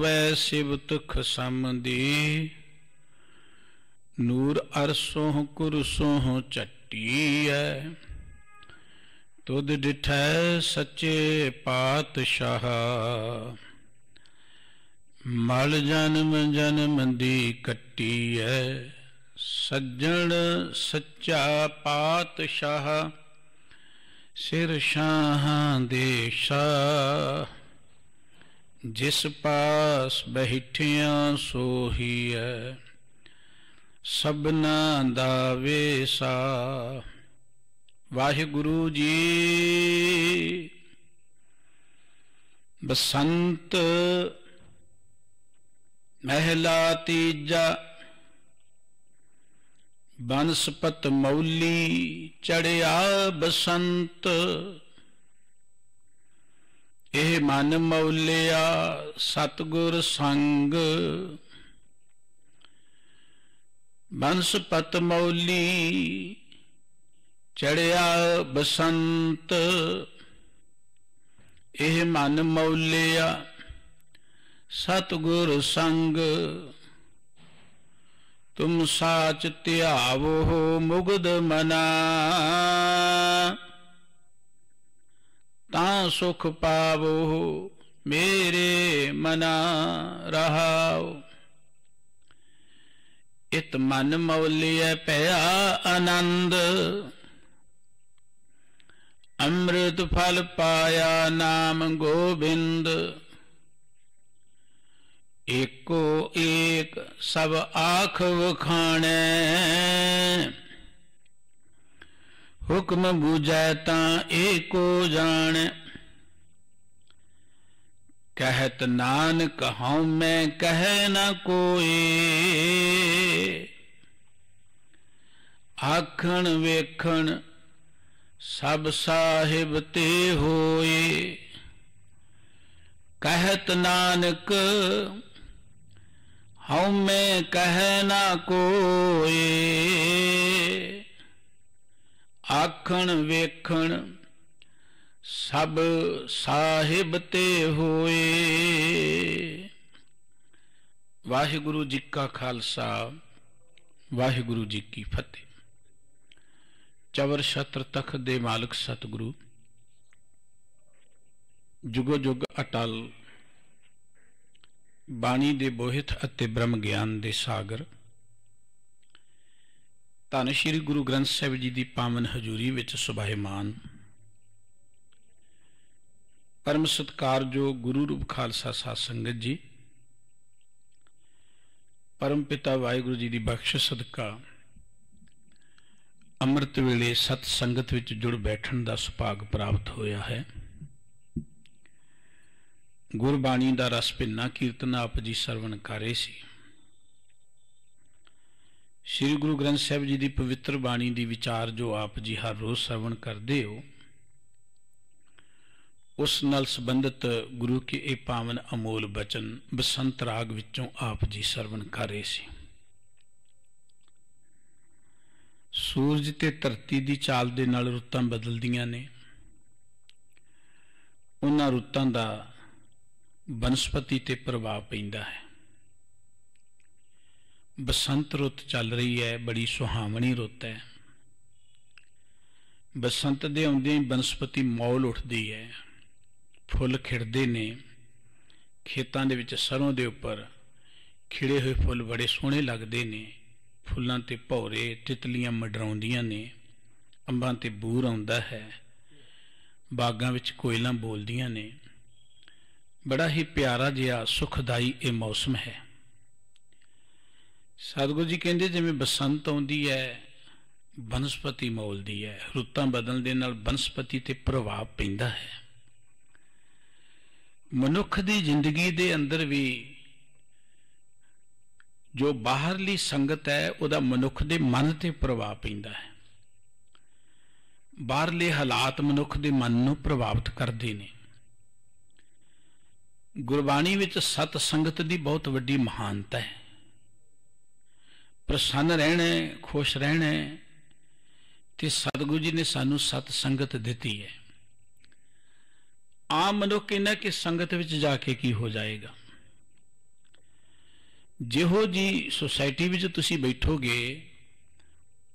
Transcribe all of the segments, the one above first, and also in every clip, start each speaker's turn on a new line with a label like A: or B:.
A: ਵੈ ਸਿਵ ਤੁਖ ਸਮਦੀ ਨੂਰ ਅਰਸੋਹ ਕੁਰਸੋਹ ਚੱਟੀ ਐ ਤੁਧ ਡਿਠੈ ਸੱਚੇ ਪਾਤਸ਼ਾਹ ਮਲ ਜਨਮ ਜਨਮ ਦੀ ਕੱਟੀ ਐ ਸੱਜਣ ਸੱਚਾ ਪਾਤਸ਼ਾਹ ਸਿਰ ਸ਼ਾਹਾਂ ਦੇ ਸ਼ਾਹ ਜਿਸ ਪਾਸ ਬਹਿਠਿਆ ਸੋਹੀ ਸਬਨਾ ਦਾ ਵੇਸਾ ਵਾਹਿਗੁਰੂ ਜੀ ਬਸੰਤ ਮਹਿਲਾ ਤੀਜਾ ਬਨਸਪਤ ਮੌਲੀ ਚੜਿਆ ਬਸੰਤ ਇਹ ਮਨ ਮੌਲਿਆ ਸਤਗੁਰ ਸੰਗ ਬੰਸਪਤ ਮੌਲੀ ਚੜਿਆ ਬਸੰਤ ਇਹ ਮਨ ਮੌਲਿਆ ਸਤਗੁਰ ਸੰਗ ਤੁਮ ਸਾਚ ਧਿਆਵੋ ਮੁਗਦ ਮਨਾ ਤਾਂ ਸੁਖ ਪਾਵੋ ਮੇਰੇ ਮਨਾ ਰਹਾਉ ਇਤ ਮਨ ਮੌਲਿਐ ਭਇਆ ਆਨੰਦ ਅੰਮ੍ਰਿਤ ਫਲ ਪਾਇਆ ਨਾਮ ਗੋਬਿੰਦ ਏਕੋ ਏਕ ਸਭ ਆਖ ਵਖਾਣੈ हुक्म बुझैता एको जान कहत नान कहूँ मैं कह न कोई आखण वेखण सब साहिब ते होए कहत नानक हम मैं कह ना कोई ਆਖਣ ਵੇਖਣ ਸਭ ਸਾਹਿਬ ਤੇ ਹੋਏ ਵਾਹਿਗੁਰੂ ਜੀ ਕਾ ਖਾਲਸਾ ਵਾਹਿਗੁਰੂ ਜੀ ਕੀ ਫਤਿਹ ਚਵਰ ਸ਼ਤਰ ਤਖਤ ਦੇ ਮਾਲਕ ਸਤਿਗੁਰੂ ਜੁਗੋ ਜੁਗ ਅਟਲ ਬਾਣੀ ਦੇ ਬੋਹਿਤ ਅਤੇ ਬ੍ਰਹਮ ਗਿਆਨ ਦੇ ਸਾਗਰ ਧੰਨ ਸ਼੍ਰੀ ਗੁਰੂ ਗ੍ਰੰਥ ਸਾਹਿਬ ਜੀ ਦੀ ਪਾਵਨ ਹਜ਼ੂਰੀ ਵਿੱਚ ਸੁਭਾਇਮਾਨ ਪਰਮ ਸਤਕਾਰਯੋਗ ਗੁਰੂ ਰੂਪ ਖਾਲਸਾ ਸਾਧ ਸੰਗਤ ਜੀ ਪਰਮ ਪਿਤਾ ਵਾਹਿਗੁਰੂ ਜੀ ਦੀ ਬਖਸ਼ਿਸ਼ ਸਦਕਾ ਅੰਮ੍ਰਿਤ ਵੇਲੇ ਸਤ ਸੰਗਤ ਵਿੱਚ ਜੁੜ ਬੈਠਣ ਦਾ ਸੁਭਾਗ ਪ੍ਰਾਪਤ ਹੋਇਆ ਹੈ ਗੁਰਬਾਣੀ ਦਾ ਰਸ ਪਿੰਨਾ ਕੀਰਤਨ ਆਪ ਜੀ ਸਰਵਣ ਕਰੇ ਸੀ ਸ੍ਰੀ ਗੁਰੂ ਗ੍ਰੰਥ ਸਾਹਿਬ ਜੀ ਦੀ ਪਵਿੱਤਰ ਬਾਣੀ ਦੀ ਵਿਚਾਰ ਜੋ ਆਪ ਜੀ ਹਰ ਰੋਜ਼ ਸ਼ਰਵਣ ਕਰਦੇ ਹੋ ਉਸ ਨਾਲ ਸੰਬੰਧਿਤ ਗੁਰੂ ਕੇ ਇਹ ਪਾਵਨ ਅਮੋਲ ਬਚਨ ਬਸੰਤ ਰਾਗ ਵਿੱਚੋਂ ਆਪ ਜੀ ਸ਼ਰਵਣ ਕਰ ਰਹੇ ਸੀ ਸੂਰਜ ਤੇ ਧਰਤੀ ਦੀ ਚਾਲ ਦੇ ਨਾਲ ਰੁੱਤਾਂ ਬਦਲਦੀਆਂ ਨੇ ਉਹਨਾਂ ਰੁੱਤਾਂ ਦਾ ਬਨਸਪਤੀ ਤੇ ਪ੍ਰਭਾਵ ਪੈਂਦਾ ਹੈ ਬਸੰਤ ਰੁੱਤ ਚੱਲ ਰਹੀ ਹੈ ਬੜੀ ਸੁਹਾਵਣੀ ਰੁੱਤ ਹੈ ਬਸੰਤ ਦੇ ਆਉਂਦੇ ਹੀ ਬਨਸਪਤੀ ਮੌਲ ਉੱਠਦੀ ਹੈ ਫੁੱਲ ਖਿੜਦੇ ਨੇ ਖੇਤਾਂ ਦੇ ਵਿੱਚ ਸਰੋਂ ਦੇ ਉੱਪਰ ਖਿੜੇ ਹੋਏ ਫੁੱਲ ਬੜੇ ਸੋਹਣੇ ਲੱਗਦੇ ਨੇ ਫੁੱਲਾਂ ਤੇ ਭੌਰੇ ਤਿਤਲੀਆਂ ਮਡਰਾਉਂਦੀਆਂ ਨੇ ਅੰਬਾਂ ਤੇ ਬੂਰ ਆਉਂਦਾ ਹੈ ਬਾਗਾਂ ਵਿੱਚ ਕੋਇਲਾਂ ਬੋਲਦੀਆਂ ਨੇ ਬੜਾ ਹੀ ਪਿਆਰਾ ਜਿਹਾ ਸੁਖਦਾਈ ਇਹ ਮੌਸਮ ਹੈ ਸਤਿਗੁਰੂ ਜੀ ਕਹਿੰਦੇ ਜਿਵੇਂ ਬਸੰਤ ਆਉਂਦੀ ਹੈ ਬਨਸਪਤੀ ਮੌਲਦੀ ਹੈ ਰੁੱਤਾਂ ਬਦਲਣ ਦੇ ਨਾਲ ਬਨਸਪਤੀ ਤੇ ਪ੍ਰਭਾਵ ਪੈਂਦਾ ਹੈ ਮਨੁੱਖ ਦੀ ਜ਼ਿੰਦਗੀ ਦੇ ਅੰਦਰ ਵੀ ਜੋ ਬਾਹਰਲੀ ਸੰਗਤ ਹੈ ਉਹਦਾ ਮਨੁੱਖ ਦੇ ਮਨ ਤੇ ਪ੍ਰਭਾਵ ਪੈਂਦਾ ਹੈ ਬਾਹਰਲੇ ਹਾਲਾਤ ਮਨੁੱਖ ਦੇ ਮਨ ਨੂੰ ਪ੍ਰਭਾਵਿਤ ਕਰਦੇ ਨੇ ਗੁਰਬਾਣੀ ਵਿੱਚ ਸਤ ਸੰਗਤ ਦੀ ਬਹੁਤ ਵੱਡੀ ਮਹਾਨਤਾ ਹੈ ਪ੍ਰਸੰਨ ਰਹਿਣਾ ਖੁਸ਼ ਰਹਿਣਾ ਤੇ ਸਤਿਗੁਰੂ ਜੀ ਨੇ ਸਾਨੂੰ ਸਤ ਸੰਗਤ ਦਿੱਤੀ ਹੈ ਆਮ ਮਨੁੱਖ ਕਹਿੰਦਾ ਕਿ ਸੰਗਤ ਵਿੱਚ ਜਾ ਕੇ ਕੀ ਹੋ ਜਾਏਗਾ ਜਿਹੋ ਜੀ ਸੋਸਾਇਟੀ ਵਿੱਚ ਤੁਸੀਂ ਬੈਠੋਗੇ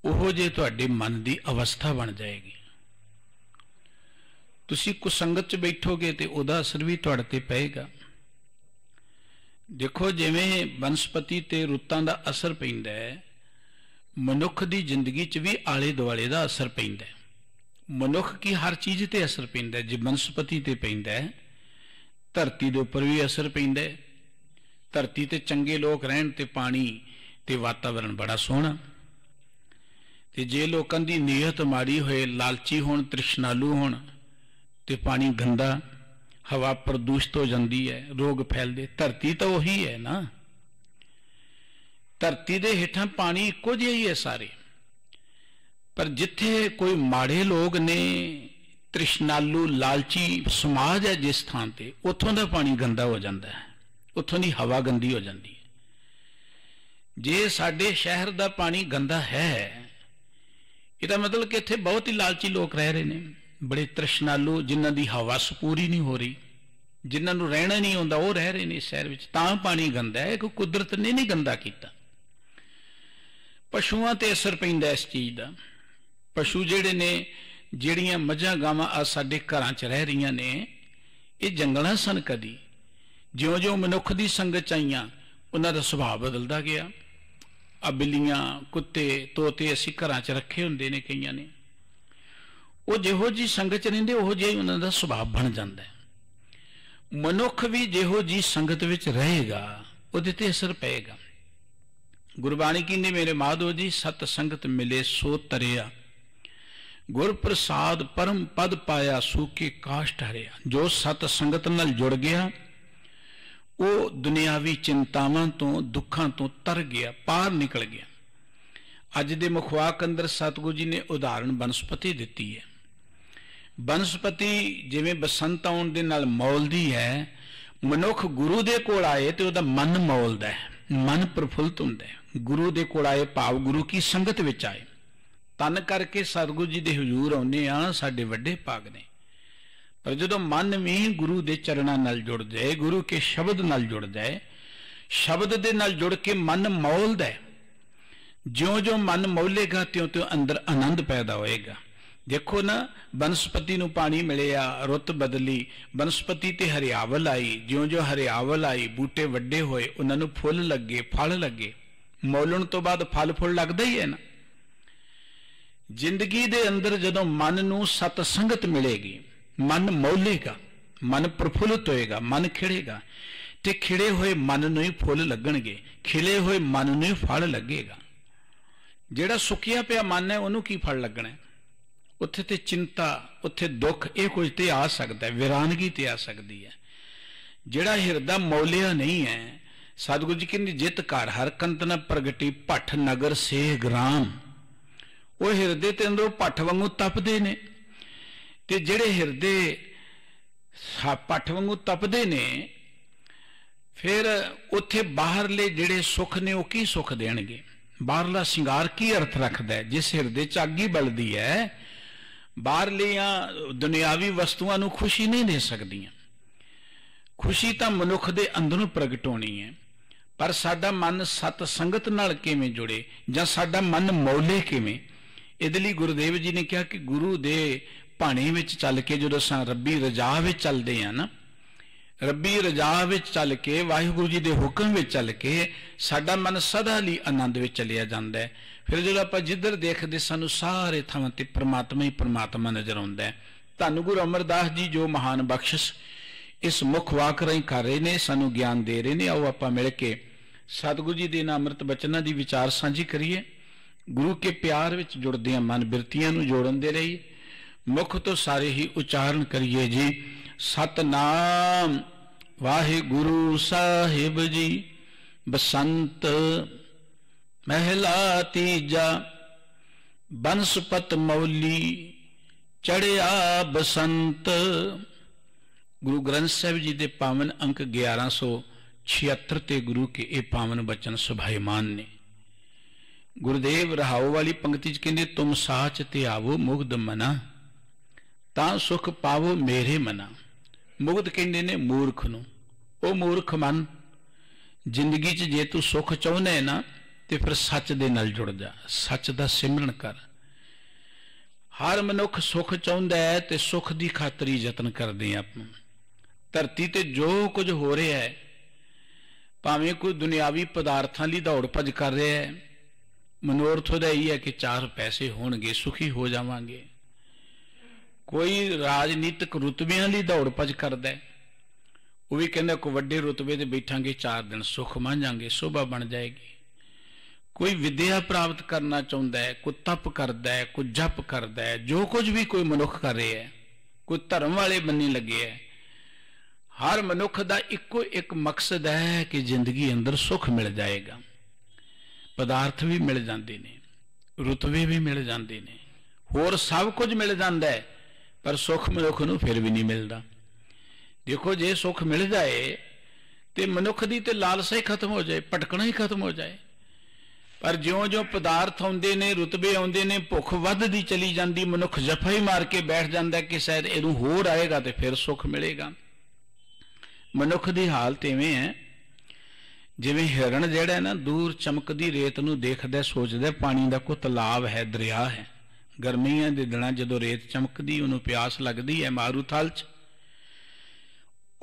A: ਉਹ ਜੇ ਤੁਹਾਡੇ ਮਨ ਦੀ ਅਵਸਥਾ ਬਣ ਜਾਏਗੀ ਤੁਸੀਂ ਕੁ ਸੰਗਤ 'ਚ ਬੈਠੋਗੇ ਤੇ ਉਹਦਾ ਅਸਰ ਵੀ ਤੁਹਾਡੇ ਤੇ ਪਏਗਾ ਦੇਖੋ ਜਿਵੇਂ ਬਨਸਪਤੀ ਤੇ ਰੁੱਤਾਂ ਦਾ ਅਸਰ ਪੈਂਦਾ ਹੈ ਮਨੁੱਖ ਦੀ ਜ਼ਿੰਦਗੀ 'ਚ ਵੀ ਆਲੇ ਦੁਆਲੇ ਦਾ ਅਸਰ ਪੈਂਦਾ ਹੈ ਮਨੁੱਖ ਕੀ ਹਰ ਚੀਜ਼ ਤੇ ਅਸਰ ਪੈਂਦਾ ਜੇ ਬਨਸਪਤੀ ਤੇ ਪੈਂਦਾ ਹੈ ਧਰਤੀ ਦੇ ਉੱਪਰ ਵੀ ਅਸਰ ਪੈਂਦਾ ਹੈ ਧਰਤੀ ਤੇ ਚੰਗੇ ਲੋਕ ਰਹਿਣ ਤੇ ਪਾਣੀ ਤੇ ਵਾਤਾਵਰਣ ਬੜਾ ਸੋਹਣਾ ਤੇ ਜੇ ਲੋਕਾਂ ਦੀ ਨੀਅਤ ਮਾੜੀ ਹੋਏ ਲਾਲਚੀ ਹੋਣ ਤ੍ਰਿਸ਼ਨਾਲੂ ਹੋਣ ਤੇ ਪਾਣੀ ਗੰਦਾ ਹਵਾ ਪ੍ਰਦੂਸ਼ਿਤ ਹੋ ਜਾਂਦੀ ਹੈ ਰੋਗ ਫੈਲਦੇ ਧਰਤੀ ਤਾਂ ਉਹੀ ਹੈ ਨਾ ਧਰਤੀ ਦੇ ਹੇਠਾਂ ਪਾਣੀ ਇੱਕੋ ਜਿਹਾ ਹੀ ਹੈ ਸਾਰੇ ਪਰ ਜਿੱਥੇ ਕੋਈ ਮਾੜੇ ਲੋਕ ਨੇ ਤ੍ਰਿਸ਼ਨਾਲੂ ਲਾਲਚੀ ਸਮਾਜ ਹੈ ਜਿਸ ਥਾਂ ਤੇ ਉੱਥੋਂ ਦਾ ਪਾਣੀ ਗੰਦਾ ਹੋ ਜਾਂਦਾ ਹੈ ਉੱਥੋਂ ਦੀ ਹਵਾ ਗੰਦੀ ਹੋ ਜਾਂਦੀ ਹੈ ਜੇ ਸਾਡੇ ਸ਼ਹਿਰ ਦਾ ਪਾਣੀ ਗੰਦਾ ਹੈ ਇਹਦਾ ਮਤਲਬ ਕਿ ਇੱਥੇ ਬਹੁਤ ਹੀ ਲਾਲਚੀ ਲੋਕ ਰਹਿ ਰਹੇ ਨੇ ਬੜੇ ਤ੍ਰਿਸ਼ਨਾਲੂ ਜਿਨ੍ਹਾਂ ਦੀ ਹਵਸ ਪੂਰੀ ਨਹੀਂ ਹੋ ਰਹੀ ਜਿਨ੍ਹਾਂ ਨੂੰ ਰਹਿਣਾ ਨਹੀਂ ਹੁੰਦਾ ਉਹ ਰਹਿ ਰਹੇ ਨੇ ਸ਼ਹਿਰ ਵਿੱਚ ਤਾਂ ਪਾਣੀ ਗੰਦਾ ਹੈ ਕਿ ਕੁਦਰਤ ਨੇ ਨਹੀਂ ਗੰਦਾ ਕੀਤਾ ਪਸ਼ੂਆਂ ਤੇ ਅਸਰ ਪੈਂਦਾ ਇਸ ਚੀਜ਼ ਦਾ ਪਸ਼ੂ ਜਿਹੜੇ ਨੇ ਜਿਹੜੀਆਂ ਮੱਝਾਂ ਗਾਵਾਂ ਆ ਸਾਡੇ ਘਰਾਂ 'ਚ ਰਹਿ ਰਹੀਆਂ ਨੇ ਇਹ ਜੰਗਲਾਂ ਸਨ ਕਦੀ ਜਿਉਂ-ਜਿਉਂ ਮਨੁੱਖ ਦੀ ਸੰਗਤ ਚ ਆਈਆਂ ਉਹਨਾਂ ਦਾ ਸੁਭਾਅ ਬਦਲਦਾ ਗਿਆ ਆ ਬਿੱਲੀਆਂ ਕੁੱਤੇ ਤੋਤੇ ਅਸੀਂ ਘਰਾਂ 'ਚ ਰੱਖੇ ਹੁੰਦੇ ਨੇ ਕਈਆਂ ਨੇ ਉਹ ਜਿਹੋ ਜੀ ਸੰਗਤ 'ਚ ਰਹਿੰਦੇ ਉਹੋ ਜਿਹਾ ਹੀ ਉਹਨਾਂ ਦਾ ਸੁਭਾਅ ਬਣ ਜਾਂਦਾ ਹੈ ਮਨੁੱਖ ਵੀ ਜਿਹੋ ਜੀ ਸੰਗਤ ਵਿੱਚ ਰਹੇਗਾ ਉਹਦੇ ਤੇ ਅਸਰ ਪਏਗਾ ਗੁਰਬਾਣੀ ਕਹਿੰਦੀ ਮੇਰੇ ਮਾਧੋ ਜੀ ਸਤ ਸੰਗਤ ਮਿਲੇ ਸੋ ਤਰਿਆ ਗੁਰ ਪ੍ਰਸਾਦ ਪਰਮ ਪਦ ਪਾਇਆ ਸੂਕੇ ਕਾਸ਼ਟ ਹਰਿਆ ਜੋ ਸਤ ਸੰਗਤ ਨਾਲ ਜੁੜ ਗਿਆ ਉਹ ਦੁਨਿਆਵੀ ਚਿੰਤਾਵਾਂ ਤੋਂ ਦੁੱਖਾਂ ਤੋਂ ਤਰ ਗਿਆ ਪਾਰ ਨਿਕਲ ਗਿਆ ਅੱਜ ਦੇ ਮੁਖਵਾਕ ਅੰਦਰ ਸਤਗੁਰੂ ਜੀ ਨੇ ਉਦਾਹਰਣ ਬਨਸਪਤੀ ਦਿੱਤੀ ਹੈ ਬਨਸਪਤੀ ਜਿਵੇਂ ਬਸੰਤ ਆਉਣ ਦੇ ਨਾਲ ਮੌਲਦੀ ਹੈ ਮਨੁੱਖ ਗੁਰੂ ਦੇ ਕੋਲ ਆਏ ਤੇ ਉਹਦਾ ਮਨ ਮੌਲਦਾ ਹੈ ਮਨ ਪ੍ਰਫੁੱਲਤ ਹੁੰਦਾ ਹੈ ਗੁਰੂ ਦੇ ਕੋਲ ਆਏ ਭਾਵ ਗੁਰੂ ਕੀ ਸੰਗਤ ਵਿੱਚ ਆਏ ਤਨ ਕਰਕੇ ਸਤਗੁਰੂ ਜੀ ਦੇ ਹਜ਼ੂਰ ਆਉਨੇ ਆ ਸਾਡੇ ਵੱਡੇ ਪਾਗ ਨੇ ਪਰ ਜਦੋਂ ਮਨ ਵੀ ਗੁਰੂ ਦੇ ਚਰਣਾ ਨਾਲ ਜੁੜ ਜਾਏ ਗੁਰੂ ਕੇ ਸ਼ਬਦ ਨਾਲ ਜੁੜ ਜਾਏ ਸ਼ਬਦ ਦੇ ਨਾਲ ਜੁੜ ਕੇ ਮਨ ਮੌਲਦਾ ਹੈ ਜਿਉਂ-ਜਿਉਂ ਮਨ ਮੌਲੇਗਾ ਤਿਉਂ-ਤਿਉਂ ਅੰਦਰ ਆਨੰਦ ਪੈਦਾ ਹੋਏਗਾ ਦੇਖੋ ਨਾ ਬਨਸਪਤੀ ਨੂੰ ਪਾਣੀ ਮਿਲਿਆ ਰੁੱਤ ਬਦਲੀ ਬਨਸਪਤੀ ਤੇ ਹਰਿਆਵਲ ਆਈ ਜਿਉਂ-ਜਿਉਂ ਹਰਿਆਵਲ ਆਈ ਬੂਟੇ ਵੱਡੇ ਹੋਏ ਉਹਨਾਂ ਨੂੰ ਫੁੱਲ ਲੱਗੇ ਫਲ ਲੱਗੇ ਮੌਲਣ ਤੋਂ ਬਾਅਦ ਫਲ ਫੁੱਲ ਲੱਗਦਾ ਹੀ ਹੈ ਨਾ ਜ਼ਿੰਦਗੀ ਦੇ ਅੰਦਰ ਜਦੋਂ ਮਨ ਨੂੰ ਸਤ ਸੰਗਤ ਮਿਲੇਗੀ ਮਨ ਮੌਲੇਗਾ ਮਨ ਪ੍ਰਫੁੱਲਤ ਹੋਏਗਾ ਮਨ ਖਿੜੇਗਾ ਤੇ ਖਿੜੇ ਹੋਏ ਮਨ ਨੂੰ ਹੀ ਫੁੱਲ ਲੱਗਣਗੇ ਖਿਲੇ ਹੋਏ ਮਨ ਨੂੰ ਹੀ ਫਲ ਲੱਗੇਗਾ ਜਿਹੜਾ ਸੁੱਕਿਆ ਪਿਆ ਮਨ ਹੈ ਉਹਨੂੰ ਕੀ ਫਲ ਲੱਗਣਾ ਹੈ ਉੱਥੇ ਤੇ ਚਿੰਤਾ ਉੱਥੇ ਦੁੱਖ ਇਹ ਕੁਝ ਤੇ ਆ ਸਕਦਾ ਵਿਰਾਨਗੀ ਤੇ ਆ ਸਕਦੀ ਹੈ ਜਿਹੜਾ ਹਿਰਦਾ ਮੌਲਿਆ ਨਹੀਂ ਹੈ ਸਤਿਗੁਰੂ ਜੀ ਕਹਿੰਦੇ ਜਿਤ ਘਰ ਹਰ ਕੰਤ ਨ ਪ੍ਰਗਟੀ ਭੱਠ ਨਗਰ ਸੇਹ ਗ੍ਰਾਮ ਉਹ ਹਿਰਦੇ ਤੇ ਅੰਦਰੋਂ ਭੱਠ ਵਾਂਗੂ ਤਪਦੇ ਨੇ ਤੇ ਜਿਹੜੇ ਹਿਰਦੇ ਭੱਠ ਵਾਂਗੂ ਤਪਦੇ ਨੇ ਫਿਰ ਉੱਥੇ ਬਾਹਰਲੇ ਜਿਹੜੇ ਸੁੱਖ ਨੇ ਉਹ ਕੀ ਸੁੱਖ ਦੇਣਗੇ ਬਾਹਰਲਾ ਸ਼ਿੰਗਾਰ ਕੀ ਅਰਥ ਰੱਖਦਾ ਜਿਸ ਹਿਰਦੇ ਚ ਆਗੀ ਬਲਦੀ ਹੈ ਬਾਹਰਲੀਆਂ ਦੁਨਿਆਵੀ ਵਸਤੂਆਂ ਨੂੰ ਖੁਸ਼ੀ ਨਹੀਂ ਦੇ ਸਕਦੀਆਂ ਖੁਸ਼ੀ ਤਾਂ ਮਨੁੱਖ ਦੇ ਅੰਦਰੋਂ ਪ੍ਰਗਟ ਹੋਣੀ ਹੈ ਪਰ ਸਾਡਾ ਮਨ ਸਤ ਸੰਗਤ ਨਾਲ ਕਿਵੇਂ ਜੁੜੇ ਜਾਂ ਸਾਡਾ ਮਨ ਮੌਲੇ ਕਿਵੇਂ ਇਹਦੇ ਲਈ ਗੁਰਦੇਵ ਜੀ ਨੇ ਕਿਹਾ ਕਿ ਗੁਰੂ ਦੇ ਬਾਣੀ ਵਿੱਚ ਚੱਲ ਕੇ ਜਦੋਂ ਸਾਂ ਰੱਬੀ ਰਜਾ ਵਿੱਚ ਚੱਲਦੇ ਆ ਨਾ ਰੱਬੀ ਰਜਾ ਵਿੱਚ ਚੱਲ ਕੇ ਵਾਹਿਗੁਰੂ ਜੀ ਦੇ ਹੁਕਮ ਵਿੱਚ ਚੱਲ ਕੇ ਸਾਡਾ ਮਨ ਸਦਾ ਲਈ ਆਨੰਦ ਵਿੱਚ ਚਲਿਆ ਜਾਂਦਾ ਹੈ ਫਿਰ ਜਦੋਂ ਆਪਾਂ ਜਿੱਧਰ ਦੇਖਦੇ ਸਾਨੂੰ ਸਾਰੇ ਥਾਵਾਂ ਤੇ ਪ੍ਰਮਾਤਮਾ ਹੀ ਪ੍ਰਮਾਤਮਾ ਨਜ਼ਰ ਆਉਂਦਾ ਹੈ ਧੰਨ ਗੁਰੂ ਅਮਰਦਾਸ ਜੀ ਜੋ ਮਹਾਨ ਬਖਸ਼ਿਸ਼ ਇਸ ਮੁਖ ਵਾਕ ਰਹੀ ਕਰ ਰਹੇ ਨੇ ਸਾਨੂੰ ਗਿਆਨ ਦੇ ਰਹੇ ਨੇ ਆਓ ਆਪਾਂ ਮਿਲ ਕੇ ਸਤਿਗੁਰੂ ਜੀ ਦੇ ਨਾਮ ਅੰਮ੍ਰਿਤ ਬਚਨਾਂ ਦੀ ਵਿਚਾਰ ਸਾਂਝੀ ਕਰੀਏ ਗੁਰੂ ਕੇ ਪਿਆਰ ਵਿੱਚ ਜੁੜਦਿਆਂ ਮਨ ਬਿਰਤੀਆਂ ਨੂੰ ਜੋੜਨ ਦੇ ਲਈ ਮੁਖ ਤੋਂ ਸਾਰੇ ਹੀ ਉਚਾਰਨ ਕਰੀਏ ਜੀ ਸਤਨਾਮ ਵਾਹਿਗੁਰੂ ਸਾਹਿਬ ਜੀ ਬਸੰਤ ਮਹਿਲਾ ਤੀਜਾ ਬਨਸਪਤ ਮੌਲੀ ਚੜਿਆ ਬਸੰਤ ਗੁਰੂ ਗ੍ਰੰਥ ਸਾਹਿਬ ਜੀ ਦੇ ਪਾਵਨ ਅੰਕ 1176 ਤੇ ਗੁਰੂ ਕੇ ਇਹ ਪਾਵਨ ਬਚਨ ਸੁਭਾਈਮਾਨ ਨੇ ਗੁਰਦੇਵ ਰਹਾਉ ਵਾਲੀ ਪੰਕਤੀ ਚ ਕਹਿੰਦੇ ਤੁਮ ਸਾਚ ਤੇ ਆਵੋ ਮੁਗਧ ਮਨਾ ਤਾਂ ਸੁਖ ਪਾਵੋ ਮੇਰੇ ਮਨਾ ਮੁਗਧ ਕਹਿੰਦੇ ਨੇ ਮੂਰਖ ਨੂੰ ਉਹ ਮੂਰਖ ਮਨ ਜ਼ਿੰਦਗੀ ਚ ਜੇ ਤੂੰ ਸੁਖ ਚਾਹੁੰਦਾ ਹੈ ਨਾ ਤੇ ਫਿਰ ਸੱਚ ਦੇ ਨਾਲ ਜੁੜ ਜਾ ਸੱਚ ਦਾ ਸਿਮਰਨ ਕਰ ਹਰ ਮਨੁੱਖ ਸੁਖ ਚਾਹੁੰਦਾ ਹੈ ਤੇ ਸੁਖ ਦੀ ਖਾਤਰੀ ਯਤਨ ਕਰਦੇ ਆਪਾਂ ਧਰਤੀ ਤੇ ਜੋ ਕੁਝ ਹੋ ਰਿਹਾ ਹੈ ਭਾਵੇਂ ਕੋਈ ਦੁਨਿਆਵੀ ਪਦਾਰਥਾਂ ਲਈ ਦੌੜ ਭੱਜ ਕਰ ਰਿਹਾ ਹੈ ਮਨੋਰਥ ਉਹਦਾ ਇਹ ਹੈ ਕਿ ਚਾਰ ਪੈਸੇ ਹੋਣਗੇ ਸੁਖੀ ਹੋ ਜਾਵਾਂਗੇ ਕੋਈ ਰਾਜਨੀਤਿਕ ਰੁਤਬਿਆਂ ਲਈ ਦੌੜ ਭੱਜ ਕਰਦਾ ਹੈ ਉਹ ਵੀ ਕਹਿੰਦਾ ਕੋ ਵੱਡੇ ਰੁਤਬੇ ਤੇ ਬੈਠਾਂਗੇ ਚਾਰ ਦਿਨ ਸੁਖ ਮਾਂਝਾਂਗੇ ਸੋਭਾ ਬਣ ਜਾਏਗੀ ਕੋਈ ਵਿਦਿਆ ਪ੍ਰਾਪਤ ਕਰਨਾ ਚਾਹੁੰਦਾ ਹੈ ਕੋਈ ਤਪ ਕਰਦਾ ਹੈ ਕੋਈ ਜਪ ਕਰਦਾ ਹੈ ਜੋ ਕੁਝ ਵੀ ਕੋਈ ਮਨੁੱਖ ਕਰ ਰਿਹਾ ਹੈ ਕੋਈ ਧਰਮ ਵਾਲੇ ਬੰਨੇ ਲੱਗੇ ਹੈ ਹਰ ਮਨੁੱਖ ਦਾ ਇੱਕੋ ਇੱਕ ਮਕਸਦ ਹੈ ਕਿ ਜ਼ਿੰਦਗੀ ਅੰਦਰ ਸੁੱਖ ਮਿਲ ਜਾਏਗਾ ਪਦਾਰਥ ਵੀ ਮਿਲ ਜਾਂਦੇ ਨੇ ਰੁਤਬੇ ਵੀ ਮਿਲ ਜਾਂਦੇ ਨੇ ਹੋਰ ਸਭ ਕੁਝ ਮਿਲ ਜਾਂਦਾ ਹੈ ਪਰ ਸੁੱਖ ਮਨੁੱਖ ਨੂੰ ਫਿਰ ਵੀ ਨਹੀਂ ਮਿਲਦਾ ਦੇਖੋ ਜੇ ਸੁੱਖ ਮਿਲ ਜਾਏ ਤੇ ਮਨੁੱਖ ਦੀ ਤੇ ਲਾਲਸਾ ਹੀ ਖਤਮ ਹੋ ਜਾਏ ਭਟਕਣਾ ਹੀ ਖਤਮ ਹੋ ਜਾਏ ਪਰ ਜਿਉਂ-ਜਿਉਂ ਪਦਾਰਥ ਆਉਂਦੇ ਨੇ ਰੁਤਬੇ ਆਉਂਦੇ ਨੇ ਭੁੱਖ ਵੱਧਦੀ ਚਲੀ ਜਾਂਦੀ ਮਨੁੱਖ ਜਫਾ ਹੀ ਮਾਰ ਕੇ ਬੈਠ ਜਾਂਦਾ ਕਿ ਸ਼ਾਇਦ ਇਹਨੂੰ ਹੋਰ ਆਏਗਾ ਤੇ ਫਿਰ ਸੁੱਖ ਮਿਲੇਗਾ ਮਨੁੱਖ ਦੀ ਹਾਲਤ ਐਵੇਂ ਹੈ ਜਿਵੇਂ ਹਿਰਣ ਜਿਹੜਾ ਨਾ ਦੂਰ ਚਮਕਦੀ ਰੇਤ ਨੂੰ ਦੇਖਦਾ ਸੋਚਦਾ ਪਾਣੀ ਦਾ ਕੋਈ ਤਲਾਬ ਹੈ ਦਰਿਆ ਹੈ ਗਰਮੀਆਂ ਦੇ ਦਿਨਾਂ ਜਦੋਂ ਰੇਤ ਚਮਕਦੀ ਉਹਨੂੰ ਪਿਆਸ ਲੱਗਦੀ ਹੈ ਮਾਰੂਥਲ 'ਚ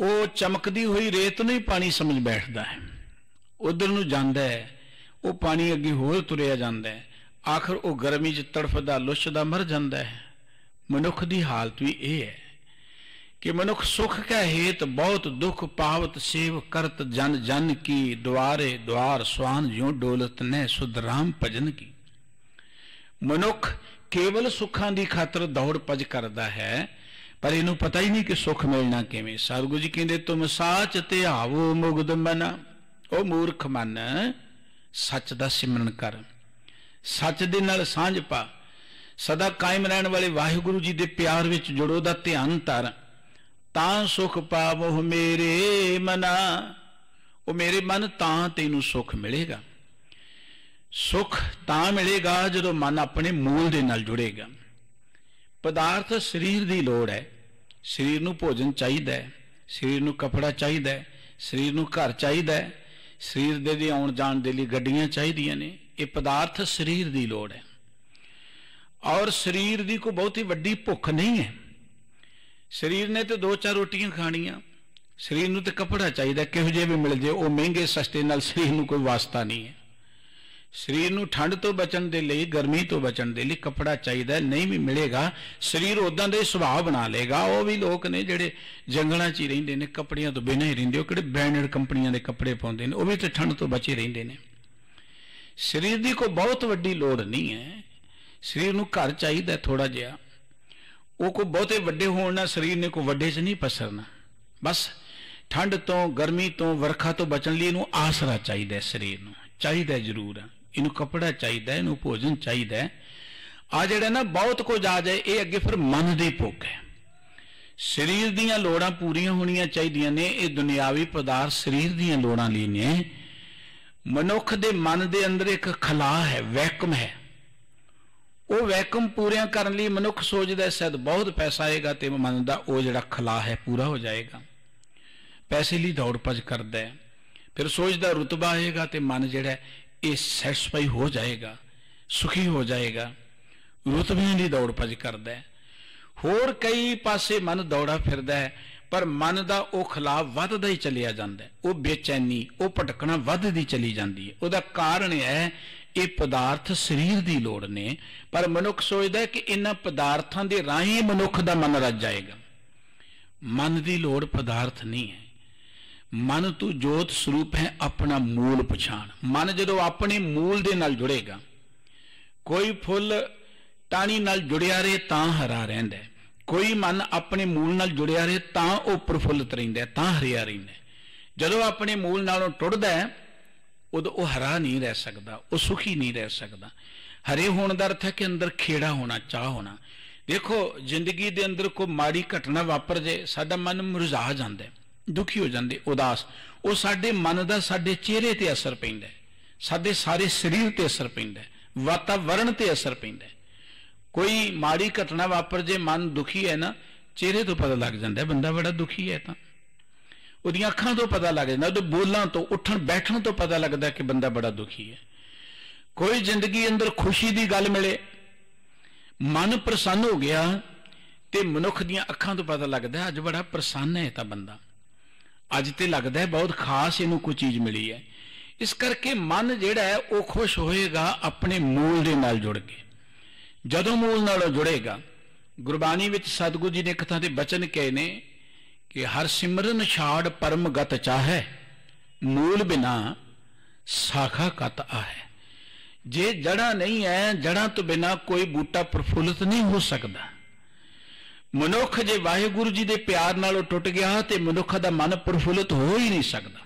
A: ਉਹ ਚਮਕਦੀ ਹੋਈ ਰੇਤ ਨੂੰ ਹੀ ਪਾਣੀ ਸਮਝ ਬੈਠਦਾ ਹੈ ਉਧਰ ਨੂੰ ਜਾਂਦਾ ਹੈ ਉਹ ਪਾਣੀ ਅੱਗੇ ਹੋਰ ਤੁਰਿਆ ਜਾਂਦਾ ਹੈ ਆਖਰ ਉਹ ਗਰਮੀ 'ਚ ਤੜਫਦਾ ਲੁੱਛਦਾ ਮਰ ਜਾਂਦਾ ਹੈ ਮਨੁੱਖ ਦੀ ਹਾਲਤ ਵੀ ਇਹ ਹੈ ਕਿ ਮਨੁੱਖ ਸੁਖ ਕਾ ਹੇਤ ਬਹੁਤ ਦੁਖ ਪਾਵਤ ਸੇਵ ਕਰਤ ਜਨ ਜਨ ਕੀ ਦੁਆਰੇ ਦੁਆਰ ਸਵਾਨ ਜਿਉ ਡੋਲਤ ਨੇ ਸੁਧਰਾਮ ਭਜਨ ਕੀ ਮਨੁੱਖ ਕੇਵਲ ਸੁੱਖਾਂ ਦੀ ਖਾਤਰ ਦੌੜ ਭਜ ਕਰਦਾ ਹੈ ਪਰ ਇਹਨੂੰ ਪਤਾ ਹੀ ਨਹੀਂ ਕਿ ਸੁੱਖ ਮਿਲਣਾ ਕਿਵੇਂ ਸਤਿਗੁਰੂ ਜੀ ਕਹਿੰਦੇ ਤੁਮ ਸਾਚ ਧਿਆਵੋ ਮੁਗਦ ਮਨ ਉਹ ਮੂਰਖ ਮਨ ਸੱਚ ਦਾ ਸਿਮਰਨ ਕਰ ਸੱਚ ਦੇ ਨਾਲ ਸਾਂਝ ਪਾ ਸਦਾ ਕਾਇਮ ਰਹਿਣ ਵਾਲੇ ਵਾਹਿਗੁਰੂ ਜੀ ਦੇ ਪਿਆਰ ਵਿੱਚ ਜੁੜੋ ਦਾ ਧਿਆਨ ਧਰ ਤਾਂ ਸੁਖ ਪਾਵੋ ਮੇਰੇ ਮਨਾ ਉਹ ਮੇਰੇ ਮਨ ਤਾਂ ਤੈਨੂੰ ਸੁਖ ਮਿਲੇਗਾ ਸੁਖ ਤਾਂ ਮਿਲੇਗਾ ਜਦੋਂ ਮਨ ਆਪਣੇ ਮੂਲ ਦੇ ਨਾਲ ਜੁੜੇਗਾ ਪਦਾਰਥ ਸਰੀਰ ਦੀ ਲੋੜ ਹੈ ਸਰੀਰ ਨੂੰ ਭੋਜਨ ਚਾਹੀਦਾ ਹੈ ਸਰੀਰ ਨੂੰ ਕਪੜਾ ਚਾਹੀਦਾ ਹੈ ਸਰੀਰ ਨੂੰ ਘਰ ਚਾਹੀਦਾ ਹੈ ਸਰੀਰ ਦੇ ਦੀ ਆਉਣ ਜਾਣ ਦੇ ਲਈ ਗੱਡੀਆਂ ਚਾਹੀਦੀਆਂ ਨੇ ਇਹ ਪਦਾਰਥ ਸਰੀਰ ਦੀ ਲੋੜ ਹੈ ਔਰ ਸਰੀਰ ਦੀ ਕੋ ਬਹੁਤੀ ਵੱਡੀ ਭੁੱਖ ਨਹੀਂ ਹੈ ਸਰੀਰ ਨੇ ਤੇ ਦੋ ਚਾਰ ਰੋਟੀਆਂ ਖਾਣੀਆਂ ਸਰੀਰ ਨੂੰ ਤੇ ਕਪੜਾ ਚਾਹੀਦਾ ਕਿਹੋ ਜਿਹੇ ਵੀ ਮਿਲ ਜੇ ਉਹ ਮਹਿੰਗੇ ਸਸਤੇ ਨਾਲ ਸਰੀਰ ਨੂੰ ਕੋਈ ਵਾਸਤਾ ਨਹੀਂ ਹੈ ਸਰੀਰ ਨੂੰ ਠੰਡ ਤੋਂ ਬਚਣ ਦੇ ਲਈ ਗਰਮੀ ਤੋਂ ਬਚਣ ਦੇ ਲਈ ਕੱਪੜਾ ਚਾਹੀਦਾ ਨਹੀਂ ਵੀ ਮਿਲੇਗਾ ਸਰੀਰ ਉਦਾਂ ਦਾ ਸੁਭਾਅ ਬਣਾ ਲੇਗਾ ਉਹ ਵੀ ਲੋਕ ਨੇ ਜਿਹੜੇ ਜੰਗਲਾਂ 'ਚ ਹੀ ਰਹਿੰਦੇ ਨੇ ਕੱਪੜਿਆਂ ਤੋਂ ਬਿਨਾਂ ਹੀ ਰਹਿੰਦੇ ਉਹ ਕਿਹੜੇ ਬ੍ਰਾਂਡਡ ਕੰਪਨੀਆਂ ਦੇ ਕੱਪੜੇ ਪਾਉਂਦੇ ਨੇ ਉਹ ਵੀ ਤੇ ਠੰਡ ਤੋਂ ਬਚੇ ਰਹਿੰਦੇ ਨੇ ਸਰੀਰ ਦੀ ਕੋਈ ਬਹੁਤ ਵੱਡੀ ਲੋੜ ਨਹੀਂ ਹੈ ਸਰੀਰ ਨੂੰ ਘਰ ਚਾਹੀਦਾ ਥੋੜਾ ਜਿਹਾ ਉਹ ਕੋ ਬਹੁਤੇ ਵੱਡੇ ਹੋਣ ਨਾਲ ਸਰੀਰ ਨੇ ਕੋ ਵੱਡੇ 'ਚ ਨਹੀਂ ਫਸਰਨਾ ਬਸ ਠੰਡ ਤੋਂ ਗਰਮੀ ਤੋਂ ਵਰਖਾ ਤੋਂ ਬਚਣ ਲਈ ਇਹਨੂੰ ਆਸਰਾ ਚਾਹੀਦਾ ਸਰੀਰ ਨੂੰ ਚਾਹੀਦਾ ਜ਼ਰੂਰ ਹੈ ਇਹਨੂੰ ਕਪੜਾ ਚਾਹੀਦਾ ਇਹਨੂੰ ਭੋਜਨ ਚਾਹੀਦਾ ਆ ਜਿਹੜਾ ਨਾ ਬਹੁਤ ਕੁਝ ਆ ਜਾਏ ਇਹ ਅੱਗੇ ਫਿਰ ਮਨ ਦੀ ਭੁੱਖ ਹੈ ਸਰੀਰ ਦੀਆਂ ਲੋੜਾਂ ਪੂਰੀਆਂ ਹੋਣੀਆਂ ਚਾਹੀਦੀਆਂ ਨੇ ਇਹ ਦੁਨਿਆਵੀ ਪਦਾਰਥ ਸਰੀਰ ਦੀਆਂ ਲੋੜਾਂ ਲਈ ਨੇ ਮਨੁੱਖ ਦੇ ਮਨ ਦੇ ਅੰਦਰ ਇੱਕ ਖਲਾ ਹੈ ਵੈਕਮ ਹੈ ਉਹ ਵੈਕਮ ਪੂਰਿਆਂ ਕਰਨ ਲਈ ਮਨੁੱਖ ਸੋਚਦਾ ਸ਼ਾਇਦ ਬਹੁਤ ਪੈਸਾ ਆਏਗਾ ਤੇ ਮਨ ਦਾ ਉਹ ਜਿਹੜਾ ਖਲਾ ਹੈ ਪੂਰਾ ਹੋ ਜਾਏਗਾ ਪੈਸੇ ਲਈ ਦੌੜ ਭੱਜ ਕਰਦਾ ਹੈ ਫਿਰ ਸੋਚਦਾ ਰਤਬਾ ਆਏਗਾ ਤੇ ਮਨ ਜਿਹੜਾ ਇਹ ਸੈਟੀਸਫਾਈ ਹੋ ਜਾਏਗਾ ਸੁਖੀ ਹੋ ਜਾਏਗਾ ਰੁਤਬਿਆਂ ਦੀ ਦੌੜ ਭਜ ਕਰਦਾ ਹੈ ਹੋਰ ਕਈ ਪਾਸੇ ਮਨ ਦੌੜਾ ਫਿਰਦਾ ਹੈ ਪਰ ਮਨ ਦਾ ਉਹ ਖਲਾਫ ਵੱਧਦਾ ਹੀ ਚੱਲਿਆ ਜਾਂਦਾ ਉਹ ਬੇਚੈਨੀ ਉਹ ਭਟਕਣਾ ਵੱਧਦੀ ਚਲੀ ਜਾਂਦੀ ਹੈ ਉਹਦਾ ਕਾਰਨ ਹੈ ਇਹ ਪਦਾਰਥ ਸਰੀਰ ਦੀ ਲੋੜ ਨੇ ਪਰ ਮਨੁੱਖ ਸੋਚਦਾ ਕਿ ਇਹਨਾਂ ਪਦਾਰਥਾਂ ਦੇ ਰਾਹੀਂ ਮਨੁੱਖ ਦਾ ਮਨ ਰੱਜ ਜਾਏਗਾ ਮਨ ਦੀ ਲੋੜ ਪਦਾਰਥ ਨਹੀਂ ਹੈ ਮਨ ਤੂੰ ਜੋਤ ਸਰੂਪ ਹੈ ਆਪਣਾ ਮੂਲ ਪਛਾਣ ਮਨ ਜਦੋਂ ਆਪਣੇ ਮੂਲ ਦੇ ਨਾਲ ਜੁੜੇਗਾ ਕੋਈ ਫੁੱਲ ਟਾਣੀ ਨਾਲ ਜੁੜਿਆ ਰਹੇ ਤਾਂ ਹਰਾ ਰਹਿੰਦਾ ਕੋਈ ਮਨ ਆਪਣੇ ਮੂਲ ਨਾਲ ਜੁੜਿਆ ਰਹੇ ਤਾਂ ਉਹ ਪ੍ਰਫੁੱਲਤ ਰਹਿੰਦਾ ਤਾਂ ਹਰਿਆ ਰਹਿੰਦਾ ਜਦੋਂ ਆਪਣੇ ਮੂਲ ਨਾਲੋਂ ਟੁੱਟਦਾ ਉਦੋਂ ਉਹ ਹਰਾ ਨਹੀਂ ਰਹਿ ਸਕਦਾ ਉਹ ਸੁਖੀ ਨਹੀਂ ਰਹਿ ਸਕਦਾ ਹਰੇ ਹੋਣ ਦਾ ਅਰਥ ਹੈ ਕਿ ਅੰਦਰ ਖੇੜਾ ਹੋਣਾ ਚਾਹ ਹੋਣਾ ਦੇਖੋ ਜ਼ਿੰਦਗੀ ਦੇ ਅੰਦਰ ਕੋਈ ਮਾੜੀ ਘਟਨਾ ਵਾਪਰ ਜੇ ਸਾਡਾ ਮਨ ਮੁਰਝਾ ਜਾਂਦਾ ਹੈ ਦੁਖੀ ਹੋ ਜਾਂਦੇ ਉਦਾਸ ਉਹ ਸਾਡੇ ਮਨ ਦਾ ਸਾਡੇ ਚਿਹਰੇ ਤੇ ਅਸਰ ਪੈਂਦਾ ਹੈ ਸਾਡੇ ਸਾਰੇ ਸਰੀਰ ਤੇ ਅਸਰ ਪੈਂਦਾ ਹੈ ਵਾਤਾਵਰਣ ਤੇ ਅਸਰ ਪੈਂਦਾ ਹੈ ਕੋਈ ਮਾੜੀ ਘਟਨਾ ਵਾਪਰ ਜੇ ਮਨ ਦੁਖੀ ਹੈ ਨਾ ਚਿਹਰੇ ਤੋਂ ਪਤਾ ਲੱਗ ਜਾਂਦਾ ਹੈ ਬੰਦਾ ਬੜਾ ਦੁਖੀ ਹੈ ਤਾਂ ਉਹਦੀਆਂ ਅੱਖਾਂ ਤੋਂ ਪਤਾ ਲੱਗ ਜਾਂਦਾ ਉਹਦੇ ਬੋਲਾਂ ਤੋਂ ਉੱਠਣ ਬੈਠਣ ਤੋਂ ਪਤਾ ਲੱਗਦਾ ਕਿ ਬੰਦਾ ਬੜਾ ਦੁਖੀ ਹੈ ਕੋਈ ਜ਼ਿੰਦਗੀ ਅੰਦਰ ਖੁਸ਼ੀ ਦੀ ਗੱਲ ਮਿਲੇ ਮਨ ਪ੍ਰਸੰਨ ਹੋ ਗਿਆ ਤੇ ਮਨੁੱਖ ਦੀਆਂ ਅੱਖਾਂ ਤੋਂ ਪਤਾ ਲੱਗਦਾ ਅੱਜ ਬੜਾ ਪ੍ਰਸੰਨ ਹੈ ਤਾਂ ਬੰਦਾ ਅੱਜ ਤੇ ਲੱਗਦਾ ਹੈ ਬਹੁਤ ਖਾਸ ਇਹਨੂੰ ਕੋਈ ਚੀਜ਼ ਮਿਲੀ ਹੈ ਇਸ ਕਰਕੇ ਮਨ ਜਿਹੜਾ ਹੈ ਉਹ ਖੁਸ਼ ਹੋਏਗਾ ਆਪਣੇ ਮੂਲ ਦੇ ਨਾਲ ਜੁੜ ਕੇ ਜਦੋਂ ਮੂਲ ਨਾਲ ਜੁੜੇਗਾ ਗੁਰਬਾਣੀ ਵਿੱਚ ਸਤਿਗੁਰੂ ਜੀ ਨੇ ਇੱਕ ਥਾਂ ਤੇ ਬਚਨ ਕਹੇ ਨੇ ਕਿ ਹਰ ਸਿਮਰਨ ਛਾੜ ਪਰਮ ਗਤ ਚਾਹੈ ਮੂਲ ਬਿਨਾ ਸਾਖਾ ਕਤ ਆਹੈ ਜੇ ਜੜਾ ਨਹੀਂ ਹੈ ਜੜਾ ਤੋਂ ਬਿਨਾ ਕੋਈ ਬੂਟਾ ਪ੍ਰਫੁੱਲਤ ਨਹੀਂ ਹੋ ਸਕਦਾ ਮਨੁੱਖ ਜੇ ਵਾਹਿਗੁਰੂ ਜੀ ਦੇ ਪਿਆਰ ਉਹ ਟੁੱਟ ਗਿਆ ਤੇ ਮਨੁੱਖ ਦਾ ਮਨ ਪ੍ਰਫੁੱਲਤ ਹੋ ਹੀ ਨਹੀਂ ਸਕਦਾ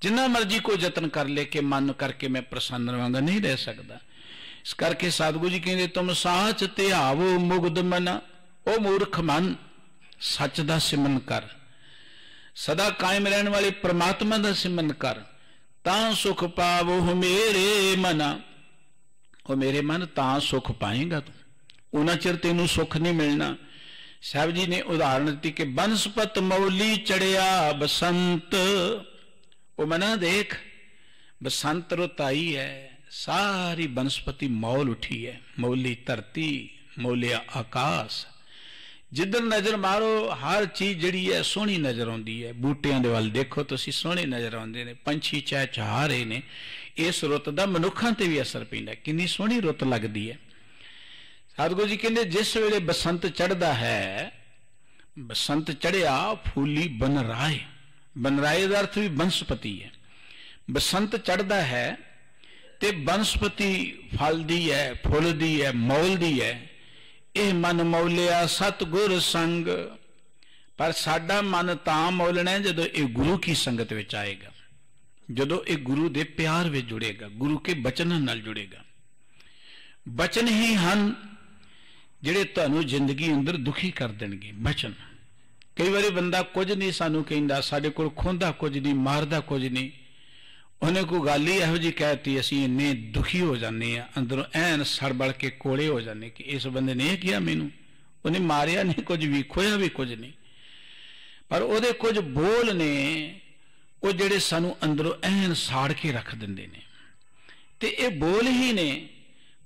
A: ਜਿੰਨਾ ਮਰਜੀ ਕੋਈ ਯਤਨ ਕਰ ਲੈ ਕੇ ਮਨ ਕਰਕੇ ਮੈਂ ਪ੍ਰਸੰਨ ਰਵਾਂਗਾ ਨਹੀਂ ਰਹਿ ਸਕਦਾ ਇਸ ਕਰਕੇ ਸਾਧਗੁਰੂ ਜੀ ਕਹਿੰਦੇ ਤੁਮ ਸਾਚ ਧਿਆਵੋ ਮੁਗਦ ਮਨ ਉਹ ਮੂਰਖ ਮਨ ਸੱਚ ਦਾ ਸਿਮਰਨ ਕਰ ਸਦਾ ਕਾਇਮ ਰਹਿਣ ਵਾਲੇ ਪ੍ਰਮਾਤਮਾ ਦਾ ਸਿਮਰਨ ਕਰ ਤਾਂ ਸੁਖ ਪਾਵੋ ਮੇਰੇ ਮਨਾ ਉਹ ਮੇਰੇ ਮਨ ਤਾਂ ਸੁਖ ਪਾਏਗਾ ਤੂੰ ਉਹਨਾਂ ਚਿਰ ਤੈਨੂੰ ਸੁਖ ਨਹੀਂ ਮਿਲਣਾ ਸਾਹਿਬ ਜੀ ਨੇ ਉਦਾਹਰਣ ਦਿੱਤੀ ਕਿ ਬਨਸਪਤ ਮੌਲੀ ਚੜਿਆ ਬਸੰਤ ਉਹ ਮਨਾ ਦੇਖ ਬਸੰਤ ਰੁੱਤ ਆਈ ਹੈ ਸਾਰੀ ਬਨਸਪਤੀ ਮੌਲ ਉੱਠੀ ਹੈ ਮੌਲੀ ਧਰਤੀ ਮੌਲਿਆ ਆਕਾਸ਼ ਜਿੱਦਨ ਨਜ਼ਰ ਮਾਰੋ ਹਰ ਚੀਜ਼ ਜਿਹੜੀ ਹੈ ਸੋਹਣੀ ਨਜ਼ਰ ਆਉਂਦੀ ਹੈ ਬੂਟਿਆਂ ਦੇ ਵੱਲ ਦੇਖੋ ਤੁਸੀਂ ਸੋਹਣੇ ਨਜ਼ਰ ਆਉਂਦੇ ਨੇ ਪੰਛੀ ਚਹਿਚਹਾ ਰਹੇ ਨੇ ਇਸ ਰੁੱਤ ਦਾ ਮਨੁੱਖਾਂ ਤੇ ਵੀ ਅਸਰ ਪੈਂਦਾ ਕਿੰਨੀ ਸੋਹਣੀ ਰੁੱਤ ਲੱਗਦੀ ਹੈ ਸਤਿਗੁਰੂ ਜੀ ਕਹਿੰਦੇ ਜਿਸ ਵੇਲੇ ਬਸੰਤ ਚੜਦਾ ਹੈ ਬਸੰਤ ਚੜਿਆ ਫੂਲੀ ਬਨਰਾਏ ਬਨਰਾਏ ਦਾ ਅਰਥ ਵੀ ਬਨਸਪਤੀ ਹੈ ਬਸੰਤ ਚੜਦਾ ਹੈ ਤੇ ਬਨਸਪਤੀ ਫਲਦੀ ਹੈ ਫੁੱਲਦੀ ਹੈ ਮੌਲਦੀ ਹੈ ਇਹ ਮਨ ਮੌਲਿਆ ਸਤਗੁਰ ਸੰਗ ਪਰ ਸਾਡਾ ਮਨ ਤਾਂ ਮੌਲਣਾ ਜਦੋਂ ਇਹ ਗੁਰੂ ਕੀ ਸੰਗਤ ਵਿੱਚ ਆਏਗਾ ਜਦੋਂ ਇਹ ਗੁਰੂ ਦੇ ਪਿਆਰ ਵਿੱਚ ਜੁੜੇਗਾ ਗੁਰੂ ਕੇ ਬਚਨ ਨਾਲ ਜੁੜੇਗਾ ਬਚਨ ਹੀ ਹਨ ਜਿਹੜੇ ਤੁਹਾਨੂੰ ਜ਼ਿੰਦਗੀ ਅੰਦਰ ਦੁਖੀ ਕਰ ਦੇਣਗੇ ਬਚਨ ਕਈ ਵਾਰੀ ਬੰਦਾ ਕੁਝ ਨਹੀਂ ਸਾਨੂੰ ਕਹਿੰਦਾ ਸਾਡੇ ਕੋਲ ਖੁੰਦਾ ਕੁਝ ਨਹੀਂ ਮਾਰਦਾ ਕੁਝ ਨਹੀਂ ਉਹਨੇ ਕੋ ਗੱਲ ਹੀ ਇਹੋ ਜੀ ਕਹਿਤੀ ਅਸੀਂ ਇੰਨੇ ਦੁਖੀ ਹੋ ਜਾਂਦੇ ਆ ਅੰਦਰੋਂ ਐਨ ਸੜਬਲ ਕੇ ਕੋਲੇ ਹੋ ਜਾਂਦੇ ਕਿ ਇਸ ਬੰਦੇ ਨੇ ਇਹ ਕੀਤਾ ਮੈਨੂੰ ਉਹਨੇ ਮਾਰਿਆ ਨਹੀਂ ਕੁਝ ਵੀ ਖੋਇਆ ਵੀ ਕੁਝ ਨਹੀਂ ਪਰ ਉਹਦੇ ਕੁਝ ਬੋਲ ਨੇ ਉਹ ਜਿਹੜੇ ਸਾਨੂੰ ਅੰਦਰੋਂ ਐਨ ਸਾੜ ਕੇ ਰੱਖ ਦਿੰਦੇ ਨੇ ਤੇ ਇਹ ਬੋਲ ਹੀ ਨੇ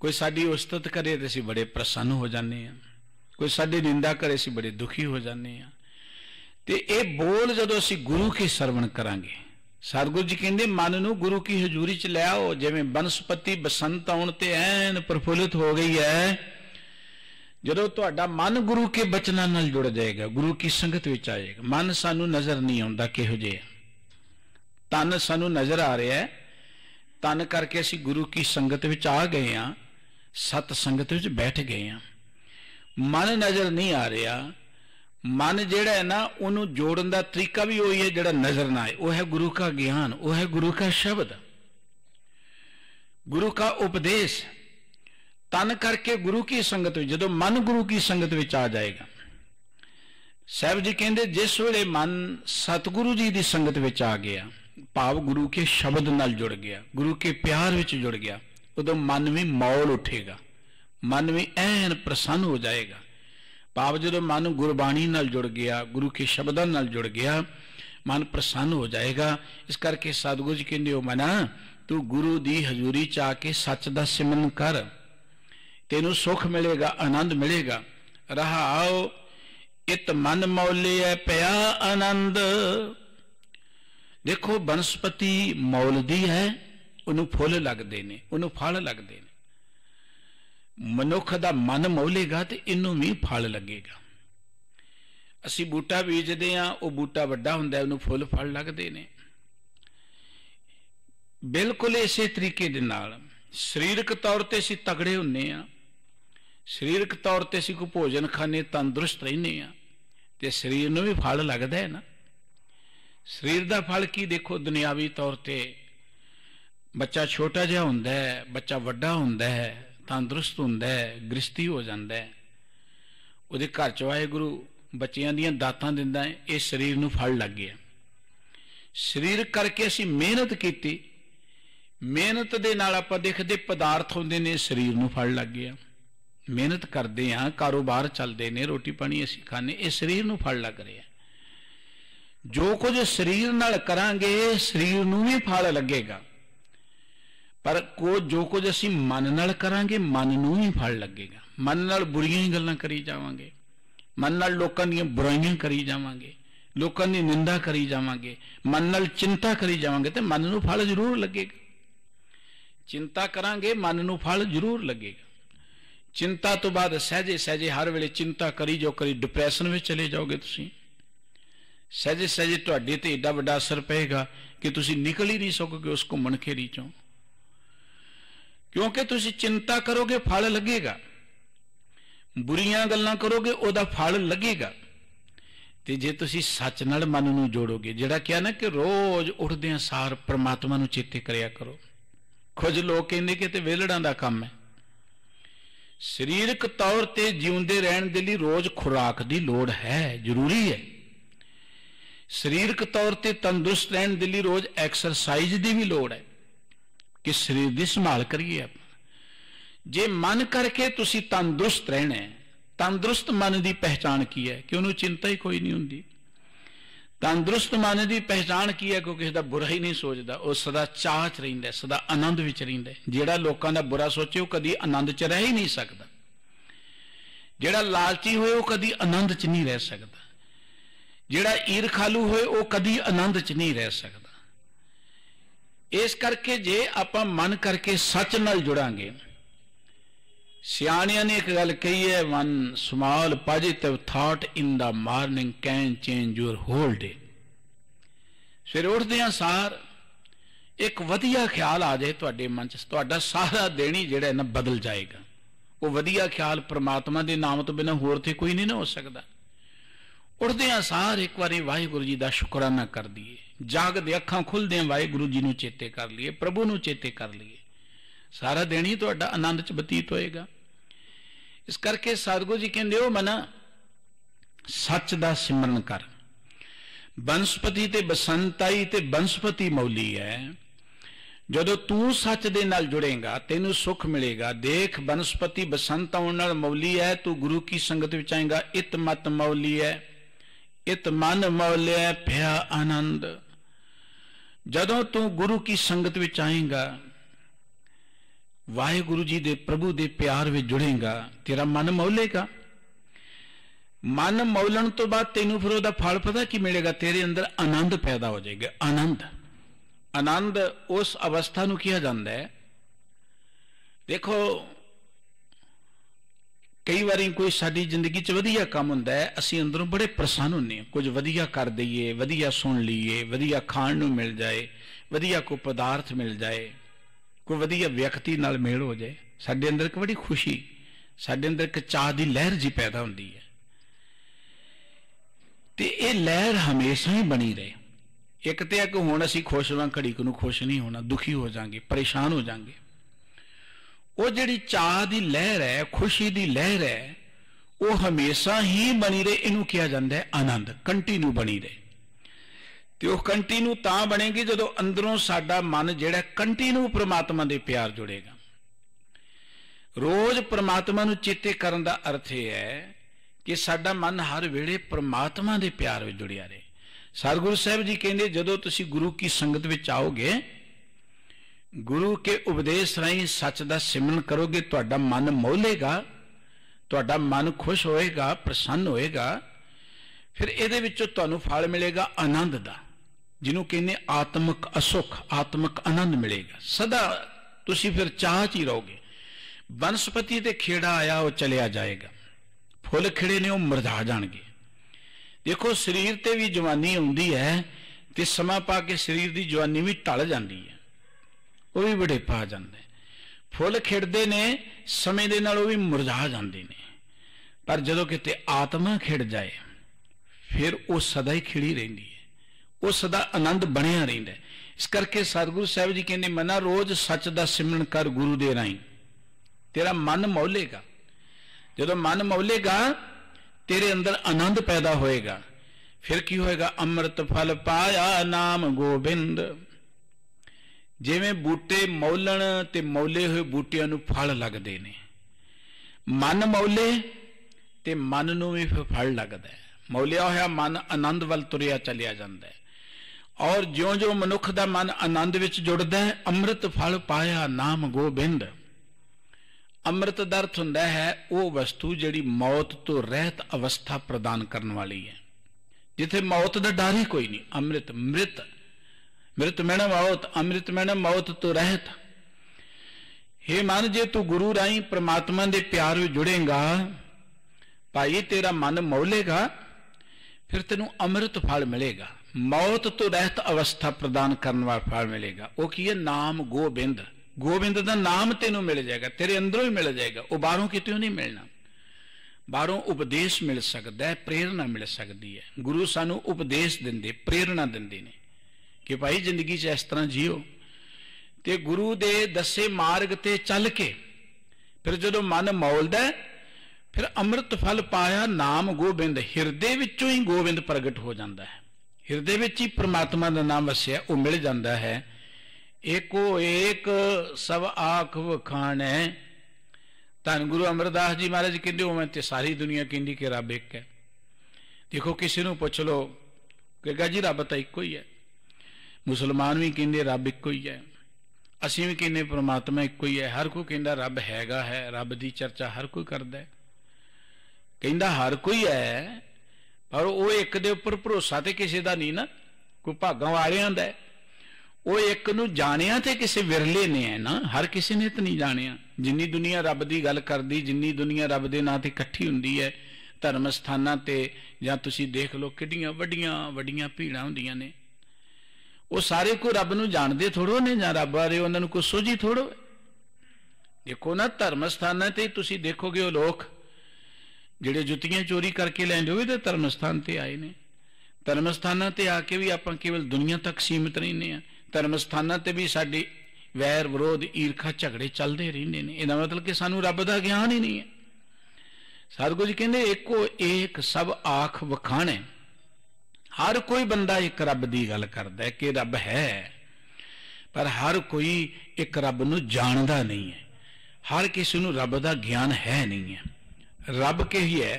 A: ਕੋਈ ਸਾਡੀ ਉਸਤਤ ਕਰੇ ਤੇ ਅਸੀਂ ਬੜੇ ਪ੍ਰਸੰਨ ਹੋ ਜਾਂਦੇ ਆ ਕੋਈ ਸਾਡੀ ਨਿੰਦਾ ਕਰੇ ਅਸੀਂ ਬੜੇ ਦੁਖੀ ਹੋ ਜਾਂਦੇ ਆ ਤੇ ਇਹ ਬੋਲ ਜਦੋਂ ਅਸੀਂ ਗੁਰੂ ਕੀ ਸਰਵਣ ਕਰਾਂਗੇ ਸਤਿਗੁਰੂ ਜੀ ਕਹਿੰਦੇ ਮਨ ਨੂੰ ਗੁਰੂ ਕੀ ਹਜ਼ੂਰੀ ਚ ਲੈ ਆਓ ਜਿਵੇਂ ਬਨਸਪਤੀ ਬਸੰਤ ਆਉਣ ਤੇ ਐਨ ਪ੍ਰਫੁੱਲਿਤ ਹੋ ਗਈ ਹੈ ਜਦੋਂ ਤੁਹਾਡਾ ਮਨ ਗੁਰੂ ਕੇ ਬਚਨਾਂ ਨਾਲ ਜੁੜ ਜਾਏਗਾ ਗੁਰੂ ਕੀ ਸੰਗਤ ਵਿੱਚ ਆਏਗਾ ਮਨ ਸਾਨੂੰ ਨਜ਼ਰ ਨਹੀਂ ਆਉਂਦਾ ਕਿਹੋ ਜਿਹਾ ਤਨ ਸਾਨੂੰ ਨਜ਼ਰ ਆ ਰਿਹਾ ਹੈ ਤਨ ਕਰਕੇ ਅਸੀਂ ਗੁਰੂ ਕੀ ਸੰਗਤ ਵਿੱਚ ਆ ਗਏ ਆ ਸਤ ਸੰਗਤ ਵਿੱਚ ਬੈਠ ਗਏ ਆ ਮਨ ਨਜ਼ਰ ਨਹੀਂ ਆ ਰਿਹਾ ਮਨ ਜਿਹੜਾ ਹੈ ਨਾ ਉਹਨੂੰ ਜੋੜਨ ਦਾ ਤਰੀਕਾ ਵੀ ਉਹੀ ਹੈ ਜਿਹੜਾ ਨਜ਼ਰ ਨਾ ਆਏ ਉਹ ਹੈ ਗੁਰੂ ਦਾ ਗਿਆਨ ਉਹ ਹੈ ਗੁਰੂ ਦਾ ਸ਼ਬਦ ਗੁਰੂ ਦਾ ਉਪਦੇਸ਼ ਤਨ ਕਰਕੇ ਗੁਰੂ ਕੀ ਸੰਗਤ ਵਿੱਚ ਜਦੋਂ ਮਨ ਗੁਰੂ ਕੀ ਸੰਗਤ ਵਿੱਚ ਆ ਜਾਏਗਾ ਸਾਹਿਬ ਜੀ ਕਹਿੰਦੇ ਜਿਸ ਵੇਲੇ ਮਨ ਸਤਿਗੁਰੂ ਜੀ ਦੀ ਸੰਗਤ ਵਿੱਚ ਆ ਗਿਆ ਭਾਵ ਗੁਰੂ ਕੇ ਸ਼ਬਦ ਨਾਲ ਜੁੜ ਗਿਆ ਗੁਰੂ ਕੇ ਪਿਆਰ ਵਿੱਚ ਜੁੜ ਗਿਆ ਉਦੋਂ ਮਨ ਵੀ ਮੌਲ ਉੱਠੇਗਾ ਮਨ ਵੀ ਐਨ ਪ੍ਰਸੰਨ ਹੋ ਜਾਏਗਾ ਭਾਵ ਜਦੋਂ ਮਨ ਗੁਰਬਾਣੀ ਨਾਲ ਜੁੜ ਗਿਆ ਗੁਰੂ ਕੇ ਸ਼ਬਦਾਂ ਨਾਲ ਜੁੜ ਗਿਆ ਮਨ ਪ੍ਰਸੰਨ ਹੋ ਜਾਏਗਾ ਇਸ ਕਰਕੇ ਸਤਿਗੁਰੂ ਜੀ ਕਹਿੰਦੇ ਹੋ ਮਨਾ ਤੂੰ ਗੁਰੂ ਦੀ ਹਜ਼ੂਰੀ ਚ ਆ ਕੇ ਸੱਚ ਦਾ ਸਿਮਨ ਕਰ ਤੈਨੂੰ ਸੁਖ ਮਿਲੇਗਾ ਆਨੰਦ ਮਿਲੇਗਾ ਰਹਾਓ ਇਤ ਮਨ ਮੌਲਿਆ ਪਿਆ ਆਨੰਦ ਦੇਖੋ ਬਨਸਪਤੀ ਮੌਲਦੀ ਹੈ ਉਹਨੂੰ ਫੁੱਲ ਲੱਗਦੇ ਨੇ ਉਹਨੂੰ ਫਲ ਲੱਗਦੇ ਨੇ ਮਨੁੱਖ ਦਾ ਮਨ ਮੌਲੇਗਾ ਤੇ ਇਹਨੂੰ ਵੀ ਫਲ ਲੱਗੇਗਾ ਅਸੀਂ ਬੂਟਾ ਬੀਜਦੇ ਆ ਉਹ ਬੂਟਾ ਵੱਡਾ ਹੁੰਦਾ ਉਹਨੂੰ ਫੁੱਲ ਫਲ ਲੱਗਦੇ ਨੇ ਬਿਲਕੁਲ ਇਸੇ ਤਰੀਕੇ ਦੇ ਨਾਲ ਸਰੀਰਕ ਤੌਰ ਤੇ ਅਸੀਂ ਤਗੜੇ ਹੁੰਨੇ ਆ ਸਰੀਰਕ ਤੌਰ ਤੇ ਅਸੀਂ ਕੋ ਭੋਜਨ ਖਾਣੇ ਤੰਦਰੁਸਤ ਰਹਿੰਨੇ ਆ ਤੇ ਸਰੀਰ ਨੂੰ ਵੀ ਫਲ ਲੱਗਦਾ ਹੈ ਨਾ ਸਰੀਰ ਦਾ ਫਲ ਕੀ ਦੇਖੋ ਦੁਨਿਆਵੀ ਤੌਰ ਤੇ ਬੱਚਾ ਛੋਟਾ ਜਿਹਾ ਹੁੰਦਾ ਹੈ ਬੱਚਾ ਵੱਡਾ ਹੁੰਦਾ ਹੈ ਤੰਦਰੁਸਤ ਹੁੰਦਾ ਹੈ ਗ੍ਰਸਤੀ ਹੋ ਜਾਂਦਾ ਹੈ ਉਹਦੇ ਘਰ ਚ ਵਾਹਿਗੁਰੂ ਬੱਚਿਆਂ ਦੀਆਂ ਦਾਤਾਂ ਦਿੰਦਾ ਹੈ ਇਹ ਸਰੀਰ ਨੂੰ ਫਲ ਲੱਗ ਗਿਆ ਸਰੀਰ ਕਰਕੇ ਅਸੀਂ ਮਿਹਨਤ ਕੀਤੀ ਮਿਹਨਤ ਦੇ ਨਾਲ ਆਪਾਂ ਦੇਖਦੇ ਪਦਾਰਥ ਹੁੰਦੇ ਨੇ ਸਰੀਰ ਨੂੰ ਫਲ ਲੱਗ ਗਿਆ ਮਿਹਨਤ ਕਰਦੇ ਆ ਕਾਰੋਬਾਰ ਚੱਲਦੇ ਨੇ ਰੋਟੀ ਪਾਣੀ ਅਸੀਂ ਖਾਣੇ ਇਹ ਸਰੀਰ ਨੂੰ ਫਲ ਲੱਗ ਰਿਹਾ ਜੋ ਕੁਝ ਸਰੀਰ ਨਾਲ ਕਰਾਂਗੇ ਸਰੀਰ ਨੂੰ ਵੀ ਫਲ ਲੱਗੇਗਾ ਪਰ ਕੋ ਜੋ ਕੁਝ ਅਸੀਂ ਮਨ ਨਾਲ ਕਰਾਂਗੇ ਮਨ ਨੂੰ ਹੀ ਫਲ ਲੱਗੇਗਾ ਮਨ ਨਾਲ ਬੁਰੀਆਂ ਹੀ ਗੱਲਾਂ ਕਰੀ ਜਾਵਾਂਗੇ ਮਨ ਨਾਲ ਲੋਕਾਂ ਦੀਆਂ ਬੁਰਾਈਆਂ ਕਰੀ ਜਾਵਾਂਗੇ ਲੋਕਾਂ ਦੀ ਨਿੰਦਾ ਕਰੀ ਜਾਵਾਂਗੇ ਮਨ ਨਾਲ ਚਿੰਤਾ ਕਰੀ ਜਾਵਾਂਗੇ ਤੇ ਮਨ ਨੂੰ ਫਲ ਜ਼ਰੂਰ ਲੱਗੇਗਾ ਚਿੰਤਾ ਕਰਾਂਗੇ ਮਨ ਨੂੰ ਫਲ ਜ਼ਰੂਰ ਲੱਗੇਗਾ ਚਿੰਤਾ ਤੋਂ ਬਾਅਦ ਸਹਜੇ ਸਹਜੇ ਹਰ ਵੇਲੇ ਚਿੰਤਾ ਕਰੀ ਜੋ ਕਰੀ ਡਿਪਰੈਸ਼ਨ ਵਿੱਚ ਚਲੇ ਜਾਓਗੇ ਤੁਸੀਂ ਸਹਜੇ ਸਹਜੇ ਤੁਹਾਡੇ ਤੇ ਏਡਾ ਵੱਡਾ ਅਸਰ ਪਏਗਾ ਕਿ ਤੁਸੀਂ ਨਿਕਲ ਹੀ ਨਹੀਂ ਸਕੋਗੇ ਉਸ ਘੁੰਮਣ ਖੇਰੀ ਚੋਂ ਕਿਉਂਕਿ ਤੁਸੀਂ ਚਿੰਤਾ ਕਰੋਗੇ ਫਲ ਲੱਗੇਗਾ ਬੁਰੀਆਂ ਗੱਲਾਂ ਕਰੋਗੇ ਉਹਦਾ ਫਲ ਲੱਗੇਗਾ ਤੇ ਜੇ ਤੁਸੀਂ ਸੱਚ ਨਾਲ ਮਨ ਨੂੰ ਜੋੜੋਗੇ ਜਿਹੜਾ ਕਿਹਾ ਨਾ ਕਿ ਰੋਜ਼ ਉੱਠਦੇ ਸਾਰ ਪ੍ਰਮਾਤਮਾ ਨੂੰ ਚੇਤੇ ਕਰਿਆ ਕਰੋ ਕੁਝ ਲੋਕ ਕਹਿੰਦੇ ਕਿ ਤੇ ਵੇਲੜਾਂ ਦਾ ਕੰਮ ਹੈ ਸਰੀਰਕ ਤੌਰ ਤੇ ਜਿਉਂਦੇ ਰਹਿਣ ਦੇ ਲਈ ਰੋਜ਼ ਖੁਰਾਕ ਦੀ ਲੋੜ ਹੈ ਜ਼ਰੂਰੀ ਹੈ ਸਰੀਰਕ ਤੌਰ ਤੇ ਤੰਦਰੁਸਤ ਰਹਿਣ ਦੇ ਲਈ ਰੋਜ਼ ਐਕਸਰਸਾਈਜ਼ ਦੀ ਵੀ ਲੋੜ ਹੈ ਕਿ ਸਰੀਰ ਦੀ ਸੰਭਾਲ ਕਰੀਏ ਆਪ ਜੇ ਮਨ ਕਰਕੇ ਤੁਸੀਂ ਤੰਦਰੁਸਤ ਰਹਿਣਾ ਤੰਦਰੁਸਤ ਮਨ ਦੀ ਪਹਿਚਾਨ ਕੀ ਹੈ ਕਿ ਉਹਨੂੰ ਚਿੰਤਾ ਹੀ ਕੋਈ ਨਹੀਂ ਹੁੰਦੀ ਤੰਦਰੁਸਤ ਮਨ ਦੀ ਪਹਿਚਾਨ ਕੀ ਹੈ ਕਿਉਂਕਿ ਕਿਸੇ ਦਾ ਬੁਰਾ ਹੀ ਨਹੀਂ ਸੋਚਦਾ ਉਹ ਸਦਾ ਚਾਹਤ ਰਹਿੰਦਾ ਸਦਾ ਆਨੰਦ ਵਿੱਚ ਰਹਿੰਦਾ ਜਿਹੜਾ ਲੋਕਾਂ ਦਾ ਬੁਰਾ ਸੋਚੇ ਉਹ ਕਦੀ ਆਨੰਦ 'ਚ ਰਹਿ ਹੀ ਨਹੀਂ ਸਕਦਾ ਜਿਹੜਾ ਲਾਲਚੀ ਹੋਏ ਉਹ ਕਦੀ ਆਨੰਦ 'ਚ ਨਹੀਂ ਰਹਿ ਸਕਦਾ ਜਿਹੜਾ ਈਰਖਾਲੂ ਹੋਏ ਉਹ ਕਦੀ ਆਨੰਦ 'ਚ ਨਹੀਂ ਰਹਿ ਸਕਦਾ ਇਸ ਕਰਕੇ ਜੇ ਆਪਾਂ ਮਨ ਕਰਕੇ ਸੱਚ ਨਾਲ ਜੁੜਾਂਗੇ ਸਿਆਣਿਆਂ ਨੇ ਇੱਕ ਗੱਲ ਕਹੀ ਹੈ one small positive thought in the morning can change your whole day ਸਵੇਰੇ ਉੱਠਦਿਆਂ ਸਾਰ ਇੱਕ ਵਧੀਆ ਖਿਆਲ ਆ ਜਾਏ ਤੁਹਾਡੇ ਮਨ 'ਚ ਤੁਹਾਡਾ ਸਾਰਾ ਦਿਨ ਹੀ ਜਿਹੜਾ ਨਾ ਬਦਲ ਜਾਏਗਾ ਉਹ ਵਧੀਆ ਖਿਆਲ ਪ੍ਰਮਾਤਮਾ ਦੇ ਨਾਮ ਤੋਂ ਬਿਨਾ ਹੋਰ ਤੇ ਕੋਈ ਨਹੀਂ ਨਾ ਹੋ ਸਕਦਾ ਉੱਠਦਿਆਂ ਸਾਰ ਇੱਕ ਵਾਰੀ ਵਾਹਿਗੁਰੂ ਜੀ ਦਾ ਸ਼ੁਕਰਾਨਾ ਕਰ ਦਈਏ ਜਾਗ ਦੇ ਅੱਖਾਂ ਖੁੱਲਦਿਆਂ ਵਾਹਿਗੁਰੂ ਜੀ ਨੂੰ ਚੇਤੇ ਕਰ ਲਈਏ ਪ੍ਰਭੂ ਨੂੰ ਚੇਤੇ ਕਰ ਲਈਏ ਸਾਰਾ ਦਿਨ ਹੀ ਤੁਹਾਡਾ ਆਨੰਦ ਚ ਬਤੀਤ ਹੋਏਗਾ ਇਸ ਕਰਕੇ ਸਤਗੁਰੂ ਜੀ ਕਹਿੰਦੇ ਹੋ ਮਨਾ ਸੱਚ ਦਾ ਸਿਮਰਨ ਕਰ ਬਨਸਪਤੀ ਤੇ ਬਸੰਤਾਈ ਤੇ ਬਨਸਪਤੀ ਮੌਲੀ ਹੈ ਜਦੋਂ ਤੂੰ ਸੱਚ ਦੇ ਨਾਲ ਜੁੜੇਗਾ ਤੈਨੂੰ ਸੁੱਖ ਮਿਲੇਗਾ ਦੇਖ ਬਨਸਪਤੀ ਬਸੰਤ ਆਉਣ ਨਾਲ ਮੌਲੀ ਹੈ ਤੂੰ ਗੁਰੂ ਕੀ ਸੰਗਤ ਵਿੱਚ ਆਏਗਾ ਇਤ ਮਤ ਮੌਲੀ ਹੈ ਇਤ ਮਨ ਮੌਲਿਆ ਭਿਆ ਆਨੰਦ ਜਦੋਂ ਤੂੰ ਗੁਰੂ ਕੀ ਸੰਗਤ ਵਿੱਚ ਆਏਗਾ ਵਾਹਿਗੁਰੂ ਜੀ ਦੇ ਪ੍ਰਭੂ ਦੇ ਪਿਆਰ ਵਿੱਚ ਜੁੜੇਗਾ ਤੇਰਾ ਮਨ ਮੌਲੇਗਾ ਮਨ ਮੌਲਣ ਤੋਂ ਬਾਅਦ ਤੈਨੂੰ ਫਿਰ ਉਹਦਾ ਫਲ ਪਤਾ ਕੀ ਮਿਲੇਗਾ ਤੇਰੇ ਅੰਦਰ ਆਨੰਦ ਪੈਦਾ ਹੋ ਜਾਏਗਾ ਆਨੰਦ ਆਨੰਦ ਉਸ ਅਵਸਥਾ ਨੂੰ ਕਿਹਾ ਜਾਂਦਾ ਹੈ ਦੇਖੋ ਕਈ ਵਾਰੀ ਕੋਈ ਸਾਡੀ ਜ਼ਿੰਦਗੀ 'ਚ ਵਧੀਆ ਕੰਮ ਹੁੰਦਾ ਹੈ ਅਸੀਂ ਅੰਦਰੋਂ ਬੜੇ ਪ੍ਰਸੰਨ ਹੁੰਨੇ ਹਾਂ ਕੁਝ ਵਧੀਆ ਕਰ ਦਈਏ ਵਧੀਆ ਸੁਣ ਲਈਏ ਵਧੀਆ ਖਾਣ ਨੂੰ ਮਿਲ ਜਾਏ ਵਧੀਆ ਕੋਈ ਪਦਾਰਥ ਮਿਲ ਜਾਏ ਕੋਈ ਵਧੀਆ ਵਿਅਕਤੀ ਨਾਲ ਮੇਲ ਹੋ ਜਾਏ ਸਾਡੇ ਅੰਦਰ ਇੱਕ ਬੜੀ ਖੁਸ਼ੀ ਸਾਡੇ ਅੰਦਰ ਇੱਕ ਚਾਹ ਦੀ ਲਹਿਰ ਜੀ ਪੈਦਾ ਹੁੰਦੀ ਹੈ ਤੇ ਇਹ ਲਹਿਰ ਹਮੇਸ਼ਾ ਹੀ ਬਣੀ ਰਹੇ ਇੱਕ ਤੇ ਆ ਕਿ ਹੁਣ ਅਸੀਂ ਖੁਸ਼ ਹਾਂ ਘੜੀ ਨੂੰ ਖੁਸ਼ ਨਹੀਂ ਹੋਣਾ ਦੁਖੀ ਹੋ ਜਾਾਂਗੇ ਪਰੇਸ਼ਾਨ ਹੋ ਜਾਾਂਗੇ ਉਹ ਜਿਹੜੀ ਚਾਹ ਦੀ ਲਹਿਰ ਹੈ ਖੁਸ਼ੀ ਦੀ ਲਹਿਰ ਹੈ ਉਹ ਹਮੇਸ਼ਾ ਹੀ ਬਣੀ ਰਹੇ ਇਹਨੂੰ ਕਿਹਾ ਜਾਂਦਾ ਹੈ ਆਨੰਦ ਕੰਟੀਨਿਊ ਬਣੀ ਰਹੇ ਤੇ ਉਹ ਕੰਟੀਨਿਊ ਤਾਂ ਬਣੇਗੀ ਜਦੋਂ ਅੰਦਰੋਂ ਸਾਡਾ ਮਨ ਜਿਹੜਾ ਕੰਟੀਨਿਊ ਪ੍ਰਮਾਤਮਾ ਦੇ ਪਿਆਰ ਜੁੜੇਗਾ ਰੋਜ਼ ਪ੍ਰਮਾਤਮਾ ਨੂੰ ਚੇਤੇ ਕਰਨ ਦਾ ਅਰਥ ਇਹ ਹੈ ਕਿ ਸਾਡਾ ਮਨ ਹਰ ਵੇਲੇ ਪ੍ਰਮਾਤਮਾ ਦੇ ਪਿਆਰ ਵਿੱਚ ਜੁੜਿਆ ਰਹੇ ਸਤਿਗੁਰੂ ਸਾਹਿਬ ਜੀ ਕਹਿੰਦੇ ਜਦੋਂ ਤੁਸੀਂ ਗੁਰੂ ਕੀ ਸੰਗਤ ਵਿੱਚ ਆਓਗੇ ਗੁਰੂ ਕੇ ਉਪਦੇਸ਼ ਰਾਹੀਂ ਸੱਚ ਦਾ ਸਿਮਰਨ ਕਰੋਗੇ ਤੁਹਾਡਾ ਮਨ ਮੋਹਲੇਗਾ ਤੁਹਾਡਾ ਮਨ ਖੁਸ਼ ਹੋਏਗਾ ਪ੍ਰਸੰਨ ਹੋਏਗਾ ਫਿਰ ਇਹਦੇ ਵਿੱਚੋਂ ਤੁਹਾਨੂੰ ਫਲ ਮਿਲੇਗਾ ਆਨੰਦ ਦਾ ਜਿਹਨੂੰ ਕਹਿੰਦੇ ਆਤਮਿਕ ਅਸੁਖ ਆਤਮਿਕ ਆਨੰਦ ਮਿਲੇਗਾ ਸਦਾ ਤੁਸੀਂ ਫਿਰ ਚਾਹ ਚ ਹੀ ਰਹੋਗੇ ਬਨਸਪਤੀ ਤੇ ਖੇੜਾ ਆਇਆ ਉਹ ਚਲਿਆ ਜਾਏਗਾ ਫੁੱਲ ਖਿੜੇ ਨੇ ਉਹ ਮਰਦਾ ਜਾਣਗੇ ਦੇਖੋ ਸਰੀਰ ਤੇ ਵੀ ਜਵਾਨੀ ਆਉਂਦੀ ਹੈ ਤੇ ਸਮਾਂ ਪਾ ਕੇ ਸਰੀਰ ਦੀ ਜਵਾਨੀ ਵੀ ਟਲ ਜਾਂਦੀ ਹੈ ਉਹ ਵੀ ਬੜੇ ਪਾ ਜਾਂਦੇ ਫੁੱਲ ਖਿੜਦੇ ਨੇ ਸਮੇਂ ਦੇ ਨਾਲ ਉਹ ਵੀ ਮੁਰਝਾ ਜਾਂਦੇ ਨੇ ਪਰ ਜਦੋਂ ਕਿਤੇ ਆਤਮਾ ਖਿੜ ਜਾਏ ਫਿਰ ਉਹ ਸਦਾ ਹੀ ਖਿੜੀ ਰਹਿੰਦੀ ਹੈ ਉਹ ਸਦਾ ਆਨੰਦ ਬਣਿਆ ਰਹਿੰਦਾ ਹੈ ਇਸ ਕਰਕੇ ਸਤਿਗੁਰੂ ਸਾਹਿਬ ਜੀ ਕਹਿੰਦੇ ਮਨਾ ਰੋਜ਼ ਸੱਚ ਦਾ ਸਿਮਰਨ ਕਰ ਗੁਰੂ ਦੇ ਰਾਹੀਂ ਤੇਰਾ ਮਨ ਮੌਲੇਗਾ ਜਦੋਂ ਮਨ ਮੌਲੇਗਾ ਤੇਰੇ ਅੰਦਰ ਆਨੰਦ ਪੈਦਾ ਹੋਏਗਾ ਫਿਰ ਕੀ ਹੋਏਗਾ ਅੰਮ੍ਰਿਤ ਫਲ ਪਾਇਆ ਨਾਮ ਗੋਬਿੰਦ ਜਿਵੇਂ ਬੂਟੇ ਮੌਲਣ ਤੇ ਮੌਲੇ ਹੋਏ ਬੂਟਿਆਂ ਨੂੰ ਫਲ ਲੱਗਦੇ ਨੇ ਮਨ ਮੌਲੇ ਤੇ ਮਨ ਨੂੰ ਵੀ ਫਲ ਲੱਗਦਾ ਹੈ ਮੌਲਿਆ ਹੋਇਆ ਮਨ ਆਨੰਦ ਵੱਲ ਤੁਰਿਆ ਚੱਲਿਆ ਜਾਂਦਾ ਹੈ ਔਰ ਜਿਉਂ-ਜਿਉਂ ਮਨੁੱਖ ਦਾ ਮਨ ਆਨੰਦ ਵਿੱਚ ਜੁੜਦਾ ਹੈ ਅੰਮ੍ਰਿਤ ਫਲ ਪਾਇਆ ਨਾਮ ਗੋਬਿੰਦ ਅੰਮ੍ਰਿਤ ਦਾ ਅਰਥ ਹੁੰਦਾ ਹੈ ਉਹ ਵਸਤੂ ਜਿਹੜੀ ਮੌਤ ਤੋਂ ਰਹਿਤ ਅਵਸਥਾ ਪ੍ਰਦਾਨ ਕਰਨ ਵਾਲੀ ਹੈ ਜਿੱਥੇ ਮੌਤ ਦਾ ਡਰ ਹੀ ਕੋਈ ਨਹੀਂ ਅੰਮ੍ਰਿਤ ਮ੍ਰਿਤ ਮ੍ਰਿਤ ਮੈਣ ਮੌਤ ਅੰਮ੍ਰਿਤ ਮੈਣ ਮੌਤ ਤੋਂ ਰਹਿਤ हे ਮਨ ਜੇ ਤੂੰ ਗੁਰੂ ਰਾਈ ਪ੍ਰਮਾਤਮਾ ਦੇ ਪਿਆਰ ਵਿੱਚ ਜੁੜੇਗਾ ਭਾਈ ਤੇਰਾ ਮਨ ਮੌਲੇਗਾ ਫਿਰ ਤੈਨੂੰ ਅੰਮ੍ਰਿਤ ਫਲ ਮਿਲੇਗਾ ਮੌਤ ਤੋਂ ਰਹਿਤ ਅਵਸਥਾ ਪ੍ਰਦਾਨ ਕਰਨ ਵਾਲਾ ਫਲ ਮਿਲੇਗਾ ਉਹ ਕੀ ਹੈ ਨਾਮ ਗੋਬਿੰਦ ਗੋਬਿੰਦ ਦਾ ਨਾਮ ਤੈਨੂੰ ਮਿਲ ਜਾਏਗਾ ਤੇਰੇ ਅੰਦਰੋਂ ਹੀ ਮਿਲ ਜਾਏਗਾ ਉਹ ਬਾਹਰੋਂ ਕਿਤੇੋਂ ਨਹੀਂ ਮਿਲਣਾ ਬਾਹਰੋਂ ਉਪਦੇਸ਼ ਮਿਲ ਸਕਦਾ ਹੈ ਪ੍ਰੇਰਣਾ ਮਿਲ ਸਕਦੀ ਹੈ ਗੁਰੂ ਸਾਨੂੰ ਉਪਦੇਸ਼ ਦਿੰਦੇ ਪ੍ਰੇਰਣਾ ਦਿੰਦੇ ਨੇ ਕਿ ਭਾਈ ਜ਼ਿੰਦਗੀ 'ਚ ਇਸ ਤਰ੍ਹਾਂ ਜੀਓ ਤੇ ਗੁਰੂ ਦੇ ਦੱਸੇ ਮਾਰਗ ਤੇ ਚੱਲ ਕੇ ਫਿਰ ਜਦੋਂ ਮਨ ਮੌਲਦਾ ਫਿਰ ਅੰਮ੍ਰਿਤ ਫਲ ਪਾਇਆ ਨਾਮ ਗੋਬਿੰਦ ਹਿਰਦੇ ਵਿੱਚੋਂ ਹੀ ਗੋਬਿੰਦ ਪ੍ਰਗਟ ਹੋ ਜਾਂਦਾ ਹੈ ਹਿਰਦੇ ਵਿੱਚ ਹੀ ਪ੍ਰਮਾਤਮਾ ਦਾ ਨਾਮ ਵਸਿਆ ਉਹ ਮਿਲ ਜਾਂਦਾ ਹੈ ਏਕੋ ਏਕ ਸਭ ਆਖ ਵਖਾਣੈ ਤਾਂ ਗੁਰੂ ਅਮਰਦਾਸ ਜੀ ਮਹਾਰਾਜ ਕਹਿੰਦੇ ਹੋ ਮੈਂ ਤੇ ਸਾਰੀ ਦੁਨੀਆ ਕਹਿੰਦੀ ਕਿ ਰੱਬ ਇੱਕ ਹੈ ਦੇਖੋ ਕਿਸੇ ਨੂੰ ਪੁੱਛ ਲੋ ਕਿ ਗਾਜੀ ਰੱਬ ਤਾਂ ਇੱਕੋ ਹੀ ਹੈ ਮੁਸਲਮਾਨ ਵੀ ਕਹਿੰਦੇ ਰੱਬ ਇੱਕੋ ਹੀ ਹੈ ਅਸੀਂ ਵੀ ਕਹਿੰਦੇ ਪ੍ਰਮਾਤਮਾ ਇੱਕੋ ਹੀ ਹੈ ਹਰ ਕੋਈ ਕਹਿੰਦਾ ਰੱਬ ਹੈਗਾ ਹੈ ਰੱਬ ਦੀ ਚਰਚਾ ਹਰ ਕੋਈ ਕਰਦਾ ਹੈ ਕਹਿੰਦਾ ਹਰ ਕੋਈ ਹੈ ਪਰ ਉਹ ਇੱਕ ਦੇ ਉੱਪਰ ਭਰੋਸਾ ਤੇ ਕਿਸੇ ਦਾ ਨਹੀਂ ਨਾ ਕੋਈ ਭਾਗਾਂ ਵਾਲਿਆਂ ਦਾ ਉਹ ਇੱਕ ਨੂੰ ਜਾਣਿਆ ਤੇ ਕਿਸੇ ਵਿਰਲੇ ਨੇ ਹੈ ਨਾ ਹਰ ਕਿਸੇ ਨੇ ਤਾਂ ਨਹੀਂ ਜਾਣਿਆ ਜਿੰਨੀ ਦੁਨੀਆ ਰੱਬ ਦੀ ਗੱਲ ਕਰਦੀ ਜਿੰਨੀ ਦੁਨੀਆ ਰੱਬ ਦੇ ਨਾਂ ਤੇ ਇਕੱਠੀ ਹੁੰਦੀ ਹੈ ਧਰਮ ਸਥਾਨਾਂ ਤੇ ਜਾਂ ਤੁਸੀਂ ਦੇਖ ਲਓ ਕਿੱਡੀਆਂ ਵੱਡੀਆਂ ਵੱਡੀਆਂ ਭੀੜਾਂ ਹੁੰਦੀਆਂ ਨੇ ਉਹ ਸਾਰੇ ਕੋ ਰੱਬ ਨੂੰ ਜਾਣਦੇ ਥੋੜੋ ਨੇ ਜਾਂ ਰੱਬ ਬਾਰੇ ਉਹਨਾਂ ਨੂੰ ਕੋਈ ਸੋਝੀ ਥੋੜੋ ਦੇਖੋ ਨਾ ਧਰਮ ਸਥਾਨਾਂ ਤੇ ਤੁਸੀਂ ਦੇਖੋਗੇ ਉਹ ਲੋਕ ਜਿਹੜੇ ਜੁੱਤੀਆਂ ਚੋਰੀ ਕਰਕੇ ਲੈਂਦੇ ਹੋਏ ਤੇ ਧਰਮ ਸਥਾਨ ਤੇ ਆਏ ਨੇ ਧਰਮ ਸਥਾਨਾਂ ਤੇ ਆ ਕੇ ਵੀ ਆਪਾਂ ਕੇਵਲ ਦੁਨੀਆ ਤੱਕ ਸੀਮਿਤ ਰਹਿੰਦੇ ਆ ਧਰਮ ਸਥਾਨਾਂ ਤੇ ਵੀ ਸਾਡੀ ਵੈਰ ਵਿਰੋਧ ਈਰਖਾ ਝਗੜੇ ਚੱਲਦੇ ਰਹਿੰਦੇ ਨੇ ਇਹਦਾ ਮਤਲਬ ਕਿ ਸਾਨੂੰ ਰੱਬ ਦਾ ਗਿਆਨ ਹੀ ਨਹੀਂ ਹੈ ਸਤਗੁਰੂ ਜੀ ਕਹਿੰਦੇ ਇੱਕੋ ਇੱਕ ਸਭ ਆਖ ਵਖਾਣੇ ਹਰ ਕੋਈ ਬੰਦਾ ਇੱਕ ਰੱਬ ਦੀ ਗੱਲ ਕਰਦਾ ਕਿ ਰੱਬ ਹੈ ਪਰ ਹਰ ਕੋਈ ਇੱਕ ਰੱਬ ਨੂੰ ਜਾਣਦਾ ਨਹੀਂ ਹੈ ਹਰ ਕਿਸੇ ਨੂੰ ਰੱਬ ਦਾ ਗਿਆਨ ਹੈ ਨਹੀਂ ਹੈ ਰੱਬ ਕਿਹੀ ਹੈ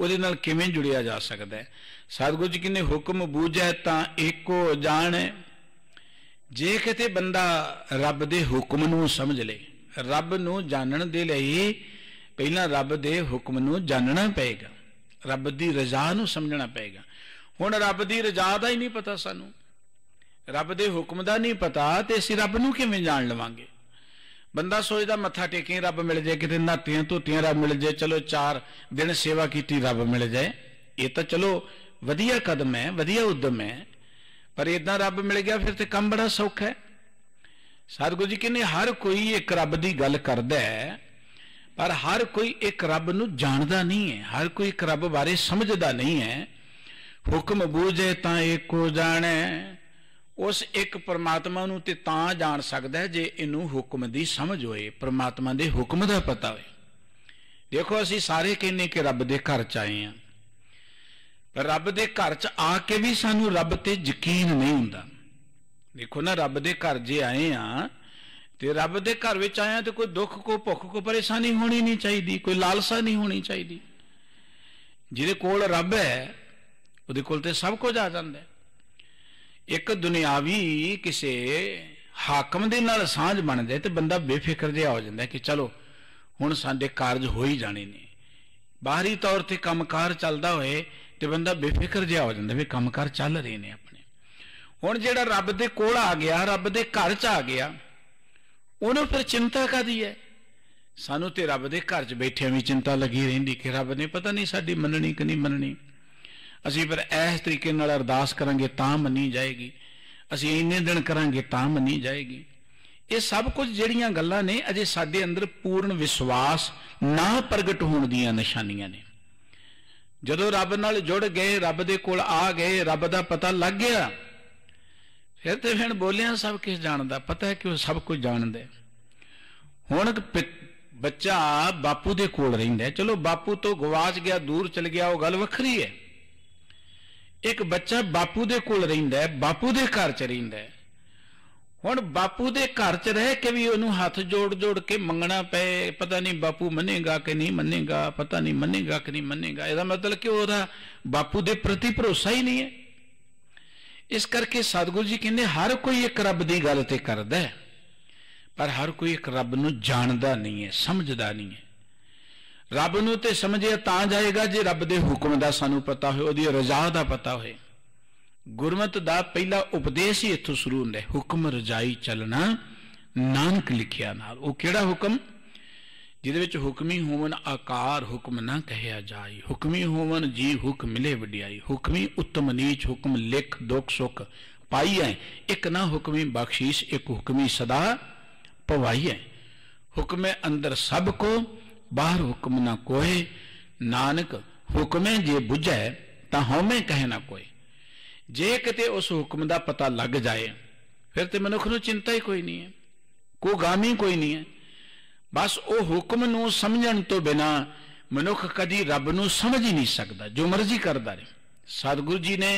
A: ਉਹਦੇ ਨਾਲ ਕਿਵੇਂ ਜੁੜਿਆ ਜਾ ਸਕਦਾ ਹੈ ਸਤਿਗੁਰੂ ਜੀ ਕਿਨੇ ਹੁਕਮ ਬੂਝੈ ਤਾਂ ਏਕੋ ਜਾਣੈ ਜੇ ਕਿਤੇ ਬੰਦਾ ਰੱਬ ਦੇ ਹੁਕਮ ਨੂੰ ਸਮਝ ਲੇ ਰੱਬ ਨੂੰ ਜਾਣਨ ਦੇ ਲਈ ਪਹਿਲਾਂ ਰੱਬ ਦੇ ਹੁਕਮ ਨੂੰ ਜਾਣਨਾ ਪਏਗਾ ਰੱਬ ਦੀ ਰਜ਼ਾ ਨੂੰ ਸਮਝਣਾ ਪਏਗਾ ਹੁਣ ਰੱਬ ਦੀ ਰਜ਼ਾ ਦਾ ਹੀ ਨਹੀਂ ਪਤਾ ਸਾਨੂੰ ਰੱਬ ਦੇ ਹੁਕਮ ਦਾ ਨਹੀਂ ਪਤਾ ਤੇ ਅਸੀਂ ਰੱਬ ਨੂੰ ਕਿਵੇਂ ਜਾਣ ਲਵਾਂਗੇ ਬੰਦਾ ਸੋਚਦਾ ਮੱਥਾ ਟੇਕੇ ਰੱਬ ਮਿਲ ਜੇ ਕਿਤੇ ਨਾਤੀਆਂ ਧੋਤੀਆਂ ਰੱਬ ਮਿਲ ਜੇ ਚਲੋ 4 ਦਿਨ ਸੇਵਾ ਕੀਤੀ ਰੱਬ ਮਿਲ ਜਾਏ ਇਹ ਤਾਂ ਚਲੋ ਵਧੀਆ ਕਦਮ ਹੈ ਵਧੀਆ ਉਦਮ ਹੈ ਪਰ ਇਦਾਂ ਰੱਬ ਮਿਲ ਗਿਆ ਫਿਰ ਤੇ ਕੰਮ ਬੜਾ ਸੌਖਾ ਹੈ ਸਤਿਗੁਰੂ ਜੀ ਕਹਿੰਦੇ ਹਰ ਕੋਈ ਇੱਕ ਰੱਬ ਦੀ ਗੱਲ ਕਰਦਾ ਹੈ ਪਰ ਹਰ ਕੋਈ ਇੱਕ ਰੱਬ ਨੂੰ ਜਾਣਦਾ ਨਹੀਂ ਹੈ ਹਰ ਕੋਈ ਇੱਕ ਰੱਬ ਬਾਰੇ ਸਮਝਦਾ ਨਹੀਂ ਹੈ ਹੁਕਮ ਬੂਝੇ ਤਾਂ ਏਕੋ ਜਾਣੈ ਉਸ ਇੱਕ ਪਰਮਾਤਮਾ ਨੂੰ ਤੇ ਤਾਂ ਜਾਣ ਸਕਦਾ ਜੇ ਇਹਨੂੰ ਹੁਕਮ ਦੀ ਸਮਝ ਹੋਏ ਪਰਮਾਤਮਾ ਦੇ ਹੁਕਮ ਦਾ ਪਤਾ ਹੋਵੇ ਦੇਖੋ ਅਸੀਂ ਸਾਰੇ ਕਹਿੰਨੇ ਕਿ ਰੱਬ ਦੇ ਘਰ ਚ ਆਏ ਆ ਪਰ ਰੱਬ ਦੇ ਘਰ ਚ ਆ ਕੇ ਵੀ ਸਾਨੂੰ ਰੱਬ ਤੇ ਯਕੀਨ ਨਹੀਂ ਹੁੰਦਾ ਦੇਖੋ ਨਾ ਰੱਬ ਦੇ ਘਰ ਜੇ ਆਏ ਆ ਤੇ ਰੱਬ ਦੇ ਘਰ ਵਿੱਚ ਆਇਆ ਤੇ ਕੋਈ ਦੁੱਖ ਕੋ ਭੁੱਖ ਕੋ ਪਰੇਸ਼ਾਨੀ ਹੋਣੀ ਨਹੀਂ ਚਾਹੀਦੀ ਕੋਈ ਲਾਲਸਾ ਨਹੀਂ ਹੋਣੀ ਚਾਹੀਦੀ ਜਿਹਦੇ ਕੋਲ ਰੱਬ ਹੈ ਉਹਦੇ ਕੋਲ ਤੇ ਸਭ ਕੁਝ ਆ ਜਾਂਦਾ ਇੱਕ ਦੁਨਿਆਵੀ ਕਿਸੇ ਹਾਕਮ ਦੇ ਨਾਲ ਸਾਂਝ ਬਣ ਜਾਏ ਤੇ ਬੰਦਾ ਬੇਫਿਕਰ ਜਿਹਾ ਹੋ ਜਾਂਦਾ ਕਿ ਚਲੋ ਹੁਣ ਸਾਡੇ ਕਾਰਜ ਹੋ ਹੀ ਜਾਣੇ ਨੇ ਬਾਹਰੀ ਤੌਰ ਤੇ ਕੰਮਕਾਰ ਚੱਲਦਾ ਹੋਏ ਤੇ ਬੰਦਾ ਬੇਫਿਕਰ ਜਿਹਾ ਹੋ ਜਾਂਦਾ ਵੀ ਕੰਮਕਾਰ ਚੱਲ ਰਹੇ ਨੇ ਆਪਣੇ ਹੁਣ ਜਿਹੜਾ ਰੱਬ ਦੇ ਕੋਲ ਆ ਗਿਆ ਰੱਬ ਦੇ ਘਰ ਚ ਆ ਗਿਆ ਉਹਨੂੰ ਫਿਰ ਚਿੰਤਾ ਕਾਦੀ ਹੈ ਸਾਨੂੰ ਤੇ ਰੱਬ ਦੇ ਘਰ 'ਚ ਬੈਠਿਆਂ ਵੀ ਚਿੰਤਾ ਲੱਗੀ ਰਹਿੰਦੀ ਕਿ ਰੱਬ ਨੇ ਪਤਾ ਨਹੀਂ ਸਾਡੀ ਮੰਨਣੀ ਕਿ ਨਹੀਂ ਮੰਨਣੀ ਅਸੀਂ ਫਿਰ ਇਸ ਤਰੀਕੇ ਨਾਲ ਅਰਦਾਸ ਕਰਾਂਗੇ ਤਾਂ ਮੰਨੀ ਜਾਏਗੀ ਅਸੀਂ ਇੰਨੇ ਦਿਨ ਕਰਾਂਗੇ ਤਾਂ ਮੰਨੀ ਜਾਏਗੀ ਇਹ ਸਭ ਕੁਝ ਜਿਹੜੀਆਂ ਗੱਲਾਂ ਨੇ ਅਜੇ ਸਾਡੇ ਅੰਦਰ ਪੂਰਨ ਵਿਸ਼ਵਾਸ ਨਾ ਪ੍ਰਗਟ ਹੋਣ ਦੀਆਂ ਨਿਸ਼ਾਨੀਆਂ ਨੇ ਜਦੋਂ ਰੱਬ ਨਾਲ ਜੁੜ ਗਏ ਰੱਬ ਦੇ ਕੋਲ ਆ ਗਏ ਰੱਬ ਦਾ ਪਤਾ ਲੱਗ ਗਿਆ ਫਿਰ ਤੇ ਫਿਰ ਬੋਲਿਆ ਸਭ ਕੁਝ ਜਾਣਦਾ ਪਤਾ ਹੈ ਕਿ ਉਹ ਸਭ ਕੁਝ ਜਾਣਦਾ ਹੁਣ ਬੱਚਾ ਬਾਪੂ ਦੇ ਕੋਲ ਰਹਿੰਦਾ ਚਲੋ ਬਾਪੂ ਤੋਂ ਗਵਾਚ ਗਿਆ ਦੂਰ ਚਲ ਗਿਆ ਉਹ ਗੱਲ ਵੱਖਰੀ ਹੈ ਇੱਕ ਬੱਚਾ ਬਾਪੂ ਦੇ ਕੋਲ ਰਹਿੰਦਾ ਹੈ ਬਾਪੂ ਦੇ ਘਰ ਚ ਰਹਿੰਦਾ ਹੈ ਹੁਣ ਬਾਪੂ ਦੇ ਘਰ ਚ ਰਹਿ ਕੇ ਵੀ ਉਹਨੂੰ ਹੱਥ ਜੋੜ ਜੋੜ ਕੇ ਮੰਗਣਾ ਪਏ ਪਤਾ ਨਹੀਂ ਬਾਪੂ ਮੰਨੇਗਾ ਕਿ ਨਹੀਂ ਮੰਨੇਗਾ ਪਤਾ ਨਹੀਂ ਮੰਨੇਗਾ ਕਿ ਨਹੀਂ ਮੰਨੇਗਾ ਇਹਦਾ ਮਤਲਬ ਕਿ ਉਹਦਾ ਬਾਪੂ ਦੇ ਪ੍ਰਤੀ ਭਰੋਸਾ ਹੀ ਨਹੀਂ ਹੈ ਇਸ ਕਰਕੇ ਸਤਿਗੁਰੂ ਜੀ ਕਹਿੰਦੇ ਹਰ ਕੋਈ ਇੱਕ ਰੱਬ ਦੀ ਗੱਲ ਤੇ ਕਰਦਾ ਹੈ ਪਰ ਹਰ ਕੋਈ ਇੱਕ ਰੱਬ ਨੂੰ ਜਾਣਦਾ ਨਹੀਂ ਹੈ ਸਮਝਦਾ ਨਹੀਂ ਹੈ ਰੱਬ ਨੂੰ ਤੇ ਸਮਝਿਆ ਤਾਂ ਜਾਏਗਾ ਜੇ ਰੱਬ ਦੇ ਹੁਕਮ ਦਾ ਸਾਨੂੰ ਪਤਾ ਹੋਵੇ ਉਹਦੀ ਰਜ਼ਾ ਦਾ ਪਤਾ ਹੋਵੇ ਗੁਰਮਤ ਦਾ ਪਹਿਲਾ ਉਪਦੇਸ਼ ਹੀ ਇੱਥੋਂ ਸ਼ੁਰੂ ਹੁੰਦਾ ਹੈ ਹੁਕਮ ਰਜਾਈ ਚੱਲਣਾ ਨਾਨਕ ਲਿਖਿਆ ਨਾਲ ਉਹ ਕਿਹੜਾ ਹੁਕਮ ਜਿਹਦੇ ਵਿੱਚ ਹੁਕਮੀ ਹੋਵਨ ਆਕਾਰ ਹੁਕਮ ਨਾ ਕਹਿਆ ਜਾਈ ਹੁਕਮੀ ਹੋਵਨ ਜੀ ਹੁਕਮ ਮਿਲੇ ਵਡਿਆਈ ਹੁਕਮੀ ਉਤਮ ਨੀਚ ਹੁਕਮ ਲਿਖ ਦੁਖ ਸੁਖ ਪਾਈ ਹੈ ਇੱਕ ਨਾ ਹੁਕਮੀ ਬਖਸ਼ੀਸ਼ ਇੱਕ ਹੁਕਮੀ ਸਦਾ ਪਵਾਈ ਹੈ ਹੁਕਮੇ ਅੰਦਰ ਸਭ ਕੋ ਬਾਹਰ ਹੁਕਮ ਨਾ ਕੋਏ ਨਾਨਕ ਹੁਕਮੇ ਜੇ 부ਝੈ ਤਾਂ ਹਉਮੈ ਕਹਿ ਨਾ ਕੋਏ ਜੇ ਕਿਤੇ ਉਸ ਹੁਕਮ ਦਾ ਪਤਾ ਲੱਗ ਜਾਏ ਫਿਰ ਤੇ ਮਨੁੱਖ ਨੂੰ ਚਿੰਤਾ ਹੀ ਕੋਈ ਨਹੀਂ ਹੈ ਕੋ ਗਾਮੀ ਕੋਈ ਨਹੀਂ ਹੈ ਬਸ ਉਹ ਹੁਕਮ ਨੂੰ ਸਮਝਣ ਤੋਂ ਬਿਨਾ ਮਨੁੱਖ ਕਦੀ ਰੱਬ ਨੂੰ ਸਮਝ ਹੀ ਨਹੀਂ ਸਕਦਾ ਜੋ ਮਰਜ਼ੀ ਕਰਦਾ ਰਹੇ ਸਤਿਗੁਰੂ ਜੀ ਨੇ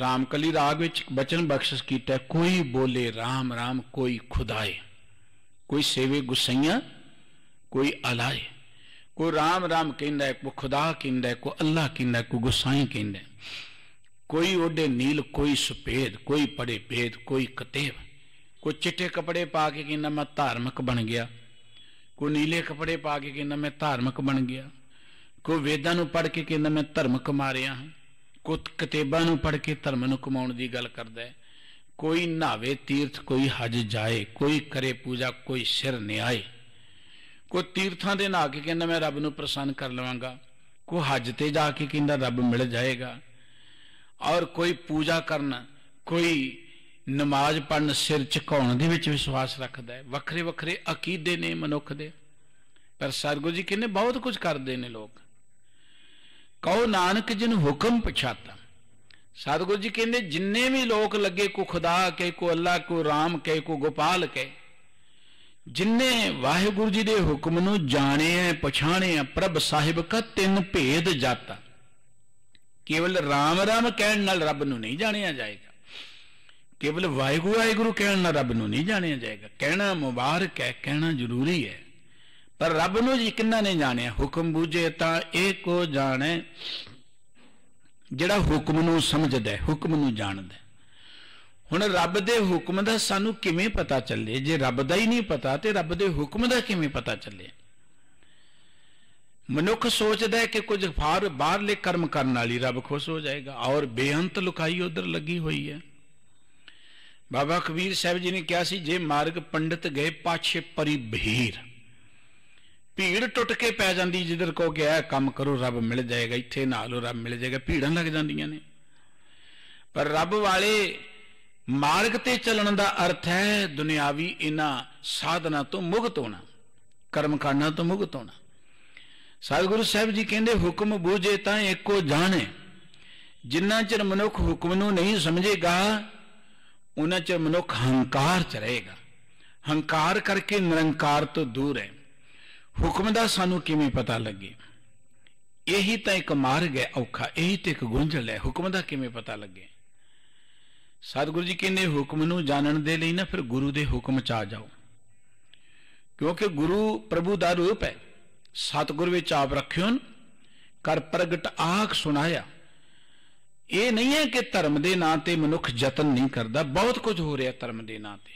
A: ਰਾਮਕਲੀ ਰਾਗ ਵਿੱਚ ਬਚਨ ਬਖਸ਼ਿਸ਼ ਕੀਤਾ ਕੋਈ ਬੋਲੇ RAM RAM ਕੋਈ ਖੁਦਾਏ ਕੋਈ ਸੇਵੇ ਗੁਸਈਆ ਕੋਈ ਅਲਾਏ ਕੋਈ ਰਾਮ ਰਾਮ ਕਹਿੰਦਾ ਹੈ ਕੋ ਖੁਦਾ ਕਹਿੰਦਾ ਹੈ ਕੋ ਅੱਲਾ ਕਹਿੰਦਾ ਹੈ ਕੋ ਗੁਸਾਈ ਕਹਿੰਦਾ ਹੈ ਕੋਈ ਓਡੇ ਨੀਲ ਕੋਈ ਸੁਪੇਦ ਕੋਈ ਪੜੇ ਭੇਦ ਕੋਈ ਕਤੇਵ ਕੋ ਚਿੱਟੇ ਕਪੜੇ ਪਾ ਕੇ ਕਹਿੰਦਾ ਮੈਂ ਧਾਰਮਿਕ ਬਣ ਗਿਆ ਕੋ ਨੀਲੇ ਕਪੜੇ ਪਾ ਕੇ ਕਹਿੰਦਾ ਮੈਂ ਧਾਰਮਿਕ ਬਣ ਗਿਆ ਕੋ ਵੇਦਾਂ ਨੂੰ ਪੜ ਕੇ ਕਹਿੰਦਾ ਮੈਂ ਧਰਮ ਕਮਾ ਰਿਹਾ ਹਾਂ ਕੋ ਕਿਤਾਬਾਂ ਨੂੰ ਪੜ ਕੇ ਧਰਮ ਨੂੰ ਕਮਾਉਣ ਦੀ ਗੱਲ ਕਰਦਾ ਹੈ ਕੋਈ ਨਾਵੇ ਤੀਰਥ ਕੋਈ ਹਜ ਜਾਏ ਕੋਈ ਕਰੇ ਪੂਜਾ ਕੋਈ ਸਿਰ ਨਿਆਏ ਕੋਈ ਤੀਰਥਾਂ ਦੇ ਨਾ ਕੇ ਕਹਿੰਦਾ ਮੈਂ ਰੱਬ ਨੂੰ ਪ੍ਰਸੰਨ ਕਰ ਲਵਾਂਗਾ ਕੋਈ ਹੱਜ ਤੇ ਜਾ ਕੇ ਕਹਿੰਦਾ ਰੱਬ ਮਿਲ ਜਾਏਗਾ ਔਰ ਕੋਈ ਪੂਜਾ ਕਰਨਾ ਕੋਈ ਨਮਾਜ਼ ਪੜਨ ਸਿਰ ਝੁਕਾਉਣ ਦੇ ਵਿੱਚ ਵਿਸ਼ਵਾਸ ਰੱਖਦਾ ਹੈ ਵੱਖਰੇ ਵੱਖਰੇ ਅਕੀਦੇ ਨੇ ਮਨੁੱਖ ਦੇ ਪਰ ਸਰਗੋ ਜੀ ਕਹਿੰਦੇ ਬਹੁਤ ਕੁਝ ਕਰਦੇ ਨੇ ਲੋਕ ਕਹੋ ਨਾਨਕ ਜਿਨ ਹੁਕਮ ਪਛਾਤਾ ਸਤਗੁਰੂ ਜੀ ਕਹਿੰਦੇ ਜਿੰਨੇ ਵੀ ਲੋਕ ਲੱਗੇ ਕੋ ਖੁਦਾ ਕਹੇ ਕੋ ਅੱਲਾ ਕੋ ਰਾਮ ਕਹੇ ਕੋ ਗੋਪਾਲ ਕਹੇ ਜਿਨਨੇ ਵਾਹਿਗੁਰੂ ਜੀ ਦੇ ਹੁਕਮ ਨੂੰ ਜਾਣਿਆ ਪਛਾਣਿਆ ਪ੍ਰਭ ਸਾਹਿਬ ਕਾ ਤਿੰਨ ਭੇਦ ਜਾਤਾ ਕੇਵਲ ਰਾਮ ਰਾਮ ਕਹਿਣ ਨਾਲ ਰੱਬ ਨੂੰ ਨਹੀਂ ਜਾਣਿਆ ਜਾਏਗਾ ਕੇਵਲ ਵਾਹਿਗੁਰੂ ਵਾਹਿਗੁਰੂ ਕਹਿਣ ਨਾਲ ਰੱਬ ਨੂੰ ਨਹੀਂ ਜਾਣਿਆ ਜਾਏਗਾ ਕਹਿਣਾ ਮੁਬਾਰਕ ਹੈ ਕਹਿਣਾ ਜ਼ਰੂਰੀ ਹੈ ਪਰ ਰੱਬ ਨੂੰ ਜੀ ਕਿੰਨਾ ਨੇ ਜਾਣਿਆ ਹੁਕਮ ਬੂਝੇ ਤਾਂ ਇਹ ਕੋ ਜਾਣੇ ਜਿਹੜਾ ਹੁਕਮ ਨੂੰ ਸਮਝਦਾ ਹੈ ਹੁਕਮ ਨੂੰ ਜਾਣਦਾ ਹੁਣ ਰੱਬ ਦੇ ਹੁਕਮ ਦਾ ਸਾਨੂੰ ਕਿਵੇਂ ਪਤਾ ਚੱਲੇ ਜੇ ਰੱਬ ਦਾ ਹੀ ਨਹੀਂ ਪਤਾ ਤੇ ਰੱਬ ਦੇ ਹੁਕਮ ਦਾ ਕਿਵੇਂ ਪਤਾ ਚੱਲੇ ਮਨੁੱਖ ਸੋਚਦਾ ਹੈ ਕਿ ਕੁਝ ਫਾਰ ਬਾਹਰਲੇ ਕਰਮ ਕਰਨ ਵਾਲੀ ਰੱਬ ਖੁਸ਼ ਹੋ ਜਾਏਗਾ ਔਰ ਬੇਅੰਤ ਲੁਕਾਈ ਉਧਰ ਲੱਗੀ ਹੋਈ ਹੈ ਬਾਬਾ ਕਬੀਰ ਸਾਹਿਬ ਜੀ ਨੇ ਕਿਹਾ ਸੀ ਜੇ ਮਾਰਗ ਪੰਡਤ ਗਏ ਪਾਛੇ ਪਰਿ ਭੀਰ ਭੀੜ ਟੁੱਟ ਕੇ ਪੈ ਜਾਂਦੀ ਜਿੱਧਰ ਕੋ ਗਿਆ ਕੰਮ ਕਰੋ ਰੱਬ ਮਿਲ ਜਾਏਗਾ ਇੱਥੇ ਨਾਲ ਰੱਬ ਮਿਲ ਜਾਏਗਾ ਭੀੜਾਂ ਲੱਗ ਜਾਂਦੀਆਂ ਨੇ ਪਰ ਰੱਬ ਵਾਲੇ ਮਾਰਗ ਤੇ ਚੱਲਣ ਦਾ ਅਰਥ ਹੈ ਦੁਨਿਆਵੀ ਇਨਾ ਸਾਧਨਾ ਤੋਂ ਮੁਕਤ ਹੋਣਾ ਕਰਮ ਕਰਨਾ ਤੋਂ ਮੁਕਤ ਹੋਣਾ ਸਤਿਗੁਰੂ ਸਾਹਿਬ ਜੀ ਕਹਿੰਦੇ ਹੁਕਮ ਬੂਝੇ ਤਾਂ ਇੱਕੋ ਜਾਣੇ ਜਿੰਨਾ ਚਿਰ ਮਨੁੱਖ ਹੁਕਮ ਨੂੰ ਨਹੀਂ ਸਮਝੇਗਾ ਉਹਨਾਂ ਚਿਰ ਮਨੁੱਖ ਹੰਕਾਰ ਚ ਰਹੇਗਾ ਹੰਕਾਰ ਕਰਕੇ ਨਿਰੰਕਾਰ ਤੋਂ ਦੂਰ ਹੈ ਹੁਕਮ ਦਾ ਸਾਨੂੰ ਕਿਵੇਂ ਪਤਾ ਲੱਗੇ ਇਹੀ ਤਾਂ ਇੱਕ ਮਾਰਗ ਹੈ ਔਖਾ ਇਹੀ ਤੇ ਇੱਕ ਗੁੰਝਲ ਹੈ ਹੁਕਮ ਦਾ ਕਿਵੇਂ ਪਤਾ ਲੱਗੇ ਸਤਿਗੁਰੂ ਜੀ ਕਹਿੰਦੇ ਹੁਕਮ ਨੂੰ ਜਾਣਨ ਦੇ ਲਈ ਨਾ ਫਿਰ ਗੁਰੂ ਦੇ ਹੁਕਮ ਚ ਆ ਜਾਓ ਕਿਉਂਕਿ ਗੁਰੂ ਪ੍ਰਭੂ ਦਾ ਰੂਪ ਹੈ ਸਤਿਗੁਰ ਵਿੱਚ ਆਪ ਰੱਖਿਓ ਕਰ ਪ੍ਰਗਟ ਆਖ ਸੁਣਾਇਆ ਇਹ ਨਹੀਂ ਹੈ ਕਿ ਧਰਮ ਦੇ ਨਾਂ ਤੇ ਮਨੁੱਖ ਯਤਨ ਨਹੀਂ ਕਰਦਾ ਬਹੁਤ ਕੁਝ ਹੋ ਰਿਹਾ ਧਰਮ ਦੇ ਨਾਂ ਤੇ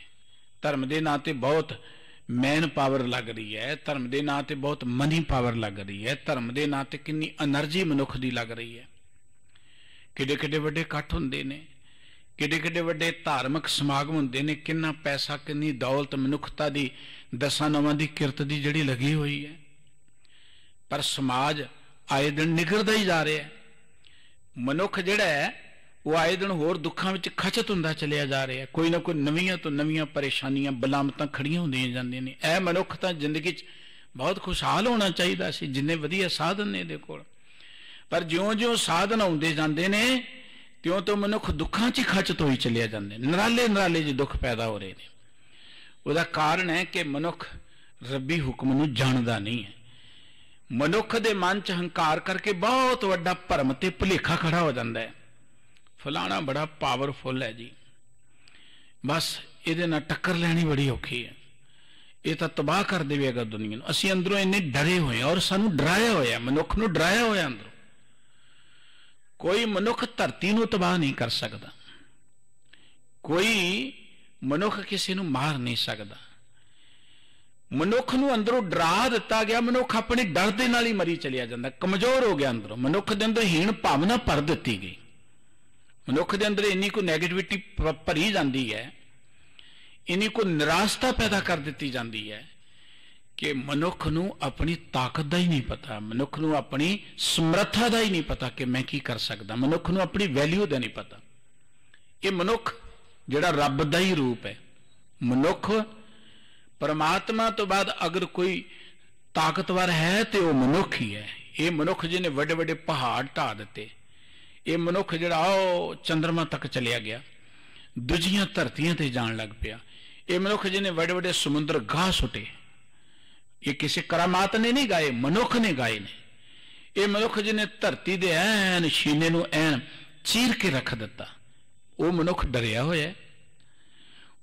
A: ਧਰਮ ਦੇ ਨਾਂ ਤੇ ਬਹੁਤ ਮੈਨ ਪਾਵਰ ਲੱਗ ਰਹੀ ਹੈ ਧਰਮ ਦੇ ਨਾਂ ਤੇ ਬਹੁਤ ਮਨੀ ਪਾਵਰ ਲੱਗ ਰਹੀ ਹੈ ਧਰਮ ਦੇ ਨਾਂ ਤੇ ਕਿੰਨੀ એનર્ਜੀ ਮਨੁੱਖ ਦੀ ਲੱਗ ਰਹੀ ਹੈ ਕਿਡੇ ਕਿਡੇ ਵੱਡੇ ਇਕੱਠ ਹੁੰਦੇ ਨੇ ਕਿਡੇ ਕਿਡੇ ਵੱਡੇ ਧਾਰਮਿਕ ਸਮਾਗਮ ਹੁੰਦੇ ਨੇ ਕਿੰਨਾ ਪੈਸਾ ਕਿੰਨੀ ਦੌਲਤ ਮਨੁੱਖਤਾ ਦੀ ਦਸਾਂ ਨਵਾਂ ਦੀ ਕਿਰਤ ਦੀ ਜਿਹੜੀ ਲੱਗੀ ਹੋਈ ਹੈ ਪਰ ਸਮਾਜ ਆਏ ਦਿਨ ਨਿਗਰਦਾ ਹੀ ਜਾ ਰਿਹਾ ਹੈ ਮਨੁੱਖ ਜਿਹੜਾ ਹੈ ਉਹ ਆਏ ਦਿਨ ਹੋਰ ਦੁੱਖਾਂ ਵਿੱਚ ਖਚਤ ਹੁੰਦਾ ਚੱਲਿਆ ਜਾ ਰਿਹਾ ਕੋਈ ਨਾ ਕੋਈ ਨਵੀਆਂ ਤੋਂ ਨਵੀਆਂ ਪਰੇਸ਼ਾਨੀਆਂ ਬਲਾਮਤਾਂ ਖੜੀਆਂ ਹੁੰਦੀਆਂ ਜਾਂਦੀਆਂ ਨੇ ਇਹ ਮਨੁੱਖ ਤਾਂ ਜ਼ਿੰਦਗੀ 'ਚ ਬਹੁਤ ਖੁਸ਼ਹਾਲ ਹੋਣਾ ਚਾਹੀਦਾ ਸੀ ਜਿੰਨੇ ਵਧੀਆ ਸਾਧਨ ਨੇ ਇਹਦੇ ਕੋਲ ਪਰ ਜਿਉਂ-ਜਿਉਂ ਸਾਧਨ ਆਉਂਦੇ ਜਾਂਦੇ ਨੇ ਕਿਉਂ ਤੋਂ ਮਨੁੱਖ ਦੁੱਖਾਂ 'ਚ ਖਚਤ ਹੋਈ ਚੱਲਿਆ ਜਾਂਦੇ ਨਰਾਲੇ ਨਰਾਲੇ ਜੀ ਦੁੱਖ ਪੈਦਾ ਹੋ ਰਹੇ ਨੇ ਉਹਦਾ ਕਾਰਨ ਹੈ ਕਿ ਮਨੁੱਖ ਰੱਬੀ ਹੁਕਮ ਨੂੰ ਜਾਣਦਾ ਨਹੀਂ ਹੈ ਮਨੁੱਖ ਦੇ ਮਨ 'ਚ ਹੰਕਾਰ ਕਰਕੇ ਬਹੁਤ ਵੱਡਾ ਭਰਮ ਤੇ ਭੁਲੇਖਾ ਖੜਾ ਹੋ ਜਾਂਦਾ ਹੈ ਫਲਾਣਾ ਬੜਾ ਪਾਵਰਫੁਲ ਹੈ ਜੀ ਬਸ ਇਹਦੇ ਨਾਲ ਟੱਕਰ ਲੈਣੀ ਬੜੀ ਔਖੀ ਹੈ ਇਹ ਤਾਂ ਤਬਾਹ ਕਰ ਦੇਵੇਗਾ ਦੁਨੀਆ ਨੂੰ ਅਸੀਂ ਅੰਦਰੋਂ ਇੰਨੇ ਡਰੇ ਹੋਏ ਔਰ ਸਾਨੂੰ ਡਰਾਇਆ ਹੋਇਆ ਮਨੁੱਖ ਨੂੰ ਡਰਾਇਆ ਹੋਇਆ ਅੰਦਰੋਂ ਕੋਈ ਮਨੁੱਖ ਧਰਤੀ ਨੂੰ ਤਬਾਹ ਨਹੀਂ ਕਰ ਸਕਦਾ ਕੋਈ ਮਨੁੱਖ ਕਿਸੇ ਨੂੰ ਮਾਰ ਨਹੀਂ ਸਕਦਾ ਮਨੁੱਖ ਨੂੰ ਅੰਦਰੋਂ ਡਰਾ ਦਿੱਤਾ ਗਿਆ ਮਨੁੱਖ ਆਪਣੇ ਡਰ ਦੇ ਨਾਲ ਹੀ ਮਰੀ ਚਲਿਆ ਜਾਂਦਾ ਕਮਜ਼ੋਰ ਹੋ ਗਿਆ ਅੰਦਰੋਂ ਮਨੁੱਖ ਦੇ ਅੰਦਰ ਹੀਣ ਭਾਵਨਾ ਭਰ ਦਿੱਤੀ ਗਈ ਮਨੁੱਖ ਦੇ ਅੰਦਰ ਇੰਨੀ ਕੋ 네ਗੇਟਿਵਿਟੀ ਭਰੀ ਜਾਂਦੀ ਹੈ ਇੰਨੀ ਕੋ ਨਿਰਾਸ਼ਤਾ ਪੈਦਾ ਕਰ ਦਿੱਤੀ ਜਾਂਦੀ ਹੈ ਕਿ ਮਨੁੱਖ ਨੂੰ ਆਪਣੀ ਤਾਕਤ ਦਾ ਹੀ ਨਹੀਂ ਪਤਾ ਮਨੁੱਖ ਨੂੰ ਆਪਣੀ ਸਮਰੱਥਾ ਦਾ ਹੀ ਨਹੀਂ ਪਤਾ ਕਿ ਮੈਂ ਕੀ ਕਰ ਸਕਦਾ ਮਨੁੱਖ ਨੂੰ ਆਪਣੀ ਵੈਲਿਊ ਦਾ ਨਹੀਂ ਪਤਾ ਇਹ ਮਨੁੱਖ ਜਿਹੜਾ ਰੱਬ ਦਾ ਹੀ ਰੂਪ ਹੈ ਮਨੁੱਖ ਪਰਮਾਤਮਾ ਤੋਂ ਬਾਅਦ ਅਗਰ ਕੋਈ ਤਾਕਤਵਰ ਹੈ ਤੇ ਉਹ ਮਨੁੱਖ ਹੀ ਹੈ ਇਹ ਮਨੁੱਖ ਜਿਹਨੇ ਵੱਡੇ ਵੱਡੇ ਪਹਾੜ ਢਾ ਦਿੱਤੇ ਇਹ ਮਨੁੱਖ ਜਿਹੜਾ ਉਹ ਚੰ드ਰਮਾ ਤੱਕ ਚਲਿਆ ਗਿਆ ਦੂਜੀਆਂ ਧਰਤੀਆਂ ਤੇ ਜਾਣ ਲੱਗ ਪਿਆ ਇਹ ਮਨੁੱਖ ਜਿਹਨੇ ਵੱਡੇ ਵੱਡੇ ਸਮੁੰਦਰ ਗਾਹ ਸੁੱਟੇ ਇਹ ਕਿਸੇ ਕਰਾਮਾਤ ਨੇ ਨਹੀਂ ਗਾਏ ਮਨੁੱਖ ਨੇ ਗਾਏ ਨੇ ਇਹ ਮਨੁੱਖ ਜਿਹਨੇ ਧਰਤੀ ਦੇ ਐਨ ਸੀਨੇ ਨੂੰ ਐਨ ਚੀਰ ਕੇ ਰੱਖ ਦਿੱਤਾ ਉਹ ਮਨੁੱਖ ਡਰਿਆ ਹੋਇਆ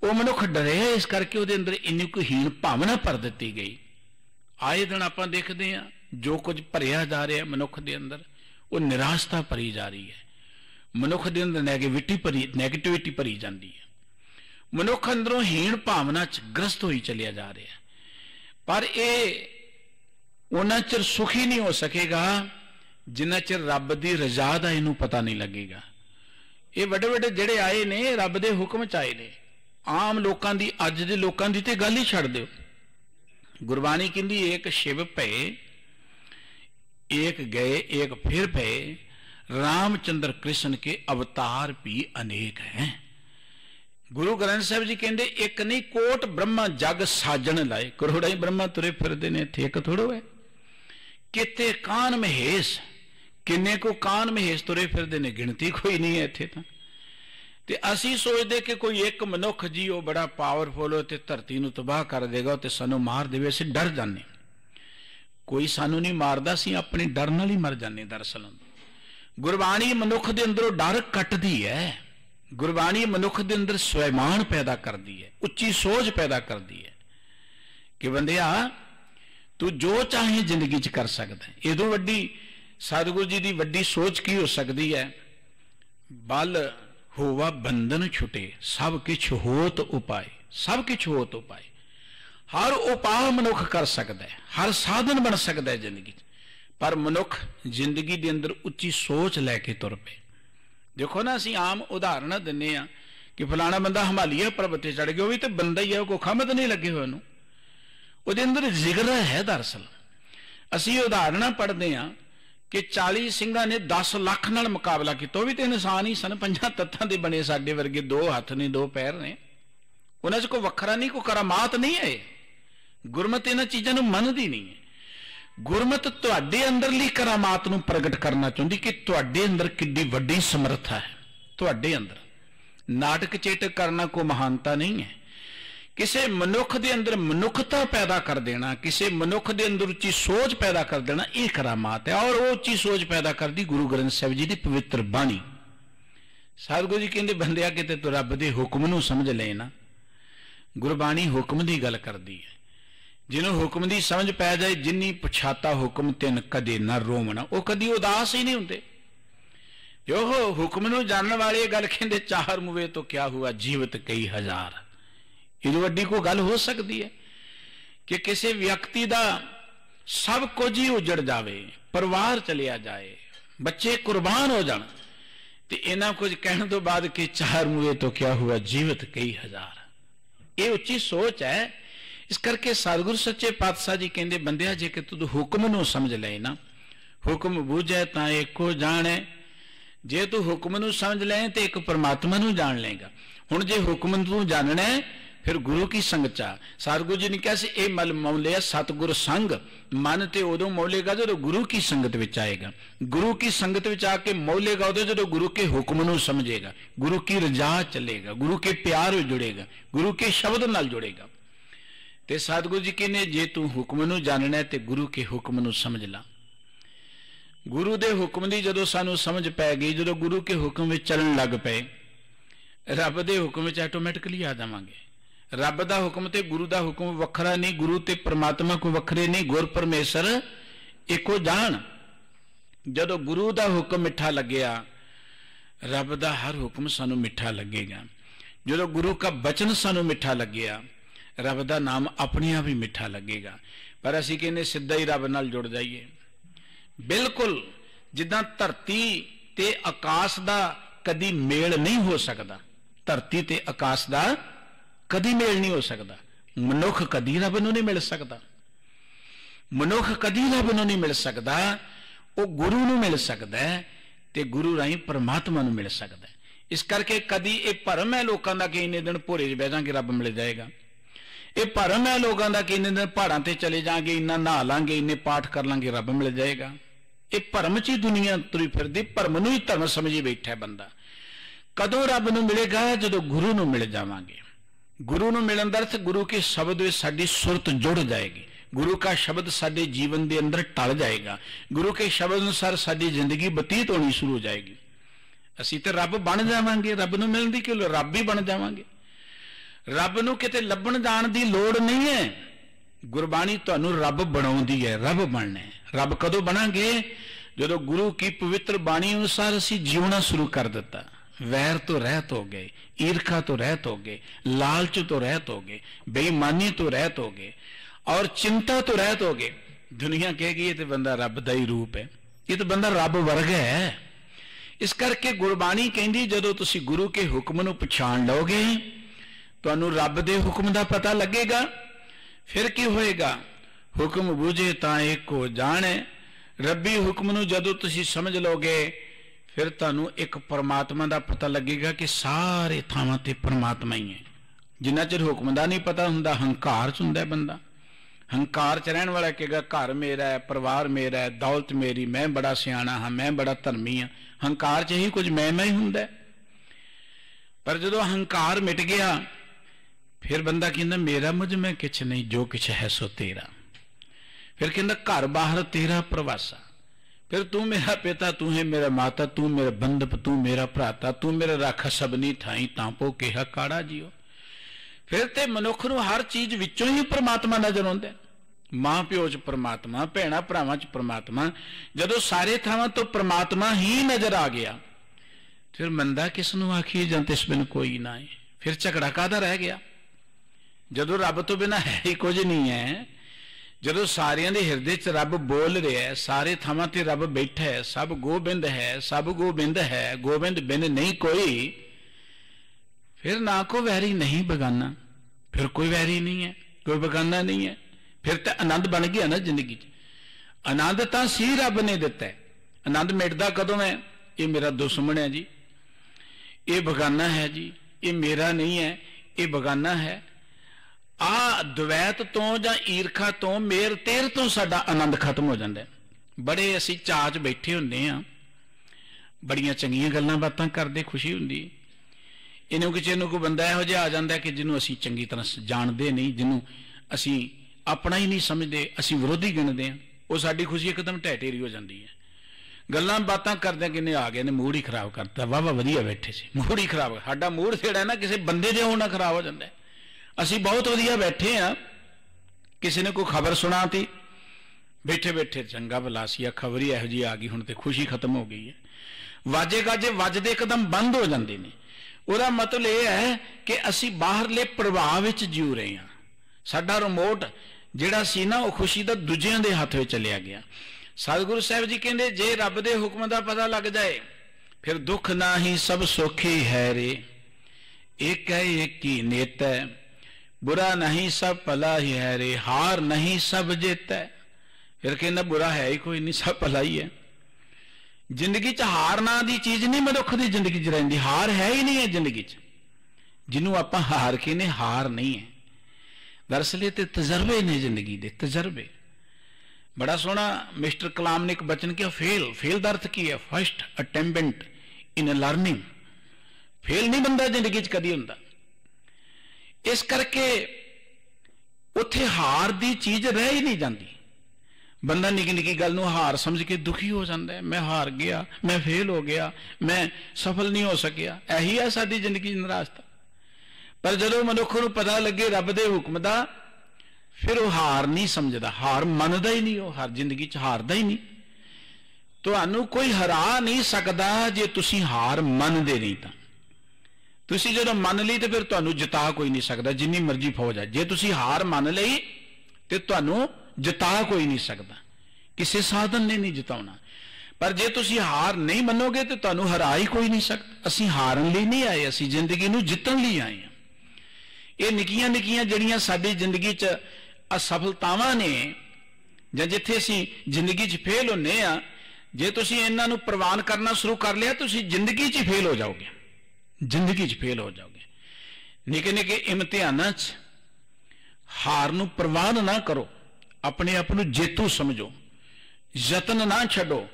A: ਉਹ ਮਨੁੱਖ ਡਰਿਆ ਇਸ ਕਰਕੇ ਉਹਦੇ ਅੰਦਰ ਇੰਨੀ ਕੋਈ ਹੀਣ ਭਾਵਨਾ ਭਰ ਦਿੱਤੀ ਗਈ ਆਏ ਦਿਨ ਆਪਾਂ ਦੇਖਦੇ ਆ ਜੋ ਕੁਝ ਭਰਿਆ ਜਾ ਰਿਹਾ ਮਨੁੱਖ ਦੇ ਅੰਦਰ ਉਹ ਨਿਰਾਸ਼ਤਾ ਭਰੀ ਜਾ ਰਹੀ ਹੈ ਮਨੁੱਖ ਦੇ ਅੰਦਰ ਨੈਗੇਟਿਵਿਟੀ ਭਰੀ ਨੈਗੇਟਿਵਿਟੀ ਭਰੀ ਜਾਂਦੀ ਹੈ ਮਨੁੱਖ ਅੰਦਰੋਂ ਹੀਣ ਭਾਵਨਾ ਚ ਗ੍ਰਸਤ ਹੋਈ ਚੱਲਿਆ ਜਾ ਰਿਹਾ ਹੈ ਪਰ ਇਹ ਉਹਨਾਂ ਚਿਰ ਸੁਖੀ ਨਹੀਂ ਹੋ ਸਕੇਗਾ ਜਿੰਨਾ ਚਿਰ ਰੱਬ ਦੀ ਰਜ਼ਾ ਦਾ ਇਹਨੂੰ ਪਤਾ ਨਹੀਂ ਲੱਗੇਗਾ ਇਹ ਵੱਡੇ ਵੱਡੇ ਜਿਹੜੇ ਆਏ ਨੇ ਰੱਬ ਦੇ ਹੁਕਮ ਚ ਆਏ ਨੇ ਆਮ ਲੋਕਾਂ ਦੀ ਅੱਜ ਦੇ ਲੋਕਾਂ ਦੀ ਤੇ ਗੱਲ ਹੀ ਛੱਡ ਦਿਓ ਗੁਰਬਾਣੀ ਕਹਿੰਦੀ ਇੱਕ ਸ਼ਿਵ ਭਏ ਇੱਕ ਗਏ ਇੱਕ ਫਿਰ ਭਏ ਰਾਮਚੰਦਰ ਕ੍ਰਿਸ਼ਨ ਕੇ ਅਵਤਾਰ ਵੀ ਅਨੇਕ ਹੈ ਗੁਰੂ ਗ੍ਰੰਥ ਸਾਹਿਬ ਜੀ ਕਹਿੰਦੇ ਇੱਕ ਨਹੀਂ ਕੋਟ ਬ੍ਰਹਮਾ ਜਗ ਸਾਜਣ ਲਾਏ ਕਰੋੜਾਂ ਹੀ ਬ੍ਰਹਮਾ ਤੁਰੇ ਫਿਰਦੇ ਨੇ ਇੱਥੇ ਇੱਕ ਥੋੜੋ ਹੈ ਕਿਤੇ ਕਾਨ ਮਹੇਸ਼ ਕਿੰਨੇ ਕੋ ਕਾਨ ਮਹੇਸ਼ ਤੁਰੇ ਫਿਰਦੇ ਨੇ ਗਿਣਤੀ ਕੋਈ ਨਹੀਂ ਹੈ ਇੱਥੇ ਤਾਂ ਤੇ ਅਸੀਂ ਸੋਚਦੇ ਕਿ ਕੋਈ ਇੱਕ ਮਨੁੱਖ ਜੀ ਉਹ ਬੜਾ ਪਾਵਰਫੁਲ ਹੋ ਤੇ ਧਰਤੀ ਨੂੰ ਤਬਾਹ ਕਰ ਦੇਗਾ ਤੇ ਸਾਨੂੰ ਮਾਰ ਦੇਵੇ ਅਸੀਂ ਡਰ ਜਾਂਦੇ ਕੋਈ ਸਾਨੂੰ ਨਹੀਂ ਮਾਰਦਾ ਸੀ ਆਪਣੇ ਡਰ ਨਾਲ ਹੀ ਮਰ ਜਾਂਦੇ ਦਰਸਲ ਗੁਰਬਾਣੀ ਮਨੁੱਖ ਦੇ ਅੰਦਰੋਂ ਡਰ ਕੱਟਦੀ ਹੈ ਗੁਰਬਾਣੀ ਮਨੁੱਖ ਦੇ ਅੰਦਰ ਸਵੈਮਾਨ ਪੈਦਾ ਕਰਦੀ ਹੈ ਉੱਚੀ ਸੋਚ ਪੈਦਾ ਕਰਦੀ ਹੈ ਕਿ ਬੰਦਿਆ ਤੂੰ ਜੋ ਚਾਹੇ ਜ਼ਿੰਦਗੀ 'ਚ ਕਰ ਸਕਦਾ ਹੈ ਇਦੋਂ ਵੱਡੀ ਸਤਿਗੁਰੂ ਜੀ ਦੀ ਵੱਡੀ ਸੋਚ ਕੀ ਹੋ ਸਕਦੀ ਹੈ ਬਲ ਹੋਵਾ ਬੰਧਨ ਛੁਟੇ ਸਭ ਕਿਛ ਹੋਤ ਉਪਾਏ ਸਭ ਕਿਛ ਹੋਤ ਉਪਾਏ ਹਰ ਉਪਾਅ ਮਨੁੱਖ ਕਰ ਸਕਦਾ ਹੈ ਹਰ ਸਾਧਨ ਬਣ ਸਕਦਾ ਹੈ ਜ਼ਿੰਦਗੀ ਚ ਪਰ ਮਨੁੱਖ ਜ਼ਿੰਦਗੀ ਦੇ ਅੰਦਰ ਉੱਚੀ ਸੋਚ ਲੈ ਕੇ ਤੁਰ ਪਏ ਦੇਖੋ ਨਾ ਅਸੀਂ ਆਮ ਉਦਾਹਰਣ ਦਿੰਨੇ ਆ ਕਿ ਫਲਾਣਾ ਬੰਦਾ ਹਮਾਲੀਆ ਪਰਬਤ ਤੇ ਚੜ ਗਿਆ ਉਹ ਵੀ ਤੇ ਬੰਦਾ ਹੀ ਹੈ ਕੋ ਖਮਤ ਨਹੀਂ ਲੱਗੇ ਹੋਏ ਉਹਨੂੰ ਉਹਦੇ ਅੰਦਰ ਜ਼ਿਕਰ ਹੈ ਦਰਸਲ ਅਸੀਂ ਉਦਾਹਰਣਾਂ ਪੜਦੇ ਆ ਕਿ 40 ਸਿੰਘਾਂ ਨੇ 10 ਲੱਖ ਨਾਲ ਮੁਕਾਬਲਾ ਕੀਤਾ ਉਹ ਵੀ ਤੇ ਇਨਸਾਨ ਹੀ ਸਨ ਪੰਜਾਂ ਤੱਤਾਂ ਦੇ ਬਣੇ ਸਾਡੇ ਵਰਗੇ ਦੋ ਹੱਥ ਨੇ ਦੋ ਪੈਰ ਨੇ ਉਹਨਾਂ 'ਚ ਕੋ ਵੱਖਰਾ ਨਹੀਂ ਕੋ ਕਰਾਮਾਤ ਨਹੀਂ ਹੈ ਗੁਰਮਤਿ ਇਹਨਾਂ ਚੀਜ਼ਾਂ ਨੂੰ ਮੰਨਦੀ ਨਹੀਂ ਹੈ ਗੁਰਮਤ ਤੁਹਾਡੇ ਅੰਦਰਲੀ ਕਰਾਮਾਤ ਨੂੰ ਪ੍ਰਗਟ ਕਰਨਾ ਚਾਹੁੰਦੀ ਕਿ ਤੁਹਾਡੇ ਅੰਦਰ ਕਿੰਨੀ ਵੱਡੀ ਸਮਰੱਥਾ ਹੈ ਤੁਹਾਡੇ ਅੰਦਰ ਨਾਟਕ ਚੇਟ ਕਰਨਾ ਕੋ ਮਹਾਨਤਾ ਨਹੀਂ ਹੈ ਕਿਸੇ ਮਨੁੱਖ ਦੇ ਅੰਦਰ ਮਨੁੱਖਤਾ ਪੈਦਾ ਕਰ ਦੇਣਾ ਕਿਸੇ ਮਨੁੱਖ ਦੇ ਅੰਦਰ ਉੱਚੀ ਸੋਚ ਪੈਦਾ ਕਰ ਦੇਣਾ ਇਹ ਕਰਾਮਾਤ ਹੈ ਔਰ ਉਹ ਉੱਚੀ ਸੋਚ ਪੈਦਾ ਕਰਦੀ ਗੁਰੂ ਗ੍ਰੰਥ ਸਾਹਿਬ ਜੀ ਦੀ ਪਵਿੱਤਰ ਬਾਣੀ ਸਤਿਗੁਰੂ ਜੀ ਕਹਿੰਦੇ ਬੰਦਿਆ ਕਿਤੇ ਤੂੰ ਰੱਬ ਦੇ ਹੁਕਮ ਨੂੰ ਸਮਝ ਲੈ ਨਾ ਗੁਰਬਾਣੀ ਹੁਕਮ ਦੀ ਗੱਲ ਕਰਦੀ ਹੈ ਜਿਹਨੂੰ ਹੁਕਮ ਦੀ ਸਮਝ ਪੈ ਜਾਏ ਜਿੰਨੀ ਪਛਾਤਾ ਹੁਕਮ ਤਿੰਨ ਕਦੇ ਨਾ ਰੋਵਣਾ ਉਹ ਕਦੀ ਉਦਾਸ ਹੀ ਨਹੀਂ ਹੁੰਦੇ ਜੋ ਹੁਕਮ ਨੂੰ ਜਾਣਨ ਵਾਲੇ ਗੱਲ ਕਹਿੰਦੇ ਚਾਰ ਮੁਵੇ ਤੋਂ ਕਿਆ ਹੁਆ ਜੀਵਤ ਕਈ ਹਜ਼ਾਰ ਇਹ ਵੱਡੀ ਕੋ ਗੱਲ ਹੋ ਸਕਦੀ ਹੈ ਕਿ ਕਿਸੇ ਵਿਅਕਤੀ ਦਾ ਸਭ ਕੁਝ ਹੀ ਉਜੜ ਜਾਵੇ ਪਰਿਵਾਰ ਚਲਿਆ ਜਾਏ ਬੱਚੇ ਕੁਰਬਾਨ ਹੋ ਜਾਣ ਤੇ ਇਹਨਾਂ ਕੁਝ ਕਹਿਣ ਤੋਂ ਬਾਅਦ ਕਿ ਚਾਰ ਮੂਵੇ ਤੋਂ ਕਿਆ ਹੁਆ ਜੀਵਤ ਕਈ ਹਜ਼ਾਰ ਇਹ ਉੱਚੀ ਸੋਚ ਹੈ ਇਸ ਕਰਕੇ ਸਤਿਗੁਰ ਸੱਚੇ ਪਾਤਸ਼ਾਹ ਜੀ ਕਹਿੰਦੇ ਬੰਦਿਆ ਜੇ ਕਿ ਤੂੰ ਹੁਕਮ ਨੂੰ ਸਮਝ ਲੈ ਨਾ ਹੁਕਮ ਬੂਝੈ ਤਾਂ ਇੱਕੋ ਜਾਣੈ ਜੇ ਤੂੰ ਹੁਕਮ ਨੂੰ ਸਮਝ ਲੈ ਤੇ ਇੱਕ ਪਰਮਾਤਮਾ ਨੂੰ ਜਾਣ ਲੇਗਾ ਹੁਣ ਜੇ ਹੁਕਮ ਨੂੰ ਜਾਣਣਾ ਫਿਰ ਗੁਰੂ ਕੀ ਸੰਗਤ ਆ ਸਤਿਗੁਰੂ ਜੀ ਨੇ ਕਿਹਾ ਸੀ ਇਹ ਮਲ ਮੌਲਿਆ ਸਤਿਗੁਰ ਸੰਗ ਮਨ ਤੇ ਉਦੋਂ ਮੌਲੇਗਾ ਜਦੋਂ ਗੁਰੂ ਕੀ ਸੰਗਤ ਵਿੱਚ ਆਏਗਾ ਗੁਰੂ ਕੀ ਸੰਗਤ ਵਿੱਚ ਆ ਕੇ ਮੌਲੇਗਾ ਉਦੋਂ ਜਦੋਂ ਗੁਰੂ ਕੇ ਹੁਕਮ ਨੂੰ ਸਮਝੇਗਾ ਗੁਰੂ ਕੀ ਰਜਾ ਚੱਲੇਗਾ ਗੁਰੂ ਕੇ ਪਿਆਰ ਜੁੜੇਗਾ ਗੁਰੂ ਕੇ ਸ਼ਬਦ ਨਾਲ ਜੁੜੇਗਾ ਤੇ ਸਤਿਗੁਰੂ ਜੀ ਕਹਿੰਦੇ ਜੇ ਤੂੰ ਹੁਕਮ ਨੂੰ ਜਾਣਣਾ ਤੇ ਗੁਰੂ ਕੇ ਹੁਕਮ ਨੂੰ ਸਮਝ ਲੈ ਗੁਰੂ ਦੇ ਹੁਕਮ ਦੀ ਜਦੋਂ ਸਾਨੂੰ ਸਮਝ ਪੈ ਗਈ ਜਦੋਂ ਗੁਰੂ ਕੇ ਹੁਕਮ ਵਿੱਚ ਚੱਲਣ ਲੱਗ ਪਏ ਰੱਬ ਦੇ ਹੁਕਮ ਵਿੱਚ ਆਟੋਮੈਟਿਕਲੀ ਆ ਜਾਵਾਂਗੇ ਰੱਬ ਦਾ ਹੁਕਮ ਤੇ ਗੁਰੂ ਦਾ ਹੁਕਮ ਵੱਖਰਾ ਨਹੀਂ ਗੁਰੂ ਤੇ ਪ੍ਰਮਾਤਮਾ ਕੋ ਵੱਖਰੇ ਨਹੀਂ ਗੁਰ ਪਰਮੇਸ਼ਰ ਇੱਕੋ ਜਾਣ ਜਦੋਂ ਗੁਰੂ ਦਾ ਹੁਕਮ ਮਿੱਠਾ ਲੱਗਿਆ ਰੱਬ ਦਾ ਹਰ ਹੁਕਮ ਸਾਨੂੰ ਮਿੱਠਾ ਲੱਗੇਗਾ ਜਦੋਂ ਗੁਰੂ ਦਾ ਬਚਨ ਸਾਨੂੰ ਮਿੱਠਾ ਲੱਗਿਆ ਰੱਬ ਦਾ ਨਾਮ ਆਪਣੇ ਆਪ ਹੀ ਮਿੱਠਾ ਲੱਗੇਗਾ ਪਰ ਅਸੀਂ ਕਹਿੰਦੇ ਸਿੱਧਾ ਹੀ ਰੱਬ ਨਾਲ ਜੁੜ ਜਾਈਏ ਬਿਲਕੁਲ ਜਿੱਦਾਂ ਧਰਤੀ ਤੇ ਆਕਾਸ਼ ਦਾ ਕਦੀ ਮੇਲ ਨਹੀਂ ਹੋ ਸਕਦਾ ਧਰਤੀ ਤੇ ਆਕਾਸ਼ ਦਾ ਕਦੀ ਮੇਲ ਨਹੀਂ ਹੋ ਸਕਦਾ ਮਨੁੱਖ ਕਦੀ ਰੱਬ ਨੂੰ ਨਹੀਂ ਮਿਲ ਸਕਦਾ ਮਨੁੱਖ ਕਦੀ ਰੱਬ ਨੂੰ ਨਹੀਂ ਮਿਲ ਸਕਦਾ ਉਹ ਗੁਰੂ ਨੂੰ ਮਿਲ ਸਕਦਾ ਤੇ ਗੁਰੂ ਰਾਹੀਂ ਪਰਮਾਤਮਾ ਨੂੰ ਮਿਲ ਸਕਦਾ ਇਸ ਕਰਕੇ ਕਦੀ ਇਹ ਭਰਮ ਹੈ ਲੋਕਾਂ ਦਾ ਕਿ ਇਨੇ ਦਿਨ ਭੋਰੇ 'ਚ ਬਹਿ ਜਾਾਂਗੇ ਰੱਬ ਮਿਲ ਜਾਏਗਾ ਇਹ ਭਰਮ ਹੈ ਲੋਕਾਂ ਦਾ ਕਿ ਇੰਨੇ ਦਿਨ ਪਹਾੜਾਂ ਤੇ ਚਲੇ ਜਾਾਂਗੇ ਇੰਨਾ ਨਹਾ ਲਾਂਗੇ ਇੰਨੇ ਪਾਠ ਕਰ ਲਾਂਗੇ ਰੱਬ ਮਿਲ ਜਾਏਗਾ ਇਹ ਭਰਮ 'ਚ ਹੀ ਦੁਨੀਆ ਤੁਰੀ ਫਿਰਦੀ ਭਰਮ ਨੂੰ ਹੀ ਧਰਮ ਸਮਝੀ ਬੈਠਾ ਬੰਦਾ ਕਦੋਂ ਰੱਬ ਨੂੰ ਮਿਲੇਗਾ ਜਦੋਂ ਗੁਰੂ ਨੂੰ ਮਿਲ ਜਾਵਾਂਗੇ ਗੁਰੂ ਨੂੰ ਮਿਲਣ ਦਾ ਅਰਥ ਗੁਰੂ ਕੇ ਸ਼ਬਦ ਵਿੱਚ ਸਾਡੀ ਸੁਰਤ ਜੁੜ ਜਾਏਗੀ ਗੁਰੂ ਦਾ ਸ਼ਬਦ ਸਾਡੇ ਜੀਵਨ ਦੇ ਅੰਦਰ ਟਲ ਜਾਏਗਾ ਗੁਰੂ ਕੇ ਸ਼ਬਦ ਅਨੁਸਾਰ ਸਾਡੀ ਜ਼ਿੰਦਗੀ ਬਤੀਤ ਹੋਣੀ ਸ਼ੁਰੂ ਹੋ ਜਾਏਗੀ ਅਸੀਂ ਤੇ ਰੱਬ ਬਣ ਜਾਵਾਂਗੇ ਰੱਬ ਨੂੰ ਮਿਲਣ ਦੀ ਕਿ ਰੱਬ ਹੀ ਬਣ ਜਾਵਾਂਗੇ ਰੱਬ ਨੂੰ ਕਿਤੇ ਲੱਭਣ ਜਾਣ ਦੀ ਲੋੜ ਨਹੀਂ ਹੈ ਗੁਰਬਾਣੀ ਤੁਹਾਨੂੰ ਰੱਬ ਬਣਾਉਂਦੀ ਹੈ ਰੱਬ ਬਣਨੇ ਰੱਬ ਕਦੋਂ ਬਣਾਂਗੇ ਜਦੋਂ ਗੁਰੂ ਕੀ ਪਵਿੱਤਰ ਬਾਣੀ ਅਨੁਸਾਰ ਅਸੀਂ ਜੀਉਣਾ ਸ਼ੁਰੂ ਕਰ ਦਿੱਤਾ ਵੈਰ ਤੋਂ ਰਹਿਤ ਹੋ ਗਏ ਈਰਖਾ ਤੋਂ ਰਹਿਤ ਹੋ ਗਏ ਲਾਲਚ ਤੋਂ ਰਹਿਤ ਹੋ ਗਏ ਬੇਈਮਾਨੀ ਤੋਂ ਰਹਿਤ ਹੋ ਗਏ ਔਰ ਚਿੰਤਾ ਤੋਂ ਰਹਿਤ ਹੋ ਗਏ ਦੁਨੀਆ ਕਹੇਗੀ ਇਹ ਤੇ ਬੰਦਾ ਰੱਬ ਦਾ ਹੀ ਰੂਪ ਹੈ ਇਹ ਤਾਂ ਬੰਦਾ ਰੱਬ ਵਰਗ ਹੈ ਇਸ ਕਰਕੇ ਗੁਰਬਾਣੀ ਕਹਿੰਦੀ ਜਦੋਂ ਤੁਸੀਂ ਗੁਰੂ ਕੇ ਹੁਕਮ ਨੂੰ ਪਛਾਣ ਲਓਗੇ ਤੁਹਾਨੂੰ ਰੱਬ ਦੇ ਹੁਕਮ ਦਾ ਪਤਾ ਲੱਗੇਗਾ ਫਿਰ ਕੀ ਹੋਏਗਾ ਹੁਕਮ ਬੁਝੇ ਤਾਂ ਇੱਕੋ ਜਾਣੇ ਰੱਬੀ ਹੁਕਮ ਨੂੰ ਜਦੋਂ ਤੁਸੀਂ ਸਮਝ ਲਓਗੇ ਫਿਰ ਤੁਹਾਨੂੰ ਇੱਕ ਪਰਮਾਤਮਾ ਦਾ ਪਤਾ ਲੱਗੇਗਾ ਕਿ ਸਾਰੇ ਥਾਵਾਂ ਤੇ ਪਰਮਾਤਮਾ ਹੀ ਹੈ ਜਿੰਨਾ ਚਿਰ ਹੁਕਮ ਦਾ ਨਹੀਂ ਪਤਾ ਹੁੰਦਾ ਹੰਕਾਰ ਚ ਹੁੰਦਾ ਬੰਦਾ ਹੰਕਾਰ ਚ ਰਹਿਣ ਵਾਲਾ ਕਹੇਗਾ ਘਰ ਮੇਰਾ ਹੈ ਪਰਿਵਾਰ ਮੇਰਾ ਹੈ ਦੌਲਤ ਮੇਰੀ ਮੈਂ ਬੜਾ ਸਿਆਣਾ ਹਾਂ ਮੈਂ ਬੜਾ ਧਰਮੀ ਹਾਂ ਹੰਕਾਰ ਚ ਹੀ ਕੁਝ ਮੈਂ ਮੈਂ ਹੀ ਹੁੰਦਾ ਪਰ ਜਦੋਂ ਹੰਕਾਰ ਮਿਟ ਗਿਆ ਫਿਰ ਬੰਦਾ ਕਹਿੰਦਾ ਮੇਰਾ ਮੁਝ ਮੈਂ ਕਿਛ ਨਹੀਂ ਜੋ ਕਿਛ ਹੈ ਸੋ ਤੇਰਾ ਫਿਰ ਕਹਿੰਦਾ ਘਰ ਬਾਹਰ ਤੇਰਾ ਪ੍ਰਵਾਸਾ ਫਿਰ ਤੂੰ ਮੇਰਾ ਪਿਤਾ ਤੂੰ ਹੈ ਮੇਰਾ ਮਾਤਾ ਤੂੰ ਮੇਰਾ ਬੰਦਪ ਤੂੰ ਮੇਰਾ ਭਰਾਤਾ ਤੂੰ ਮੇਰਾ ਰਾਖਾ ਸਭਨੀ ਥਾਈ ਤਾਂਪੋ ਕਿਹਾ ਕਾੜਾ ਜਿਓ ਫਿਰ ਤੇ ਮਨੁੱਖ ਨੂੰ ਹਰ ਚੀਜ਼ ਵਿੱਚੋਂ ਹੀ ਪ੍ਰਮਾਤਮਾ ਨਜ਼ਰ ਆਉਂਦਾ ਮਾਂ ਪਿਓ ਚ ਪ੍ਰਮਾਤਮਾ ਭੈਣਾ ਭਰਾਵਾਂ ਚ ਪ੍ਰਮਾਤਮਾ ਜਦੋਂ ਸਾਰੇ ਥਾਵਾਂ ਤੋਂ ਪ੍ਰਮਾਤਮਾ ਹੀ ਨਜ਼ਰ ਆ ਗਿਆ ਫਿਰ ਮੰਦਾ ਕਿਸ ਨੂੰ ਆਖੀ ਜਾਂ ਤਿਸ ਬਿਨ ਕੋਈ ਨਾ ਹੈ ਫਿਰ ਝਗੜਾ ਕਾਦਾ ਰਹਿ ਗਿਆ ਜਦੋਂ ਰੱਬ ਤੋਂ ਬਿਨਾ ਹੈ ਹੀ ਕੁਝ ਨਹੀਂ ਹੈ ਜਦੋਂ ਸਾਰਿਆਂ ਦੇ ਹਿਰਦੇ 'ਚ ਰੱਬ ਬੋਲ ਰਿਹਾ ਹੈ ਸਾਰੇ ਥਾਵਾਂ ਤੇ ਰੱਬ ਬੈਠਾ ਹੈ ਸਭ ਗੋਬਿੰਦ ਹੈ ਸਭ ਗੋਬਿੰਦ ਹੈ ਗੋਬਿੰਦ ਬਿਨ ਨਹੀਂ ਕੋਈ ਫਿਰ ਨਾ ਕੋ ਵੈਰੀ ਨਹੀਂ ਬਗਾਨਾ ਫਿਰ ਕੋਈ ਵੈਰੀ ਨਹੀਂ ਹੈ ਕੋਈ ਬਗਾਨਾ ਨਹੀਂ ਹੈ ਫਿਰ ਤਾਂ ਆਨੰਦ ਬਣ ਗਿਆ ਨਾ ਜ਼ਿੰਦਗੀ 'ਚ ਆਨੰਦ ਤਾਂ ਸੀ ਰੱਬ ਨੇ ਦਿੱਤਾ ਹੈ ਆਨੰਦ ਮਿਟਦਾ ਕਦੋਂ ਹੈ ਇਹ ਮੇਰਾ ਦੁਸ਼ਮਣ ਹੈ ਜੀ ਇਹ ਬਗਾਨਾ ਹੈ ਜੀ ਇਹ ਮੇਰਾ ਨਹੀਂ ਹੈ ਇਹ ਬਗਾਨਾ ਹੈ ਆ ਦ્વੈਤ ਤੋਂ ਜਾਂ ਈਰਖਾ ਤੋਂ ਮੇਰ ਤੇਰ ਤੋਂ ਸਾਡਾ ਆਨੰਦ ਖਤਮ ਹੋ ਜਾਂਦਾ ਬੜੇ ਅਸੀਂ ਚਾਚ ਬੈਠੇ ਹੁੰਦੇ ਆ ਬੜੀਆਂ ਚੰਗੀਆਂ ਗੱਲਾਂ ਬਾਤਾਂ ਕਰਦੇ ਖੁਸ਼ੀ ਹੁੰਦੀ ਇਹਨੂੰ ਕਿਸੇ ਨੂੰ ਕੋਈ ਬੰਦਾ ਇਹੋ ਜਿਹਾ ਆ ਜਾਂਦਾ ਕਿ ਜਿਹਨੂੰ ਅਸੀਂ ਚੰਗੀ ਤਰ੍ਹਾਂ ਜਾਣਦੇ ਨਹੀਂ ਜਿਹਨੂੰ ਅਸੀਂ ਆਪਣਾ ਹੀ ਨਹੀਂ ਸਮਝਦੇ ਅਸੀਂ ਵਿਰੋਧੀ ਗਿਣਦੇ ਆ ਉਹ ਸਾਡੀ ਖੁਸ਼ੀ ਇੱਕਦਮ ਟੈਟੇਰੀ ਹੋ ਜਾਂਦੀ ਹੈ ਗੱਲਾਂ ਬਾਤਾਂ ਕਰਦੇ ਕਿੰਨੇ ਆ ਗਏ ਨੇ ਮੂਡ ਹੀ ਖਰਾਬ ਕਰਤਾ ਵਾਵਾ ਵਧੀਆ ਬੈਠੇ ਸੀ ਮੂਡ ਹੀ ਖਰਾਬ ਸਾਡਾ ਮੂਡ ਜਿਹੜਾ ਨਾ ਕਿਸੇ ਬੰਦੇ ਦੇ ਹੋਣਾ ਖਰਾਬ ਹੋ ਜਾਂਦਾ ਹੈ ਅਸੀਂ ਬਹੁਤ ਵਧੀਆ ਬੈਠੇ ਆ ਕਿਸੇ ਨੇ ਕੋਈ ਖਬਰ ਸੁਣਾਤੀ ਬੈਠੇ ਬੈਠੇ ਚੰਗਾ ਬਲਾਸੀਆ ਖਬਰ ਹੀ ਇਹੋ ਜੀ ਆ ਗਈ ਹੁਣ ਤੇ ਖੁਸ਼ੀ ਖਤਮ ਹੋ ਗਈ ਹੈ ਵਾਜੇ ਗਾਜੇ ਵੱਜਦੇ ਇੱਕਦਮ ਬੰਦ ਹੋ ਜਾਂਦੇ ਨੇ ਉਹਦਾ ਮਤਲਬ ਇਹ ਹੈ ਕਿ ਅਸੀਂ ਬਾਹਰਲੇ ਪ੍ਰਭਾਵ ਵਿੱਚ ਜੀਉ ਰਹੇ ਹਾਂ ਸਾਡਾ ਰਿਮੋਟ ਜਿਹੜਾ ਸੀ ਨਾ ਉਹ ਖੁਸ਼ੀ ਦਾ ਦੂਜਿਆਂ ਦੇ ਹੱਥ ਵਿੱਚ ਚਲਿਆ ਗਿਆ ਸਤਿਗੁਰੂ ਸਾਹਿਬ ਜੀ ਕਹਿੰਦੇ ਜੇ ਰੱਬ ਦੇ ਹੁਕਮ ਦਾ ਪਤਾ ਲੱਗ ਜਾਏ ਫਿਰ ਦੁੱਖ ਨਾ ਹੀ ਸਭ ਸੁਖੀ ਹੈ ਰੇ ਇੱਕ ਹੈ ਇੱਕ ਹੀ ਨੇਤਾ ਹੈ ਬੁਰਾ ਨਹੀਂ ਸਭ ਭਲਾ ਹੀ ਹੈ ਰੇ ਹਾਰ ਨਹੀਂ ਸਭ ਜਿੱਤ ਹੈ ਫਿਰ ਕਹਿੰਦਾ ਬੁਰਾ ਹੈ ਹੀ ਕੋਈ ਨਹੀਂ ਸਭ ਭਲਾ ਹੀ ਹੈ ਜ਼ਿੰਦਗੀ 'ਚ ਹਾਰ ਨਾਂ ਦੀ ਚੀਜ਼ ਨਹੀਂ ਮਨੁੱਖ ਦੀ ਜ਼ਿੰਦਗੀ 'ਚ ਰਹਿੰਦੀ ਹਾਰ ਹੈ ਹੀ ਨਹੀਂ ਹੈ ਜ਼ਿੰਦਗੀ 'ਚ ਜਿਹਨੂੰ ਆਪਾਂ ਹਾਰ ਕੇ ਨੇ ਹਾਰ ਨਹੀਂ ਹੈ ਦਰਸਲੇ ਤੇ ਤਜਰਬੇ ਨੇ ਜ਼ਿੰਦਗੀ ਦੇ ਤਜਰਬੇ ਬੜਾ ਸੋਹਣਾ ਮਿਸਟਰ ਕਲਾਮ ਨੇ ਇੱਕ ਬਚਨ ਕਿਹਾ ਫੇਲ ਫੇਲ ਦਾ ਅਰਥ ਕੀ ਹੈ first attempt in learning fail ਨਹੀਂ ਬੰਦਾ ਜ਼ਿੰਦਗੀ 'ਚ ਕਦੀ ਹੁੰਦਾ ਇਸ ਕਰਕੇ ਉੱਥੇ ਹਾਰ ਦੀ ਚੀਜ਼ ਰਹਿ ਹੀ ਨਹੀਂ ਜਾਂਦੀ ਬੰਦਾ ਨਿੱਕੀ ਨਿੱਕੀ ਗੱਲ ਨੂੰ ਹਾਰ ਸਮਝ ਕੇ ਦੁਖੀ ਹੋ ਜਾਂਦਾ ਮੈਂ ਹਾਰ ਗਿਆ ਮੈਂ ਫੇਲ ਹੋ ਗਿਆ ਮੈਂ ਸਫਲ ਨਹੀਂ ਹੋ ਸਕਿਆ ਇਹੀ ਹੈ ਸਾਡੀ ਜ਼ਿੰਦਗੀ ਦਾ ਨਰਾਸਤਾ ਪਰ ਜਦੋਂ ਮਨੁੱਖ ਨੂੰ ਪਤਾ ਲੱਗੇ ਰੱਬ ਦੇ ਹੁਕਮ ਦਾ ਫਿਰ ਉਹ ਹਾਰ ਨਹੀਂ ਸਮਝਦਾ ਹਾਰ ਮੰਨਦਾ ਹੀ ਨਹੀਂ ਉਹ ਹਰ ਜ਼ਿੰਦਗੀ 'ਚ ਹਾਰਦਾ ਹੀ ਨਹੀਂ ਤੁਹਾਨੂੰ ਕੋਈ ਹਰਾ ਨਹੀਂ ਸਕਦਾ ਜੇ ਤੁਸੀਂ ਹਾਰ ਮੰਨਦੇ ਨਹੀਂ ਤਾਂ ਤੁਸੀਂ ਜਦੋਂ ਮੰਨ ਲਈ ਤੇ ਫਿਰ ਤੁਹਾਨੂੰ ਜਿਤਾ ਕੋਈ ਨਹੀਂ ਸਕਦਾ ਜਿੰਨੀ ਮਰਜ਼ੀ ਫੌਜ ਹੈ ਜੇ ਤੁਸੀਂ ਹਾਰ ਮੰਨ ਲਈ ਤੇ ਤੁਹਾਨੂੰ ਜਿਤਾ ਕੋਈ ਨਹੀਂ ਸਕਦਾ ਕਿਸੇ ਸਾਧਨ ਨੇ ਨਹੀਂ ਜਿਤਾਉਣਾ ਪਰ ਜੇ ਤੁਸੀਂ ਹਾਰ ਨਹੀਂ ਮੰਨੋਗੇ ਤੇ ਤੁਹਾਨੂੰ ਹਰਾ ਹੀ ਕੋਈ ਨਹੀਂ ਸਕਦਾ ਅਸੀਂ ਹਾਰਨ ਲਈ ਨਹੀਂ ਆਏ ਅਸੀਂ ਜ਼ਿੰਦਗੀ ਨੂੰ ਜਿੱਤਣ ਲਈ ਆਏ ਹਾਂ ਇਹ ਨਿੱਕੀਆਂ ਨਿੱਕੀਆਂ ਜਿਹੜੀਆਂ ਸਾਡੀ ਜ਼ਿੰਦਗੀ 'ਚ ਅਸਫਲਤਾਵਾਂ ਨੇ ਜਾਂ ਜਿੱਥੇ ਅਸੀਂ ਜ਼ਿੰਦਗੀ 'ਚ ਫੇਲ ਹੁੰਨੇ ਆ ਜੇ ਤੁਸੀਂ ਇਹਨਾਂ ਨੂੰ ਪ੍ਰਵਾਨ ਕਰਨਾ ਸ਼ੁਰੂ ਕਰ ਲਿਆ ਤੁਸੀਂ ਜ਼ਿੰਦਗੀ 'ਚ ਫੇਲ ਹੋ ਜਾਓਗੇ ਜ਼ਿੰਦਗੀ 'ਚ ਫੇਲ ਹੋ ਜਾਓਗੇ ਨਿੱਕੇ ਨਿੱਕੇ ਇਮਤਿਹਾਨਾਂ 'ਚ ਹਾਰ ਨੂੰ ਪ੍ਰਵਾਨ ਨਾ ਕਰੋ ਆਪਣੇ ਆਪ ਨੂੰ ਜੇਤੂ ਸਮਝੋ ਯਤਨ ਨਾ ਛੱਡੋ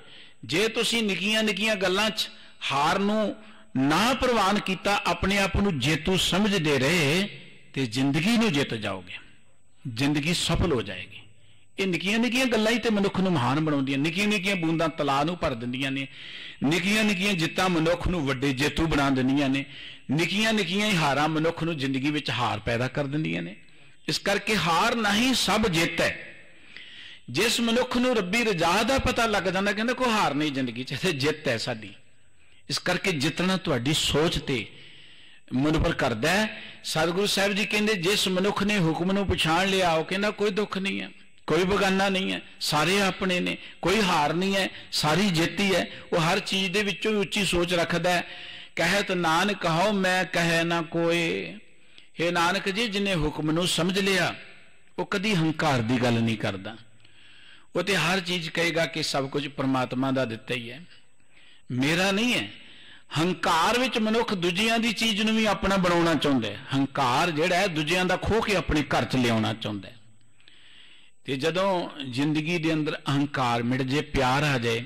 A: ਜੇ ਤੁਸੀਂ ਨਿੱਕੀਆਂ ਨਿੱਕੀਆਂ ਗੱਲਾਂ 'ਚ ਹਾਰ ਨੂੰ ਨਾ ਪ੍ਰਵਾਨ ਕੀਤਾ ਆਪਣੇ ਆਪ ਨੂੰ ਜੇਤੂ ਸਮਝਦੇ ਰਹੇ ਤੇ ਜ਼ਿੰਦਗੀ ਨੂੰ ਜਿੱਤ ਜਾਓਗੇ ਜ਼ਿੰਦਗੀ ਸਫਲ ਹੋ ਜਾਏਗੀ ਇਹ ਨਿੱਕੀਆਂ ਨਿੱਕੀਆਂ ਗੱਲਾਂ ਹੀ ਤੇ ਮਨੁੱਖ ਨੂੰ ਮਹਾਨ ਬਣਾਉਂਦੀਆਂ ਨਿੱਕੀਆਂ ਨਿੱਕੀਆਂ ਬੂੰਦਾਂ ਤਲਾ ਨੂੰ ਭਰ ਦਿੰਦੀਆਂ ਨੇ ਨਿੱਕੀਆਂ ਨਿੱਕੀਆਂ ਜਿੱਤਾਂ ਮਨੁੱਖ ਨੂੰ ਵੱਡੇ ਜੇਤੂ ਬਣਾ ਦਿੰਦੀਆਂ ਨੇ ਨਿੱਕੀਆਂ ਨਿੱਕੀਆਂ ਹੀ ਹਾਰਾਂ ਮਨੁੱਖ ਨੂੰ ਜ਼ਿੰਦਗੀ ਵਿੱਚ ਹਾਰ ਪੈਦਾ ਕਰ ਦਿੰਦੀਆਂ ਨੇ ਇਸ ਕਰਕੇ ਹਾਰ ਨਹੀਂ ਸਭ ਜਿੱਤ ਹੈ ਜਿਸ ਮਨੁੱਖ ਨੂੰ ਰੱਬੀ ਰਜਾ ਦਾ ਪਤਾ ਲੱਗ ਜਾਂਦਾ ਕਹਿੰਦਾ ਕੋਈ ਹਾਰ ਨਹੀਂ ਜ਼ਿੰਦਗੀ 'ਚ ਤੇ ਜਿੱਤ ਹੈ ਸਾਡੀ ਇਸ ਕਰਕੇ ਜਿੱਤਣਾ ਤੁਹਾਡੀ ਸੋਚ ਤੇ ਮਨੁੱਖ ਕਰਦਾ ਹੈ ਸਤਿਗੁਰੂ ਸਾਹਿਬ ਜੀ ਕਹਿੰਦੇ ਜਿਸ ਮਨੁੱਖ ਨੇ ਹੁਕਮ ਨੂੰ ਪਛਾਣ ਲਿਆ ਉਹ ਕਹਿੰਦਾ ਕੋਈ ਦੁੱਖ ਨਹੀਂ ਹੈ ਕੋਈ ਬਗਾਨਾ ਨਹੀਂ ਹੈ ਸਾਰੇ ਆਪਣੇ ਨੇ ਕੋਈ ਹਾਰ ਨਹੀਂ ਹੈ ਸਾਰੀ ਜਿੱਤੀ ਹੈ ਉਹ ਹਰ ਚੀਜ਼ ਦੇ ਵਿੱਚੋਂ ਉੱਚੀ ਸੋਚ ਰੱਖਦਾ ਹੈ ਕਹਿਤ ਨਾਨਕ ਕਹੋ ਮੈਂ ਕਹੈ ਨਾ ਕੋਏ हे ਨਾਨਕ ਜੀ ਜਿਨੇ ਹੁਕਮ ਨੂੰ ਸਮਝ ਲਿਆ ਉਹ ਕਦੀ ਹੰਕਾਰ ਦੀ ਗੱਲ ਨਹੀਂ ਕਰਦਾ ਉਹ ਤੇ ਹਰ ਚੀਜ਼ ਕਹੇਗਾ ਕਿ ਸਭ ਕੁਝ ਪਰਮਾਤਮਾ ਦਾ ਦਿੱਤਾ ਹੀ ਹੈ ਮੇਰਾ ਨਹੀਂ ਹੈ ਹੰਕਾਰ ਵਿੱਚ ਮਨੁੱਖ ਦੂਜਿਆਂ ਦੀ ਚੀਜ਼ ਨੂੰ ਵੀ ਆਪਣਾ ਬਣਾਉਣਾ ਚਾਹੁੰਦਾ ਹੈ ਹੰਕਾਰ ਜਿਹੜਾ ਹੈ ਦੂਜਿਆਂ ਦਾ ਖੋਹ ਕੇ ਆਪਣੇ ਘਰ 'ਚ ਲਿਆਉਣਾ ਚਾਹੁੰਦਾ ਹੈ ਤੇ ਜਦੋਂ ਜ਼ਿੰਦਗੀ ਦੇ ਅੰਦਰ ਅਹੰਕਾਰ ਮਿਟ ਜੇ ਪਿਆਰ ਆ ਜਾਏ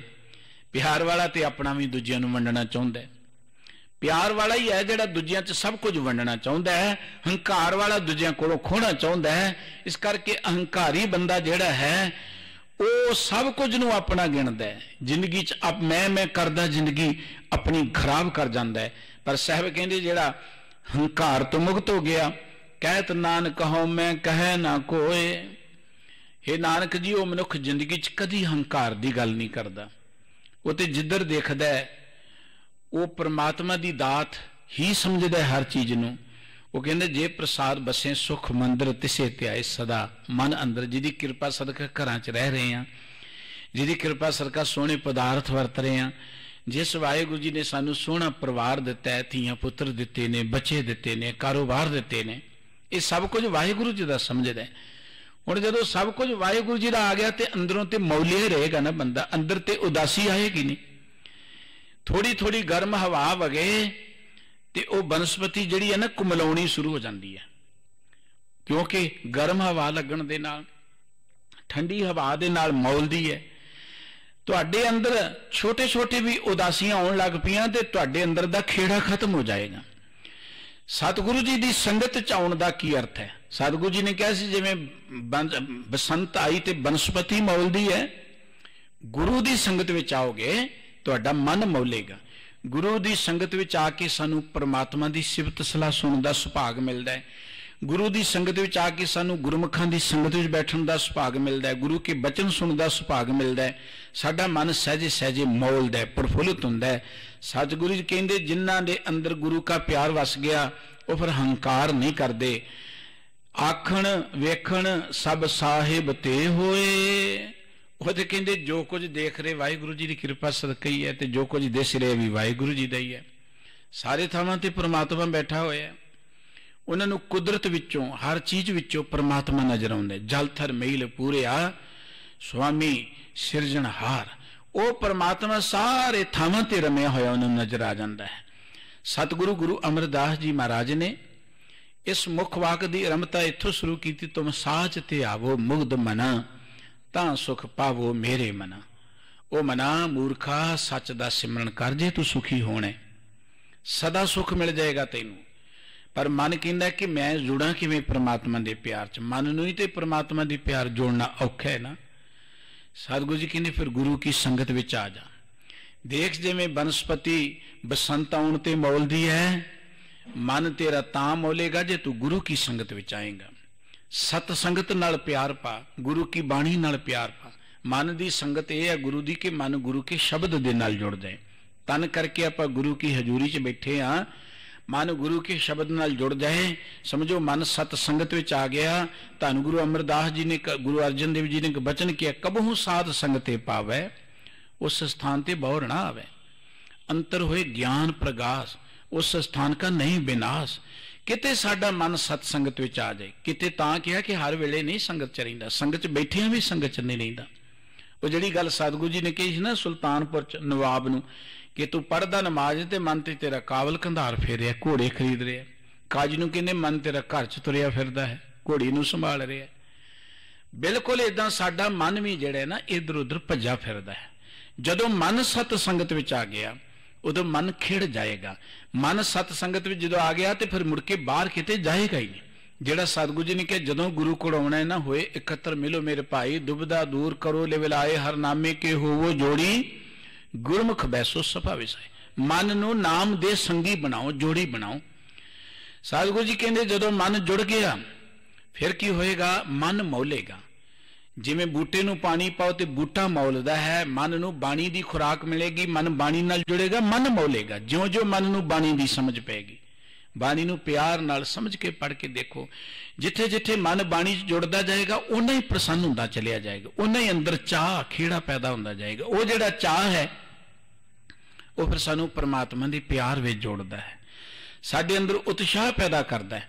A: ਪਿਆਰ ਵਾਲਾ ਤੇ ਆਪਣਾ ਵੀ ਦੂਜਿਆਂ ਨੂੰ ਵੰਡਣਾ ਚਾਹੁੰਦਾ ਹੈ ਪਿਆਰ ਵਾਲਾ ਹੀ ਹੈ ਜਿਹੜਾ ਦੂਜਿਆਂ 'ਚ ਸਭ ਕੁਝ ਵੰਡਣਾ ਚਾਹੁੰਦਾ ਹੈ ਹੰਕਾਰ ਵਾਲਾ ਦੂਜਿਆਂ ਕੋਲੋਂ ਖੋਣਾ ਚਾਹੁੰਦਾ ਹੈ ਇਸ ਕਰਕੇ ਅਹੰਕਾਰੀ ਬੰਦਾ ਜਿਹੜਾ ਹੈ ਉਹ ਸਭ ਕੁਝ ਨੂੰ ਆਪਣਾ ਗਿਣਦਾ ਹੈ ਜ਼ਿੰਦਗੀ 'ਚ ਆਪ ਮੈਂ ਮੈਂ ਕਰਦਾ ਜ਼ਿੰਦਗੀ ਆਪਣੀ ਖਰਾਬ ਕਰ ਜਾਂਦਾ ਹੈ ਪਰ ਸਹਿਬ ਕਹਿੰਦੇ ਜਿਹੜਾ ਹੰਕਾਰ ਤੋਂ ਮੁਕਤ ਹੋ ਗਿਆ ਕਹਿਤ ਨਾਨਕ ਹਉ ਮੈਂ ਕਹੈ ਨਾ ਕੋਏ ਇਹ ਨਾਨਕ ਜੀ ਉਹ ਮਨੁੱਖ ਜ਼ਿੰਦਗੀ 'ਚ ਕਦੀ ਹੰਕਾਰ ਦੀ ਗੱਲ ਨਹੀਂ ਕਰਦਾ ਉਹ ਤੇ ਜਿੱਧਰ ਦੇਖਦਾ ਹੈ ਉਹ ਪ੍ਰਮਾਤਮਾ ਦੀ ਦਾਤ ਹੀ ਸਮਝਦਾ ਹੈ ਹਰ ਚੀਜ਼ ਨੂੰ ਉਹ ਕਹਿੰਦੇ ਜੇ ਪ੍ਰਸਾਦ ਬਸੇ ਸੁਖ ਮੰਦਰ ਤਿਸੇ ਤੇ ਆਏ ਸਦਾ ਮਨ ਅੰਦਰ ਜਿਹਦੀ ਕਿਰਪਾ ਸਦਕਾ ਘਰਾਂ 'ਚ ਰਹਿ ਰਹੇ ਆ ਜਿਹਦੀ ਕਿਰਪਾ ਸਦਕਾ ਸੋਹਣੇ ਪਦਾਰਥ ਵਰਤ ਰਹੇ ਆ ਜਿਸ ਵਾਹਿਗੁਰੂ ਜੀ ਨੇ ਸਾਨੂੰ ਸੋਹਣਾ ਪਰਿਵਾਰ ਦਿੱਤਾ ਹੈ ਧੀਆਂ ਪੁੱਤਰ ਦਿੱਤੇ ਨੇ ਬੱਚੇ ਦਿੱਤੇ ਨੇ ਕਾਰੋਬਾਰ ਦਿੱਤੇ ਨੇ ਇਹ ਸਭ ਕੁਝ ਵਾਹਿਗੁਰੂ ਜੀ ਦਾ ਸਮਝਦਾ ਹੈ ਹੁਣ ਜਦੋਂ ਸਭ ਕੁਝ ਵਾਹਿਗੁਰੂ ਜੀ ਦਾ ਆ ਗਿਆ ਤੇ ਅੰਦਰੋਂ ਤੇ ਮੌਲੀਆ ਰਹੇਗਾ ਨਾ ਬੰਦਾ ਅੰਦਰ ਤੇ ਉਦਾਸੀ ਆਏਗੀ ਨਹੀਂ ਥੋੜੀ ਥੋੜੀ ਗਰਮ ਹਵਾ ਵਗੇ ਤੇ ਉਹ ਬਨਸਪਤੀ ਜਿਹੜੀ ਹੈ ਨਾ ਕੁਮਲਾਉਣੀ ਸ਼ੁਰੂ ਹੋ ਜਾਂਦੀ ਹੈ ਕਿਉਂਕਿ ਗਰਮ ਹਵਾ ਲੱਗਣ ਦੇ ਨਾਲ ਠੰਡੀ ਹਵਾ ਦੇ ਨਾਲ ਮੌਲਦੀ ਹੈ ਤੁਹਾਡੇ ਅੰਦਰ ਛੋਟੇ-ਛੋਟੇ ਵੀ ਉਦਾਸੀਆਂ ਆਉਣ ਲੱਗ ਪਈਆਂ ਤੇ ਤੁਹਾਡੇ ਅੰਦਰ ਦਾ ਖੇੜਾ ਖਤਮ ਹੋ ਜਾਏਗਾ ਸਤਿਗੁਰੂ ਜੀ ਦੀ ਸੰਗਤ ਚ ਆਉਣ ਦਾ ਕੀ ਅਰਥ ਹੈ ਸਤਿਗੁਰੂ ਜੀ ਨੇ ਕਿਹਾ ਸੀ ਜਿਵੇਂ ਬਸੰਤ ਆਈ ਤੇ ਬਨਸਪਤੀ ਮੌਲਦੀ ਹੈ ਗੁਰੂ ਦੀ ਸੰਗਤ ਵਿੱਚ ਆਓਗੇ ਤੁਹਾਡਾ ਮਨ ਮੌਲੇਗਾ ਗੁਰੂ ਦੀ ਸੰਗਤ ਵਿੱਚ ਆ ਕੇ ਸਾਨੂੰ ਪਰਮਾਤਮਾ ਦੀ ਸਿਫਤ ਸਲਾਹ ਸੁਣਨ ਦਾ ਸੁਭਾਗ ਮਿਲਦਾ ਹੈ ਗੁਰੂ ਦੀ ਸੰਗਤ ਵਿੱਚ ਆ ਕੇ ਸਾਨੂੰ ਗੁਰਮੁਖਾਂ ਦੀ ਸੰਗਤ ਵਿੱਚ ਬੈਠਣ ਦਾ ਸੁਭਾਗ ਮਿਲਦਾ ਹੈ ਗੁਰੂ ਕੇ ਬਚਨ ਸੁਣਨ ਦਾ ਸੁਭਾਗ ਮਿਲਦਾ ਹੈ ਸਾਡਾ ਮਨ ਸਹਿਜੇ ਸਹਿਜੇ ਮੌਲਦਾ ਹੈ ਪ੍ਰਫੁੱਲਿਤ ਹੁੰਦਾ ਹੈ ਸਤਿਗੁਰੂ ਜੀ ਕਹਿੰਦੇ ਜਿਨ੍ਹਾਂ ਦੇ ਅੰਦਰ ਗੁਰੂ ਦਾ ਪਿਆਰ ਵਸ ਗਿਆ ਉਹ ਫਿਰ ਹੰਕਾਰ ਨਹੀਂ ਕਰਦੇ ਆਖਣ ਵੇਖਣ ਸਭ ਸਾਹਿਬ ਤੇ ਹੋਏ ਉਹ ਤੇ ਕਹਿੰਦੇ ਜੋ ਕੁਝ ਦੇਖ ਰਹੇ ਵਾਹਿਗੁਰੂ ਜੀ ਦੀ ਕਿਰਪਾ ਸਦਕਾ ਹੀ ਹੈ ਤੇ ਜੋ ਕੁਝ ਦਿਸ ਰਿਹਾ ਵੀ ਵਾਹਿਗੁਰੂ ਜੀ ਦਾ ਹੀ ਹੈ ਸਾਰੇ ਥਾਵਾਂ ਤੇ ਪ੍ਰਮਾਤਮਾ ਬੈਠਾ ਹੋਇਆ ਹੈ ਉਹਨਾਂ ਨੂੰ ਕੁਦਰਤ ਵਿੱਚੋਂ ਹਰ ਚੀਜ਼ ਵਿੱਚੋਂ ਪਰਮਾਤਮਾ ਨਜ਼ਰ ਆਉਂਦਾ ਥਰ ਮੇਲ ਪੂਰਿਆ ਸੁਆਮੀ ਸਿਰਜਣਹਾਰ ਉਹ ਪਰਮਾਤਮਾ ਸਾਰੇ ਥਾਵਾਂ ਤੇ ਰਮਿਆ ਹੋਇਆ ਉਹਨਾਂ ਨੂੰ ਨਜ਼ਰ ਆ ਜਾਂਦਾ ਹੈ ਸਤਿਗੁਰੂ ਗੁਰੂ ਅਮਰਦਾਸ ਜੀ ਮਹਾਰਾਜ ਨੇ ਇਸ ਮੁੱਖ ਵਾਕ ਦੀ ਰਮਤਾ ਇੱਥੋਂ ਸ਼ੁਰੂ ਕੀਤੀ ਤੁਮ ਸਾਚ ਤੇ ਆਵੋ ਮੁਗਧ ਮਨਾ ਤਾਂ ਸੁਖ ਪਾਵੋ ਮੇਰੇ ਮਨਾ ਉਹ ਮਨਾ ਮੂਰਖਾ ਸੱਚ ਦਾ ਸਿਮਰਨ ਕਰ ਜੇ ਤੂੰ ਸੁਖੀ ਹੋਣਾ ਸਦਾ ਸੁਖ ਮਿਲ ਜਾਏਗਾ ਤੈਨੂੰ ਪਰ ਮਨ ਕਹਿੰਦਾ ਕਿ ਮੈਂ ਜੁੜਾਂ ਕਿਵੇਂ ਪ੍ਰਮਾਤਮਾ ਦੇ ਪਿਆਰ 'ਚ ਮਨ ਨੂੰ ਹੀ ਤੇ ਪ੍ਰਮਾਤਮਾ ਦੇ ਪਿਆਰ ਜੋੜਨਾ ਔਖਾ ਹੈ ਨਾ ਸਤਿਗੁਰੂ ਜੀ ਕਹਿੰਦੇ ਫਿਰ ਗੁਰੂ ਕੀ ਸੰਗਤ ਵਿੱਚ ਆ ਜਾ ਦੇਖ ਜਿਵੇਂ ਬਨਸਪਤੀ ਬਸੰਤ ਆਉਣ ਤੇ ਮੌਲਦੀ ਹੈ ਮਨ ਤੇਰਾ ਤਾਂ ਮੌਲੇਗਾ ਜੇ ਤੂੰ ਗੁਰੂ ਕੀ ਸੰਗਤ ਵਿੱਚ ਆਏਗਾ ਸਤ ਸੰਗਤ ਨਾਲ ਪਿਆਰ ਪਾ ਗੁਰੂ ਕੀ ਬਾਣੀ ਨਾਲ ਪਿਆਰ ਪਾ ਮਨ ਦੀ ਸੰਗਤ ਇਹ ਹੈ ਗੁਰੂ ਦੀ ਕਿ ਮਨ ਗੁਰੂ ਕੇ ਸ਼ਬਦ ਦੇ ਨਾਲ ਜੁੜ ਜਾਏ ਤਨ ਕਰਕੇ ਆਪਾਂ ਗੁਰੂ ਕੀ ਹਜ਼ੂਰੀ 'ਚ ਬੈਠੇ ਆਂ ਮਨ ਗੁਰੂ ਕੇ ਸ਼ਬਦ ਨਾਲ ਜੁੜ ਜਾਏ ਸਮਝੋ ਮਨ ਸਤ ਸੰਗਤ ਵਿੱਚ ਆ ਗਿਆ ਧੰਨ ਗੁਰੂ ਅਮਰਦਾਸ ਜੀ ਨੇ ਗੁਰੂ ਅਰਜਨ ਦੇਵ ਜੀ ਨੇ ਇੱਕ ਬਚਨ ਕਿਹਾ ਕਬਹੂ ਸਾਧ ਸੰਗਤੇ ਪਾਵੇ ਉਸ ਸਥਾਨ ਤੇ ਬਹੁ ਰਣਾ ਆਵੇ ਅੰਤਰ ਹੋਏ ਗਿਆਨ ਪ੍ਰਗਾਸ ਉਸ ਸਥਾਨ ਕਾ ਨਹੀਂ ਬਿਨਾਸ਼ ਕਿਤੇ ਸਾਡਾ ਮਨ ਸਤ ਸੰਗਤ ਵਿੱਚ ਆ ਜਾਏ ਕਿਤੇ ਤਾਂ ਕਿਹਾ ਕਿ ਹਰ ਵੇਲੇ ਨਹੀਂ ਸੰਗਤ ਚ ਰਹਿੰਦਾ ਸੰਗਤ ਚ ਬੈਠਿਆਂ ਵੀ ਸੰਗਤ ਚ ਨਹੀਂ ਰਹਿੰਦਾ ਉਹ ਜਿਹੜੀ ਗੱਲ ਸਤਗੁਰੂ ਜੀ ਨੇ ਕਹੀ ਸੀ ਨਾ ਸੁਲਤਾਨਪੁਰ ਚ ਨਵਾਬ ਨੂੰ ਕਿ ਤੂੰ ਪੜਦਾ ਨਮਾਜ਼ ਤੇ ਮਨ ਤੇ ਤੇਰਾ ਕਾਬਲ ਕੰਧਾਰ ਫੇਰਿਆ ਘੋੜੇ ਖਰੀਦ ਰਿਹਾ ਕਾਜ ਨੂੰ ਕਹਿੰਦੇ ਮਨ ਤੇਰਾ ਘਰ ਚ ਤੁਰਿਆ ਫਿਰਦਾ ਹੈ ਘੋੜੀ ਨੂੰ ਸੰਭਾਲ ਰਿਹਾ ਬਿਲਕੁਲ ਇਦਾਂ ਸਾਡਾ ਮਨ ਵੀ ਜਿਹੜਾ ਨਾ ਇਧਰ ਉਧਰ ਭੱਜਾ ਫਿਰਦਾ ਹੈ ਜਦੋਂ ਮਨ ਸਤ ਸੰਗਤ ਵਿੱਚ ਆ ਗਿਆ ਉਦੋਂ ਮਨ ਖਿੜ ਜਾਏਗਾ ਮਨ ਸਤ ਸੰਗਤ ਵਿੱਚ ਜਦੋਂ ਆ ਗਿਆ ਤੇ ਫਿਰ ਮੁੜ ਕੇ ਬਾਹਰ ਕਿਤੇ ਜਾਏਗਾ ਹੀ ਨਹੀਂ ਜਿਹੜਾ ਸਤਗੁਰੂ ਜੀ ਨੇ ਕਿਹਾ ਜਦੋਂ ਗੁਰੂ ਕੋਲ ਆਉਣਾ ਹੈ ਨਾ ਹੋਏ ਇਕੱਤਰ ਮਿਲੋ ਮੇਰੇ ਭਾਈ ਦੁਬਦਾ ਦੂਰ ਕਰੋ ਲੈ ਵਿਲਾਏ ਹਰ ਨਾਮੇ ਕੇ ਹੋਵੋ ਜੋੜੀ ਗੁਰਮੁਖ ਬੈਸੋ ਸੁਭਾਵੇ ਸਾਈ ਮਨ ਨੂੰ ਨਾਮ ਦੇ ਸੰਗੀ ਬਣਾਓ ਜੋੜੀ ਬਣਾਓ ਸਤਗੁਰੂ ਜੀ ਕਹਿੰਦੇ ਜਦੋਂ ਮਨ ਜੁੜ ਗਿਆ ਫਿਰ ਕੀ ਹੋਏਗਾ ਮਨ ਮੌਲੇਗਾ ਜਿਵੇਂ ਬੂਟੇ ਨੂੰ ਪਾਣੀ ਪਾਓ ਤੇ ਬੂਟਾ ਮੌਲਦਾ ਹੈ ਮਨ ਨੂੰ ਬਾਣੀ ਦੀ ਖੁਰਾਕ ਮਿਲੇਗੀ ਮਨ ਬਾਣੀ ਨਾਲ ਜੁੜੇਗਾ ਮਨ ਮੌਲੇਗਾ ਜਿਉਂ-ਜਿਉਂ ਮਨ ਨੂੰ ਬਾਣੀ ਦੀ ਸਮਝ ਪੈਗੀ ਬਾਣੀ ਨੂੰ ਪਿਆਰ ਨਾਲ ਸਮਝ ਕੇ ਪੜ੍ਹ ਕੇ ਦੇਖੋ ਜਿੱਥੇ-ਜਿੱਥੇ ਮਨ ਬਾਣੀ 'ਚ ਜੁੜਦਾ ਜਾਏਗਾ ਉਨਾ ਹੀ ਪ੍ਰਸੰਨ ਹੁੰਦਾ ਚਲਿਆ ਜਾਏਗਾ ਉਨਾ ਹੀ ਅੰਦਰ ਚਾਹ ਖੇੜਾ ਪੈਦਾ ਹੁੰਦਾ ਜਾਏਗਾ ਉਹ ਜਿਹੜਾ ਚਾਹ ਹੈ ਉਹ ਫਿਰ ਸਾਨੂੰ ਪਰਮਾਤਮਾ ਦੇ ਪਿਆਰ ਵਿੱਚ ਜੋੜਦਾ ਹੈ ਸਾਡੇ ਅੰਦਰ ਉਤਸ਼ਾਹ ਪੈਦਾ ਕਰਦਾ ਹੈ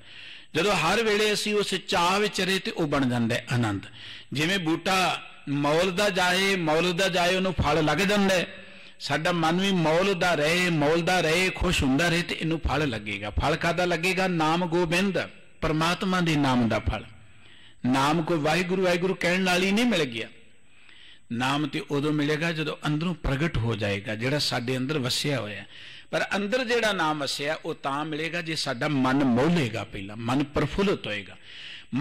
A: ਜਦੋਂ ਹਰ ਵੇਲੇ ਅਸੀਂ ਉਸ ਚਾਹ ਵਿੱਚ ਰਹੇ ਤੇ ਉਹ ਬਣ ਜਾਂਦਾ ਹੈ ਆਨੰਦ ਜਿਵੇਂ ਬੂਟਾ ਮੌਲ ਦਾ ਜਾਏ ਮੌਲ ਦਾ ਜਾਏ ਉਹਨੂੰ ਫਲ ਲੱਗ ਜਾਂਦਾ ਹੈ ਸਾਡਾ ਮਨ ਵੀ ਮੌਲ ਦਾ ਰਹੇ ਮੌਲ ਦਾ ਰਹੇ ਖੁਸ਼ ਹੁੰਦਾ ਰਹੇ ਤੇ ਇਹਨੂੰ ਫਲ ਲੱਗੇਗਾ ਫਲ ਕਾਦਾ ਲੱਗੇਗਾ ਨਾਮ ਗੋਬਿੰਦ ਪਰਮਾਤਮਾ ਦੇ ਨਾਮ ਦਾ ਫਲ ਨਾਮ ਕੋਈ ਵਾਹਿਗੁਰੂ ਵਾਹਿਗੁਰੂ ਕਹਿਣ ਨਾਲ ਹੀ ਨਹੀਂ ਮਿਲ ਗਿਆ ਨਾਮ ਤੇ ਉਦੋਂ ਮਿਲੇਗਾ ਜਦੋਂ ਅੰਦਰੋਂ ਪ੍ਰਗਟ ਹੋ ਜਾਏਗਾ ਜਿਹੜਾ ਸਾਡੇ ਅੰਦਰ ਵਸਿਆ ਹੋਇਆ ਪਰ ਅੰਦਰ ਜਿਹੜਾ ਨਾਮ ਵਸਿਆ ਉਹ ਤਾਂ ਮਿਲੇਗਾ ਜੇ ਸਾਡਾ ਮਨ ਮੋਹਲੇਗਾ ਪਹਿਲਾਂ ਮਨ ਪ੍ਰਫੁੱਲਤ ਹੋਏਗਾ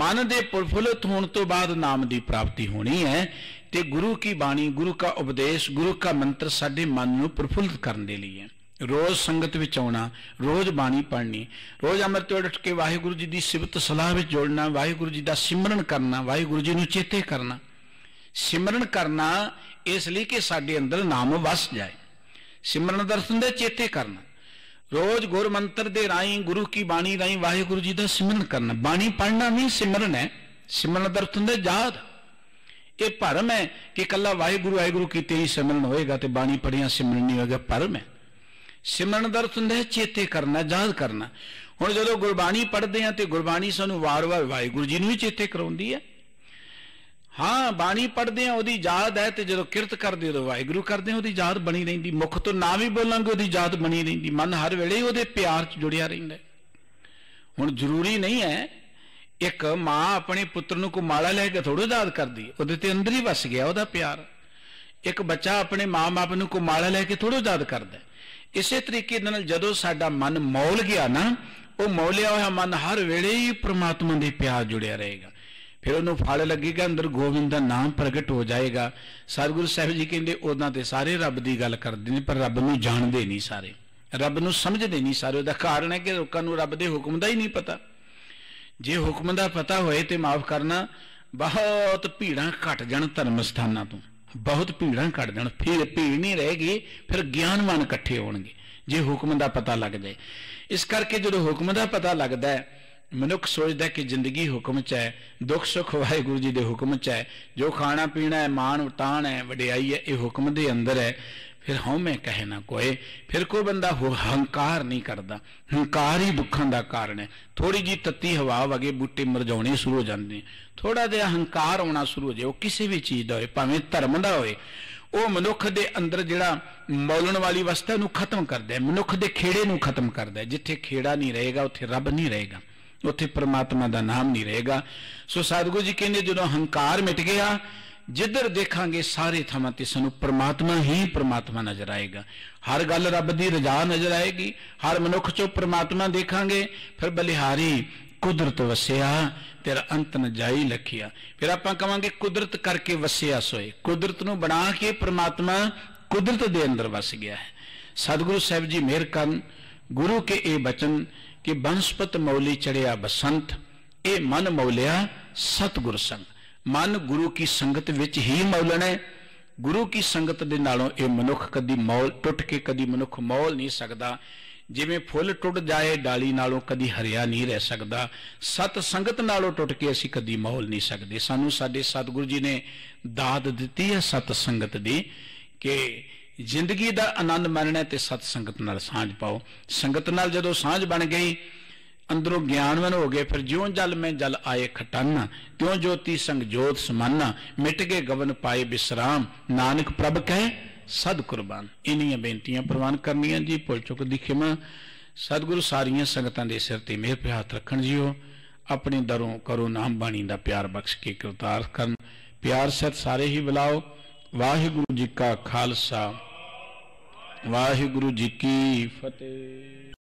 A: ਮਨ ਦੇ ਪ੍ਰਫੁੱਲਤ ਹੋਣ ਤੋਂ ਬਾਅਦ ਨਾਮ ਦੀ ਪ੍ਰਾਪਤੀ ਹੋਣੀ ਹੈ ਤੇ ਗੁਰੂ ਕੀ ਬਾਣੀ ਗੁਰੂ ਦਾ ਉਪਦੇਸ਼ ਗੁਰੂ ਦਾ ਮੰਤਰ ਸਾਡੇ ਮਨ ਨੂੰ ਪ੍ਰਫੁੱਲਤ ਕਰਨ ਦੇ ਲਈ ਹੈ ਰੋਜ਼ ਸੰਗਤ ਵਿੱਚ ਆਉਣਾ ਰੋਜ਼ ਬਾਣੀ ਪੜ੍ਹਨੀ ਰੋਜ਼ ਅੰਮ੍ਰਿਤ ਵੇਲੇ ਉੱਠ ਕੇ ਵਾਹਿਗੁਰੂ ਜੀ ਦੀ ਸਿਫਤ ਸਲਾਹ ਵਿੱਚ ਜੋੜਨਾ ਵਾਹਿਗੁਰੂ ਜੀ ਦਾ ਸਿਮਰਨ ਕਰਨਾ ਵਾਹਿਗੁਰੂ ਜੀ ਨੂੰ ਚੇਤੇ ਕਰਨਾ ਸਿਮਰਨ ਕਰਨਾ ਇਸ ਲਈ ਕਿ ਸਾਡੇ ਅੰਦਰ ਨਾਮ ਵਸ ਜਾਏ ਸਿਮਰਨ ਦਰਸ਼ਨ ਦੇ ਚੇਤੇ ਕਰਨਾ ਰੋਜ਼ ਗੁਰ ਮੰਤਰ ਦੇ ਰਾਹੀਂ ਗੁਰੂ ਕੀ ਬਾਣੀ ਰਾਹੀਂ ਵਾਹਿਗੁਰੂ ਜੀ ਦਾ ਸਿਮਰਨ ਕਰਨਾ ਬਾਣੀ ਪੜ੍ਹਨਾ ਨਹੀਂ ਸਿਮਰਨ ਹੈ ਸਿਮਰਨ ਦਰਸ਼ਨ ਦੇ ਜਾਦ ਇਹ ਭਰਮ ਹੈ ਕਿ ਕੱਲਾ ਵਾਹਿਗੁਰੂ ਵਾਹਿਗੁਰੂ ਕੀਤੇ ਹੀ ਸਿਮਰਨ ਹੋਏਗਾ ਤੇ ਬਾਣੀ ਪੜਿਆ ਸਿਮਰਨ ਨਹੀਂ ਹੋਏਗਾ ਭਰਮ ਹੈ ਸਿਮਰਨ ਦਾ ਅਰਥ ਹੁੰਦਾ ਹੈ ਚੇਤੇ ਕਰਨਾ ਯਾਦ ਕਰਨਾ ਹੁਣ ਜਦੋਂ ਗੁਰਬਾਣੀ ਪੜਦੇ ਆ ਤੇ ਗੁਰਬਾਣੀ ਸਾਨੂੰ ਵਾਰ-ਵਾਰ ਵਾਹਿਗੁਰੂ ਜੀ ਨੂੰ ਹੀ ਚੇਤੇ ਕਰਾਉਂਦੀ ਹੈ ਹਾਂ ਬਾਣੀ ਪੜਦੇ ਆ ਉਹਦੀ ਯਾਦ ਹੈ ਤੇ ਜਦੋਂ ਕਿਰਤ ਕਰਦੇ ਉਦੋਂ ਵਾਹਿਗੁਰੂ ਕਰਦੇ ਉਹਦੀ ਯਾਦ ਬਣੀ ਰਹਿੰਦੀ ਮੁਖ ਤੋਂ ਨਾ ਵੀ ਬੋਲਾਂਗੇ ਉਹਦੀ ਯਾਦ ਬਣੀ ਰਹਿੰਦੀ ਮਨ ਹਰ ਵੇਲੇ ਉਹਦੇ ਪਿਆਰ 'ਚ ਜੁੜਿਆ ਰਹਿੰਦਾ ਹੁਣ ਜ਼ਰੂਰੀ ਨਹੀਂ ਹੈ ਇੱਕ ਮਾਂ ਆਪਣੇ ਪੁੱਤਰ ਨੂੰ ਕੋ ਮਾਲਾ ਲੈ ਕੇ ਥੋੜੋ ਦਾਦ ਕਰਦੀ ਹੈ ਉਹਦੇ ਤੇ ਅੰਦਰ ਹੀ ਵਸ ਗਿਆ ਉਹਦਾ ਪਿਆਰ ਇੱਕ ਬੱਚਾ ਆਪਣੇ ਮਾਂ-ਬਾਪ ਨੂੰ ਕੋ ਮਾਲਾ ਲੈ ਕੇ ਥੋੜੋ ਦਾਦ ਕਰਦਾ ਇਸੇ ਤਰੀਕੇ ਨਾਲ ਜਦੋਂ ਸਾਡਾ ਮਨ ਮੌਲ ਗਿਆ ਨਾ ਉਹ ਮੌਲਿਆ ਹੋਇਆ ਮਨ ਹਰ ਵੇਲੇ ਹੀ ਪ੍ਰਮਾਤਮਾ ਦੇ ਪਿਆਰ ਜੁੜਿਆ ਰਹੇਗਾ ਫਿਰ ਉਹਨੂੰ ਫਲ ਲੱਗੇਗਾ ਅੰਦਰ ਗੋਬਿੰਦ ਦਾ ਨਾਮ ਪ੍ਰਗਟ ਹੋ ਜਾਏਗਾ ਸਤਿਗੁਰੂ ਸਾਹਿਬ ਜੀ ਕਹਿੰਦੇ ਉਹਨਾਂ ਤੇ ਸਾਰੇ ਰੱਬ ਦੀ ਗੱਲ ਕਰਦੇ ਨੇ ਪਰ ਰੱਬ ਨੂੰ ਜਾਣਦੇ ਨਹੀਂ ਸਾਰੇ ਰੱਬ ਨੂੰ ਸਮਝਦੇ ਨਹੀਂ ਸਾਰੇ ਉਹਦਾ ਕਾਰਨ ਹੈ ਕਿ ਲੋਕਾਂ ਨੂੰ ਰੱਬ ਦੇ ਹੁਕਮ ਦਾ ਹੀ ਨਹੀਂ ਪਤਾ ਜੇ ਹੁਕਮ ਦਾ ਪਤਾ ਹੋਏ ਤੇ ਮਾਫ ਕਰਨਾ ਬਹੁਤ ਭੀੜਾਂ ਘਟ ਜਾਣ ਧਰਮ ਸਥਾਨਾਂ ਤੋਂ ਬਹੁਤ ਭੀੜਾਂ ਘਟ ਜਾਣ ਫਿਰ ਭੀੜ ਨਹੀਂ ਰਹੇਗੀ ਫਿਰ ਗਿਆਨਵਾਨ ਇਕੱਠੇ ਹੋਣਗੇ ਜੇ ਹੁਕਮ ਦਾ ਪਤਾ ਲੱਗ ਜਾਏ ਇਸ ਕਰਕੇ ਜਦੋਂ ਹੁਕਮ ਦਾ ਪਤਾ ਲੱਗਦਾ ਹੈ ਮਨੁੱਖ ਸੋਚਦਾ ਕਿ ਜ਼ਿੰਦਗੀ ਹੁਕਮ 'ਚ ਹੈ ਦੁੱਖ ਸੁੱਖ ਵਾਹਿਗੁਰੂ ਜੀ ਦੇ ਹੁਕਮ 'ਚ ਹੈ ਜੋ ਖਾਣਾ ਪੀਣਾ ਹੈ ਮਾਣ ਉਤਾਨ ਹੈ ਵਡਿਆਈ ਹੈ ਇਹ ਹੁਕਮ ਦੇ ਅੰਦਰ ਹੈ ਫਿਰ ਹਉ ਮੈਂ ਕਹੇ ਨਾ ਕੋਏ ਫਿਰ ਕੋ ਬੰਦਾ ਹੰਕਾਰ ਨਹੀਂ ਕਰਦਾ ਹੰਕਾਰ ਹੀ ਦੁੱਖਾਂ ਦਾ ਕਾਰਨ ਹੈ ਥੋੜੀ ਜੀ ਤੱਤੀ ਹਵਾ ਵਗੇ ਬੂਟੇ ਜਾਉਣੇ ਸ਼ੁਰੂ ਹੋ ਜਾਂਦੇ ਥੋੜਾ ਜਿਹਾ ਹੰਕਾਰ ਆਉਣਾ ਸ਼ੁਰੂ ਹੋ ਜਾਏ ਉਹ ਕਿਸੇ ਵੀ ਚੀਜ਼ ਦਾ ਹੋਏ ਭਾਵੇਂ ਧਰਮ ਦਾ ਹੋਏ ਉਹ ਮਨੁੱਖ ਦੇ ਅੰਦਰ ਜਿਹੜਾ ਮੌਲਣ ਵਾਲੀ ਅਵਸਥਾ ਨੂੰ ਖਤਮ ਕਰਦਾ ਹੈ ਮਨੁੱਖ ਦੇ ਖੇੜੇ ਨੂੰ ਖਤਮ ਕਰਦਾ ਹੈ ਜਿੱਥੇ ਖੇੜਾ ਨਹੀਂ ਰਹੇਗਾ ਉੱਥੇ ਰੱਬ ਨਹੀਂ ਰਹੇਗਾ ਉੱਥੇ ਪ੍ਰਮਾਤਮਾ ਦਾ ਨਾਮ ਨਹੀਂ ਰਹੇਗਾ ਸੋ ਸਾਧਗੁਰੂ ਜੀ ਕਹਿੰਦੇ ਜਦੋਂ ਹੰਕਾਰ ਮਿਟ ਗਿਆ ਜਿੱਧਰ ਦੇਖਾਂਗੇ ਸਾਰੇ ਥਾਵਾਂ ਤੇ ਸਾਨੂੰ ਪ੍ਰਮਾਤਮਾ ਹੀ ਪ੍ਰਮਾਤਮਾ ਨਜ਼ਰ ਆਏਗਾ ਹਰ ਗੱਲ ਰੱਬ ਦੀ ਰਜ਼ਾ ਨਜ਼ਰ ਆਏਗੀ ਹਰ ਮਨੁੱਖ 'ਚੋਂ ਪ੍ਰਮਾਤਮਾ ਦੇਖਾਂਗੇ ਫਿਰ ਬਲਿਹਾਰੀ ਕੁਦਰਤ ਵਸਿਆ ਤੇਰਾ ਅੰਤ ਨ ਜਾਈ ਲਖਿਆ ਫਿਰ ਆਪਾਂ ਕਵਾਂਗੇ ਕੁਦਰਤ ਕਰਕੇ ਵਸਿਆ ਸੋਏ ਕੁਦਰਤ ਨੂੰ ਬਣਾ ਕੇ ਪ੍ਰਮਾਤਮਾ ਕੁਦਰਤ ਦੇ ਅੰਦਰ ਵਸ ਗਿਆ ਹੈ ਸਤਿਗੁਰੂ ਸਾਹਿਬ ਜੀ ਮਿਹਰ ਕਰਨ ਗੁਰੂ ਕੇ ਇਹ ਬਚਨ ਕਿ ਬੰਸਪਤ ਮੌਲੀ ਚੜਿਆ ਬਸੰਤ ਇਹ ਮਨ ਮੌਲਿਆ ਸਤਗੁਰ ਸੰਗ ਮਨ ਗੁਰੂ ਕੀ ਸੰਗਤ ਵਿੱਚ ਹੀ ਮੌਲਣਾ ਹੈ ਗੁਰੂ ਕੀ ਸੰਗਤ ਦੇ ਨਾਲੋਂ ਇਹ ਮਨੁੱਖ ਕਦੀ ਮੌਲ ਟੁੱਟ ਕੇ ਕਦੀ ਮਨੁੱਖ ਮੌਲ ਨਹੀਂ ਸਕਦਾ ਜਿਵੇਂ ਫੁੱਲ ਟੁੱਟ ਜਾਏ ਡਾਲੀ ਨਾਲੋਂ ਕਦੀ ਹਰਿਆ ਨਹੀਂ ਰਹਿ ਸਕਦਾ ਸਤ ਸੰਗਤ ਨਾਲੋਂ ਟੁੱਟ ਕੇ ਅਸੀਂ ਕਦੀ ਮੌਲ ਨਹੀਂ ਸਕਦੇ ਸਾਨੂੰ ਸਾਡੇ ਸਤਿਗੁਰੂ ਜੀ ਨੇ ਦਾਤ ਦਿੱਤੀ ਹੈ ਸਤ ਸੰਗਤ ਦੀ ਕਿ ਜ਼ਿੰਦਗੀ ਦਾ ਆਨੰਦ ਮਾਣਨਾ ਤੇ ਸਤ ਸੰਗਤ ਨਾਲ ਸਾਂਝ ਪਾਓ ਸੰਗਤ ਨਾਲ ਜਦੋਂ ਸਾਂਝ ਬਣ ਗਈ ਅੰਦਰੋਂ ਗਿਆਨਵਨ ਹੋ ਗਏ ਫਿਰ ਜਿਉਂ ਜਲ ਮੈਂ ਜਲ ਆਏ ਖਟਾਨਾ ਤਿਉਂ ਜੋਤੀ ਸੰਗ ਜੋਤ ਸਮਾਨਾ ਮਿਟ ਗਏ ਗਵਨ ਪਾਏ ਬਿਸਰਾਮ ਨਾਨਕ ਪ੍ਰਭ ਕਹੇ ਸਦ ਕੁਰਬਾਨ ਇਨੀਆਂ ਬੇਨਤੀਆਂ ਪ੍ਰਵਾਨ ਕਰਨੀਆਂ ਜੀ ਭੁੱਲ ਚੁੱਕ ਦੀ ਖਿਮਾ ਸਤਿਗੁਰੂ ਸਾਰੀਆਂ ਸੰਗਤਾਂ ਦੇ ਸਿਰ ਤੇ ਮਿਹਰ ਪਿਆਰ ਰੱਖਣ ਜੀਓ ਆਪਣੇ ਦਰੋਂ ਕਰੋ ਨਾਮ ਬਾਣੀ ਦਾ ਪਿਆਰ ਬਖਸ਼ ਕੇ ਕਿਰਤਾਰ ਕਰਨ ਪਿਆਰ ਸਤ ਸਾਰੇ ਹੀ ਬੁਲਾਓ ਵਾਹਿਗੁਰੂ ਜੀ ਕਾ ਖਾਲਸਾ ਵਾਹਿਗੁਰੂ ਜੀ ਕੀ ਫਤਿਹ